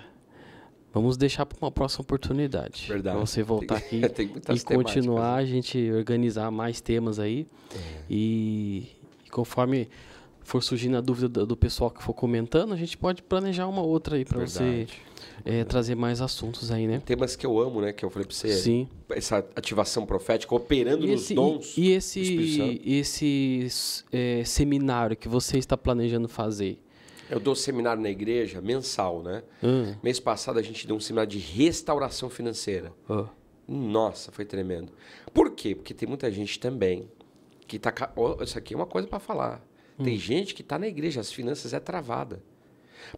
vamos deixar para uma próxima oportunidade. Verdade. você voltar tem, aqui e continuar né? a gente organizar mais temas aí é. e, e conforme for surgindo a dúvida do, do, pessoal que for comentando, a gente pode planejar uma outra aí para você é, trazer mais assuntos aí, né? Temas que eu amo, né? Que eu falei pra você. Sim. Essa ativação profética, operando e esse, nos dons. E, e esse, esse é, seminário que você está planejando fazer? Eu dou seminário na igreja mensal, né? Hum. Mês passado a gente deu um seminário de restauração financeira. Oh. Nossa, foi tremendo. Por quê? Porque tem muita gente também que tá. Oh, isso aqui é uma coisa para falar. Hum. Tem gente que está na igreja, as finanças é travada.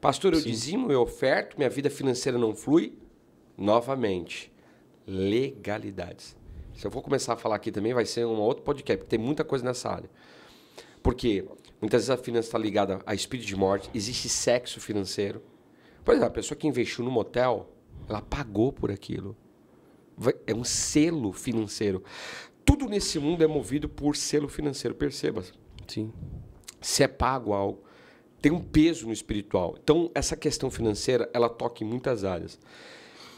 Pastor, eu Sim. dizimo, eu oferto, minha vida financeira não flui. Novamente, legalidades. Se eu vou começar a falar aqui também, vai ser um outro podcast, porque tem muita coisa nessa área. Porque muitas vezes a finança está ligada a espírito de morte, existe sexo financeiro. Por exemplo, a pessoa que investiu no motel, ela pagou por aquilo. É um selo financeiro. Tudo nesse mundo é movido por selo financeiro, perceba. Sim. Se é pago algo tem um peso no espiritual. Então, essa questão financeira, ela toca em muitas áreas.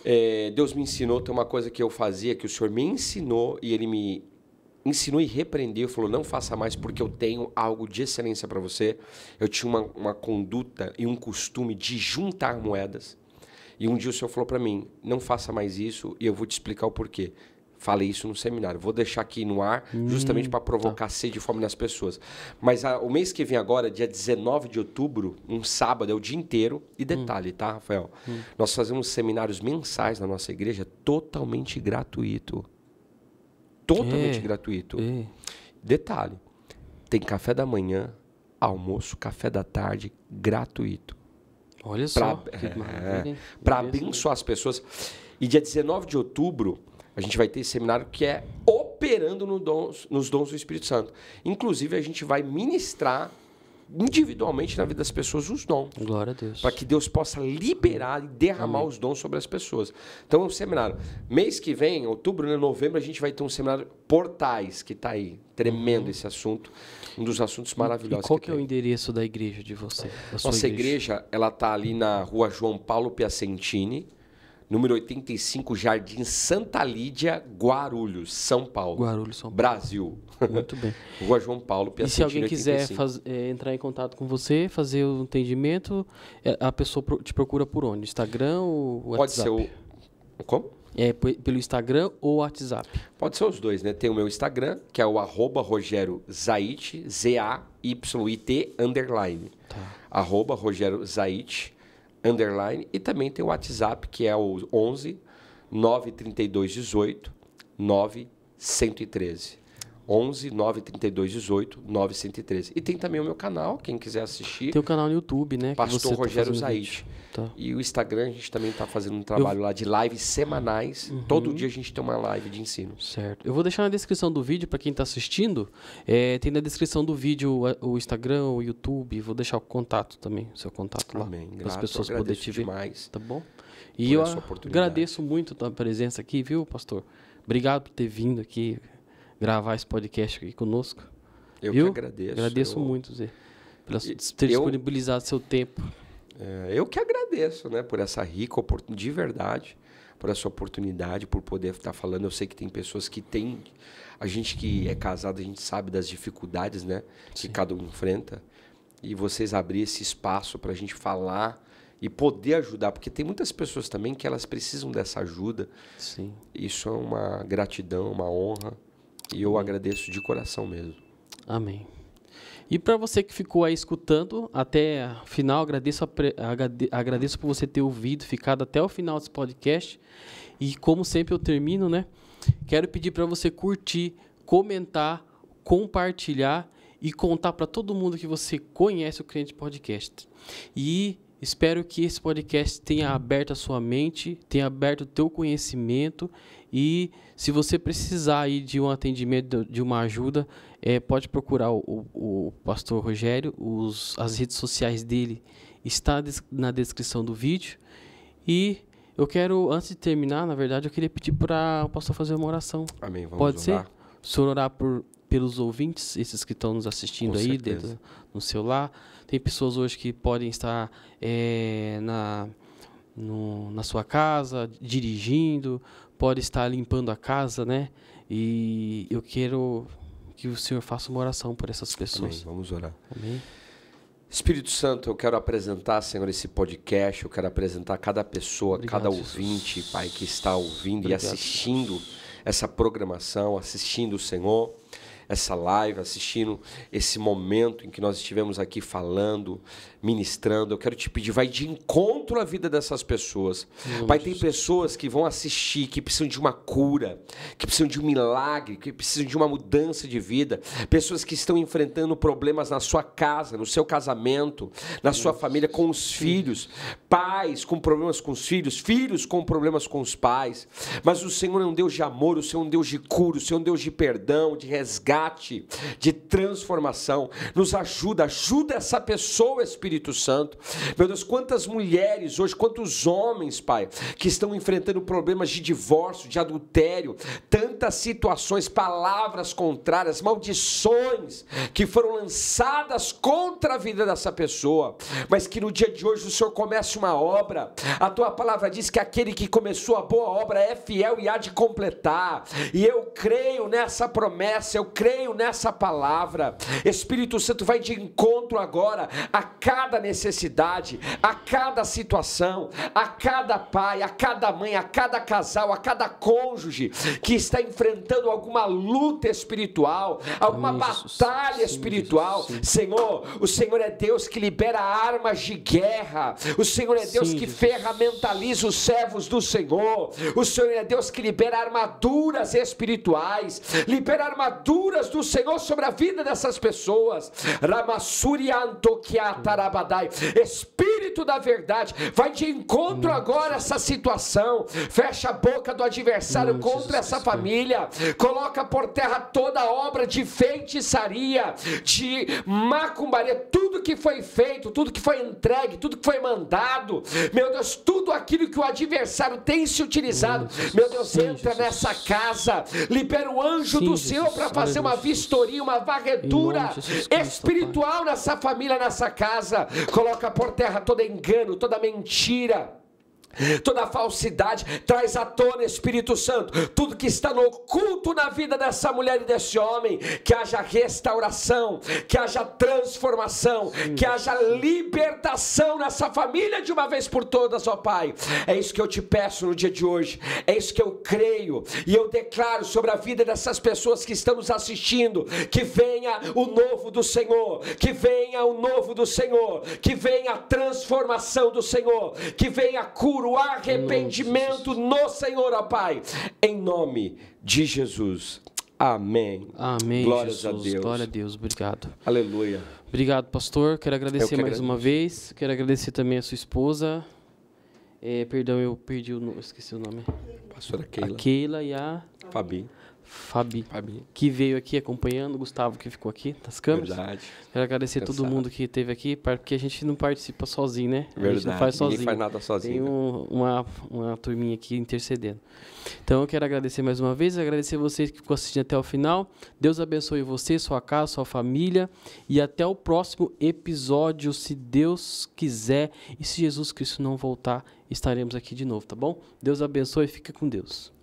É, Deus me ensinou, tem uma coisa que eu fazia, que o Senhor me ensinou, e Ele me ensinou e repreendeu, falou, não faça mais porque eu tenho algo de excelência para você. Eu tinha uma, uma conduta e um costume de juntar moedas. E um dia o Senhor falou para mim, não faça mais isso, e eu vou te explicar o porquê. Falei isso no seminário. Vou deixar aqui no ar, hum, justamente para provocar tá. sede e fome nas pessoas. Mas a, o mês que vem agora, dia 19 de outubro, um sábado, é o dia inteiro. E hum. detalhe, hum. tá, Rafael? Hum. Nós fazemos seminários mensais na nossa igreja, totalmente gratuito. Totalmente é, gratuito. É. Detalhe: tem café da manhã, almoço, café da tarde, gratuito. Olha pra, só. Para abençoar as pessoas. E dia 19 de outubro a gente vai ter esse seminário que é operando no dons, nos dons do Espírito Santo. Inclusive, a gente vai ministrar individualmente na vida das pessoas os dons. Glória a Deus. Para que Deus possa liberar e derramar Amém. os dons sobre as pessoas. Então é um seminário. Mês que vem, outubro, né, novembro, a gente vai ter um seminário Portais, que está aí. Tremendo uhum. esse assunto. Um dos assuntos maravilhosos. E qual que, é o endereço da igreja de você? Nossa igreja, igreja ela está ali na rua João Paulo Piacentini, número 85, Jardim Santa Lídia, Guarulhos, São Paulo. Guarulhos, São Paulo. Brasil. Muito bem. Rua João Paulo, Pia E se alguém quiser faz, é, entrar em contato com você, fazer o um entendimento, eh, a pessoa te procura por onde? Instagram ou WhatsApp? Pode ser o... Como? É, pelo Instagram ou WhatsApp? Pode ser os dois, né? Tem o meu Instagram, que é o arroba Rogério Zait, Z-A-Y-I-T, underline. Tá. Arroba Rogério Zait, underline. E também tem o WhatsApp, que é o 11 932 18 9113. 11 932 18 913. E tem também o meu canal, quem quiser assistir. Tem o canal no YouTube, né? Pastor tá Rogério tá Zaid. Tá. E o Instagram, a gente também está fazendo um trabalho eu... lá de uhum. lives semanais. Uhum. Todo dia a gente tem uma live de ensino. Certo. Eu vou deixar na descrição do vídeo para quem está assistindo. É, tem na descrição do vídeo o, Instagram, o YouTube. Vou deixar o contato também, o seu contato lá. Para as pessoas poderem te ver. Demais tá bom? E eu agradeço muito a tua presença aqui, viu, pastor? Obrigado por ter vindo aqui gravar esse podcast aqui conosco. Eu Viu? que agradeço. Agradeço eu... muito, Zé, por ter eu... disponibilizado seu tempo. É, eu que agradeço, né, por essa rica oportunidade, de verdade, por essa oportunidade, por poder estar falando. Eu sei que tem pessoas que têm. A gente que é casado, a gente sabe das dificuldades, né, Sim. que cada um enfrenta. E vocês abrir esse espaço para a gente falar e poder ajudar, porque tem muitas pessoas também que elas precisam dessa ajuda. Sim. Isso é uma gratidão, uma honra. E eu agradeço de coração mesmo. Amém. E para você que ficou aí escutando até o final, agradeço, a, agradeço por você ter ouvido, ficado até o final desse podcast. E como sempre eu termino, né? Quero pedir para você curtir, comentar, compartilhar e contar para todo mundo que você conhece o Crente Podcast. E espero que esse podcast tenha aberto a sua mente, tenha aberto o teu conhecimento e se você precisar aí de um atendimento, de uma ajuda, é, pode procurar o, o, pastor Rogério. Os, as redes sociais dele está na descrição do vídeo. E eu quero, antes de terminar, na verdade, eu queria pedir para o pastor fazer uma oração. Amém. Vamos pode orar. ser? O senhor orar por, pelos ouvintes, esses que estão nos assistindo Com aí dentro, no celular. Tem pessoas hoje que podem estar é, na, no, na sua casa, dirigindo, pode estar limpando a casa, né? E eu quero que o Senhor faça uma oração por essas pessoas. Amém. Vamos orar. Amém. Espírito Santo, eu quero apresentar, Senhor, esse podcast, eu quero apresentar cada pessoa, Obrigado, cada ouvinte, Jesus. Pai, que está ouvindo Obrigado, e assistindo Deus. essa programação, assistindo o Senhor essa live, assistindo esse momento em que nós estivemos aqui falando, ministrando. Eu quero te pedir, vai de encontro à vida dessas pessoas. Meu Pai, Deus. tem pessoas que vão assistir, que precisam de uma cura, que precisam de um milagre, que precisam de uma mudança de vida. Pessoas que estão enfrentando problemas na sua casa, no seu casamento, na Meu sua Deus. família, com os Sim. filhos pais com problemas com os filhos, filhos com problemas com os pais. Mas o Senhor é um Deus de amor, o Senhor é um Deus de cura, o Senhor é um Deus de perdão, de resgate, de transformação. Nos ajuda, ajuda essa pessoa, Espírito Santo. Meu Deus, quantas mulheres hoje, quantos homens, Pai, que estão enfrentando problemas de divórcio, de adultério, tantas situações, palavras contrárias, maldições que foram lançadas contra a vida dessa pessoa, mas que no dia de hoje o Senhor começa uma obra. A tua palavra diz que aquele que começou a boa obra é fiel e há de completar. E eu creio nessa promessa, eu creio nessa palavra. Espírito Santo vai de encontro agora a cada necessidade, a cada situação, a cada pai, a cada mãe, a cada casal, a cada cônjuge que está enfrentando alguma luta espiritual, alguma batalha sim, espiritual. Sim. Senhor, o Senhor é Deus que libera armas de guerra. O Senhor Senhor é Deus Sim, que Jesus. ferramentaliza os servos do Senhor. O Senhor é Deus que libera armaduras espirituais, libera armaduras do Senhor sobre a vida dessas pessoas. Ramasuriantokiatarabadai. Espírito da verdade, vai de encontro agora essa situação. Fecha a boca do adversário contra essa é. família. Coloca por terra toda obra de feitiçaria, de macumbaria, tudo que foi feito, tudo que foi entregue, tudo que foi mandado usado. Meu Deus, tudo aquilo que o adversário tem se utilizado. Meu Deus, Sim, entra Jesus. nessa casa. Libera o anjo Sim, do Senhor para fazer uma vistoria, uma varredura Cristo, espiritual Pai. nessa família, nessa casa. Coloca por terra todo engano, toda mentira. Toda falsidade traz à tona, Espírito Santo, tudo que está no oculto na vida dessa mulher e desse homem, que haja restauração, que haja transformação, Sim. que haja libertação nessa família de uma vez por todas, ó Pai. É isso que eu te peço no dia de hoje, é isso que eu creio e eu declaro sobre a vida dessas pessoas que estão nos assistindo, que venha o novo do Senhor, que venha o novo do Senhor, que venha a transformação do Senhor, que venha a cura o arrependimento hum, no Senhor, ó Pai, em nome de Jesus. Amém. Amém. Glórias a Deus. Glória a Deus. Obrigado. Aleluia. Obrigado, pastor. Quero agradecer que mais agradeço. uma vez. Quero agradecer também a sua esposa. É, perdão, eu perdi o nome, esqueci o nome. Pastora Keila. A Keila e a Fabi. Fabi, Fabi, que veio aqui acompanhando, Gustavo, que ficou aqui nas câmeras. Verdade. Quero agradecer Pensado. todo mundo que esteve aqui, porque a gente não participa sozinho, né? Verdade. A gente não faz sozinho. Ninguém faz nada sozinho. Tem né? um, uma, uma turminha aqui intercedendo. Então eu quero agradecer mais uma vez, agradecer vocês que ficou assistindo até o final. Deus abençoe você, sua casa, sua família. E até o próximo episódio, se Deus quiser. E se Jesus Cristo não voltar, estaremos aqui de novo, tá bom? Deus abençoe e fique com Deus.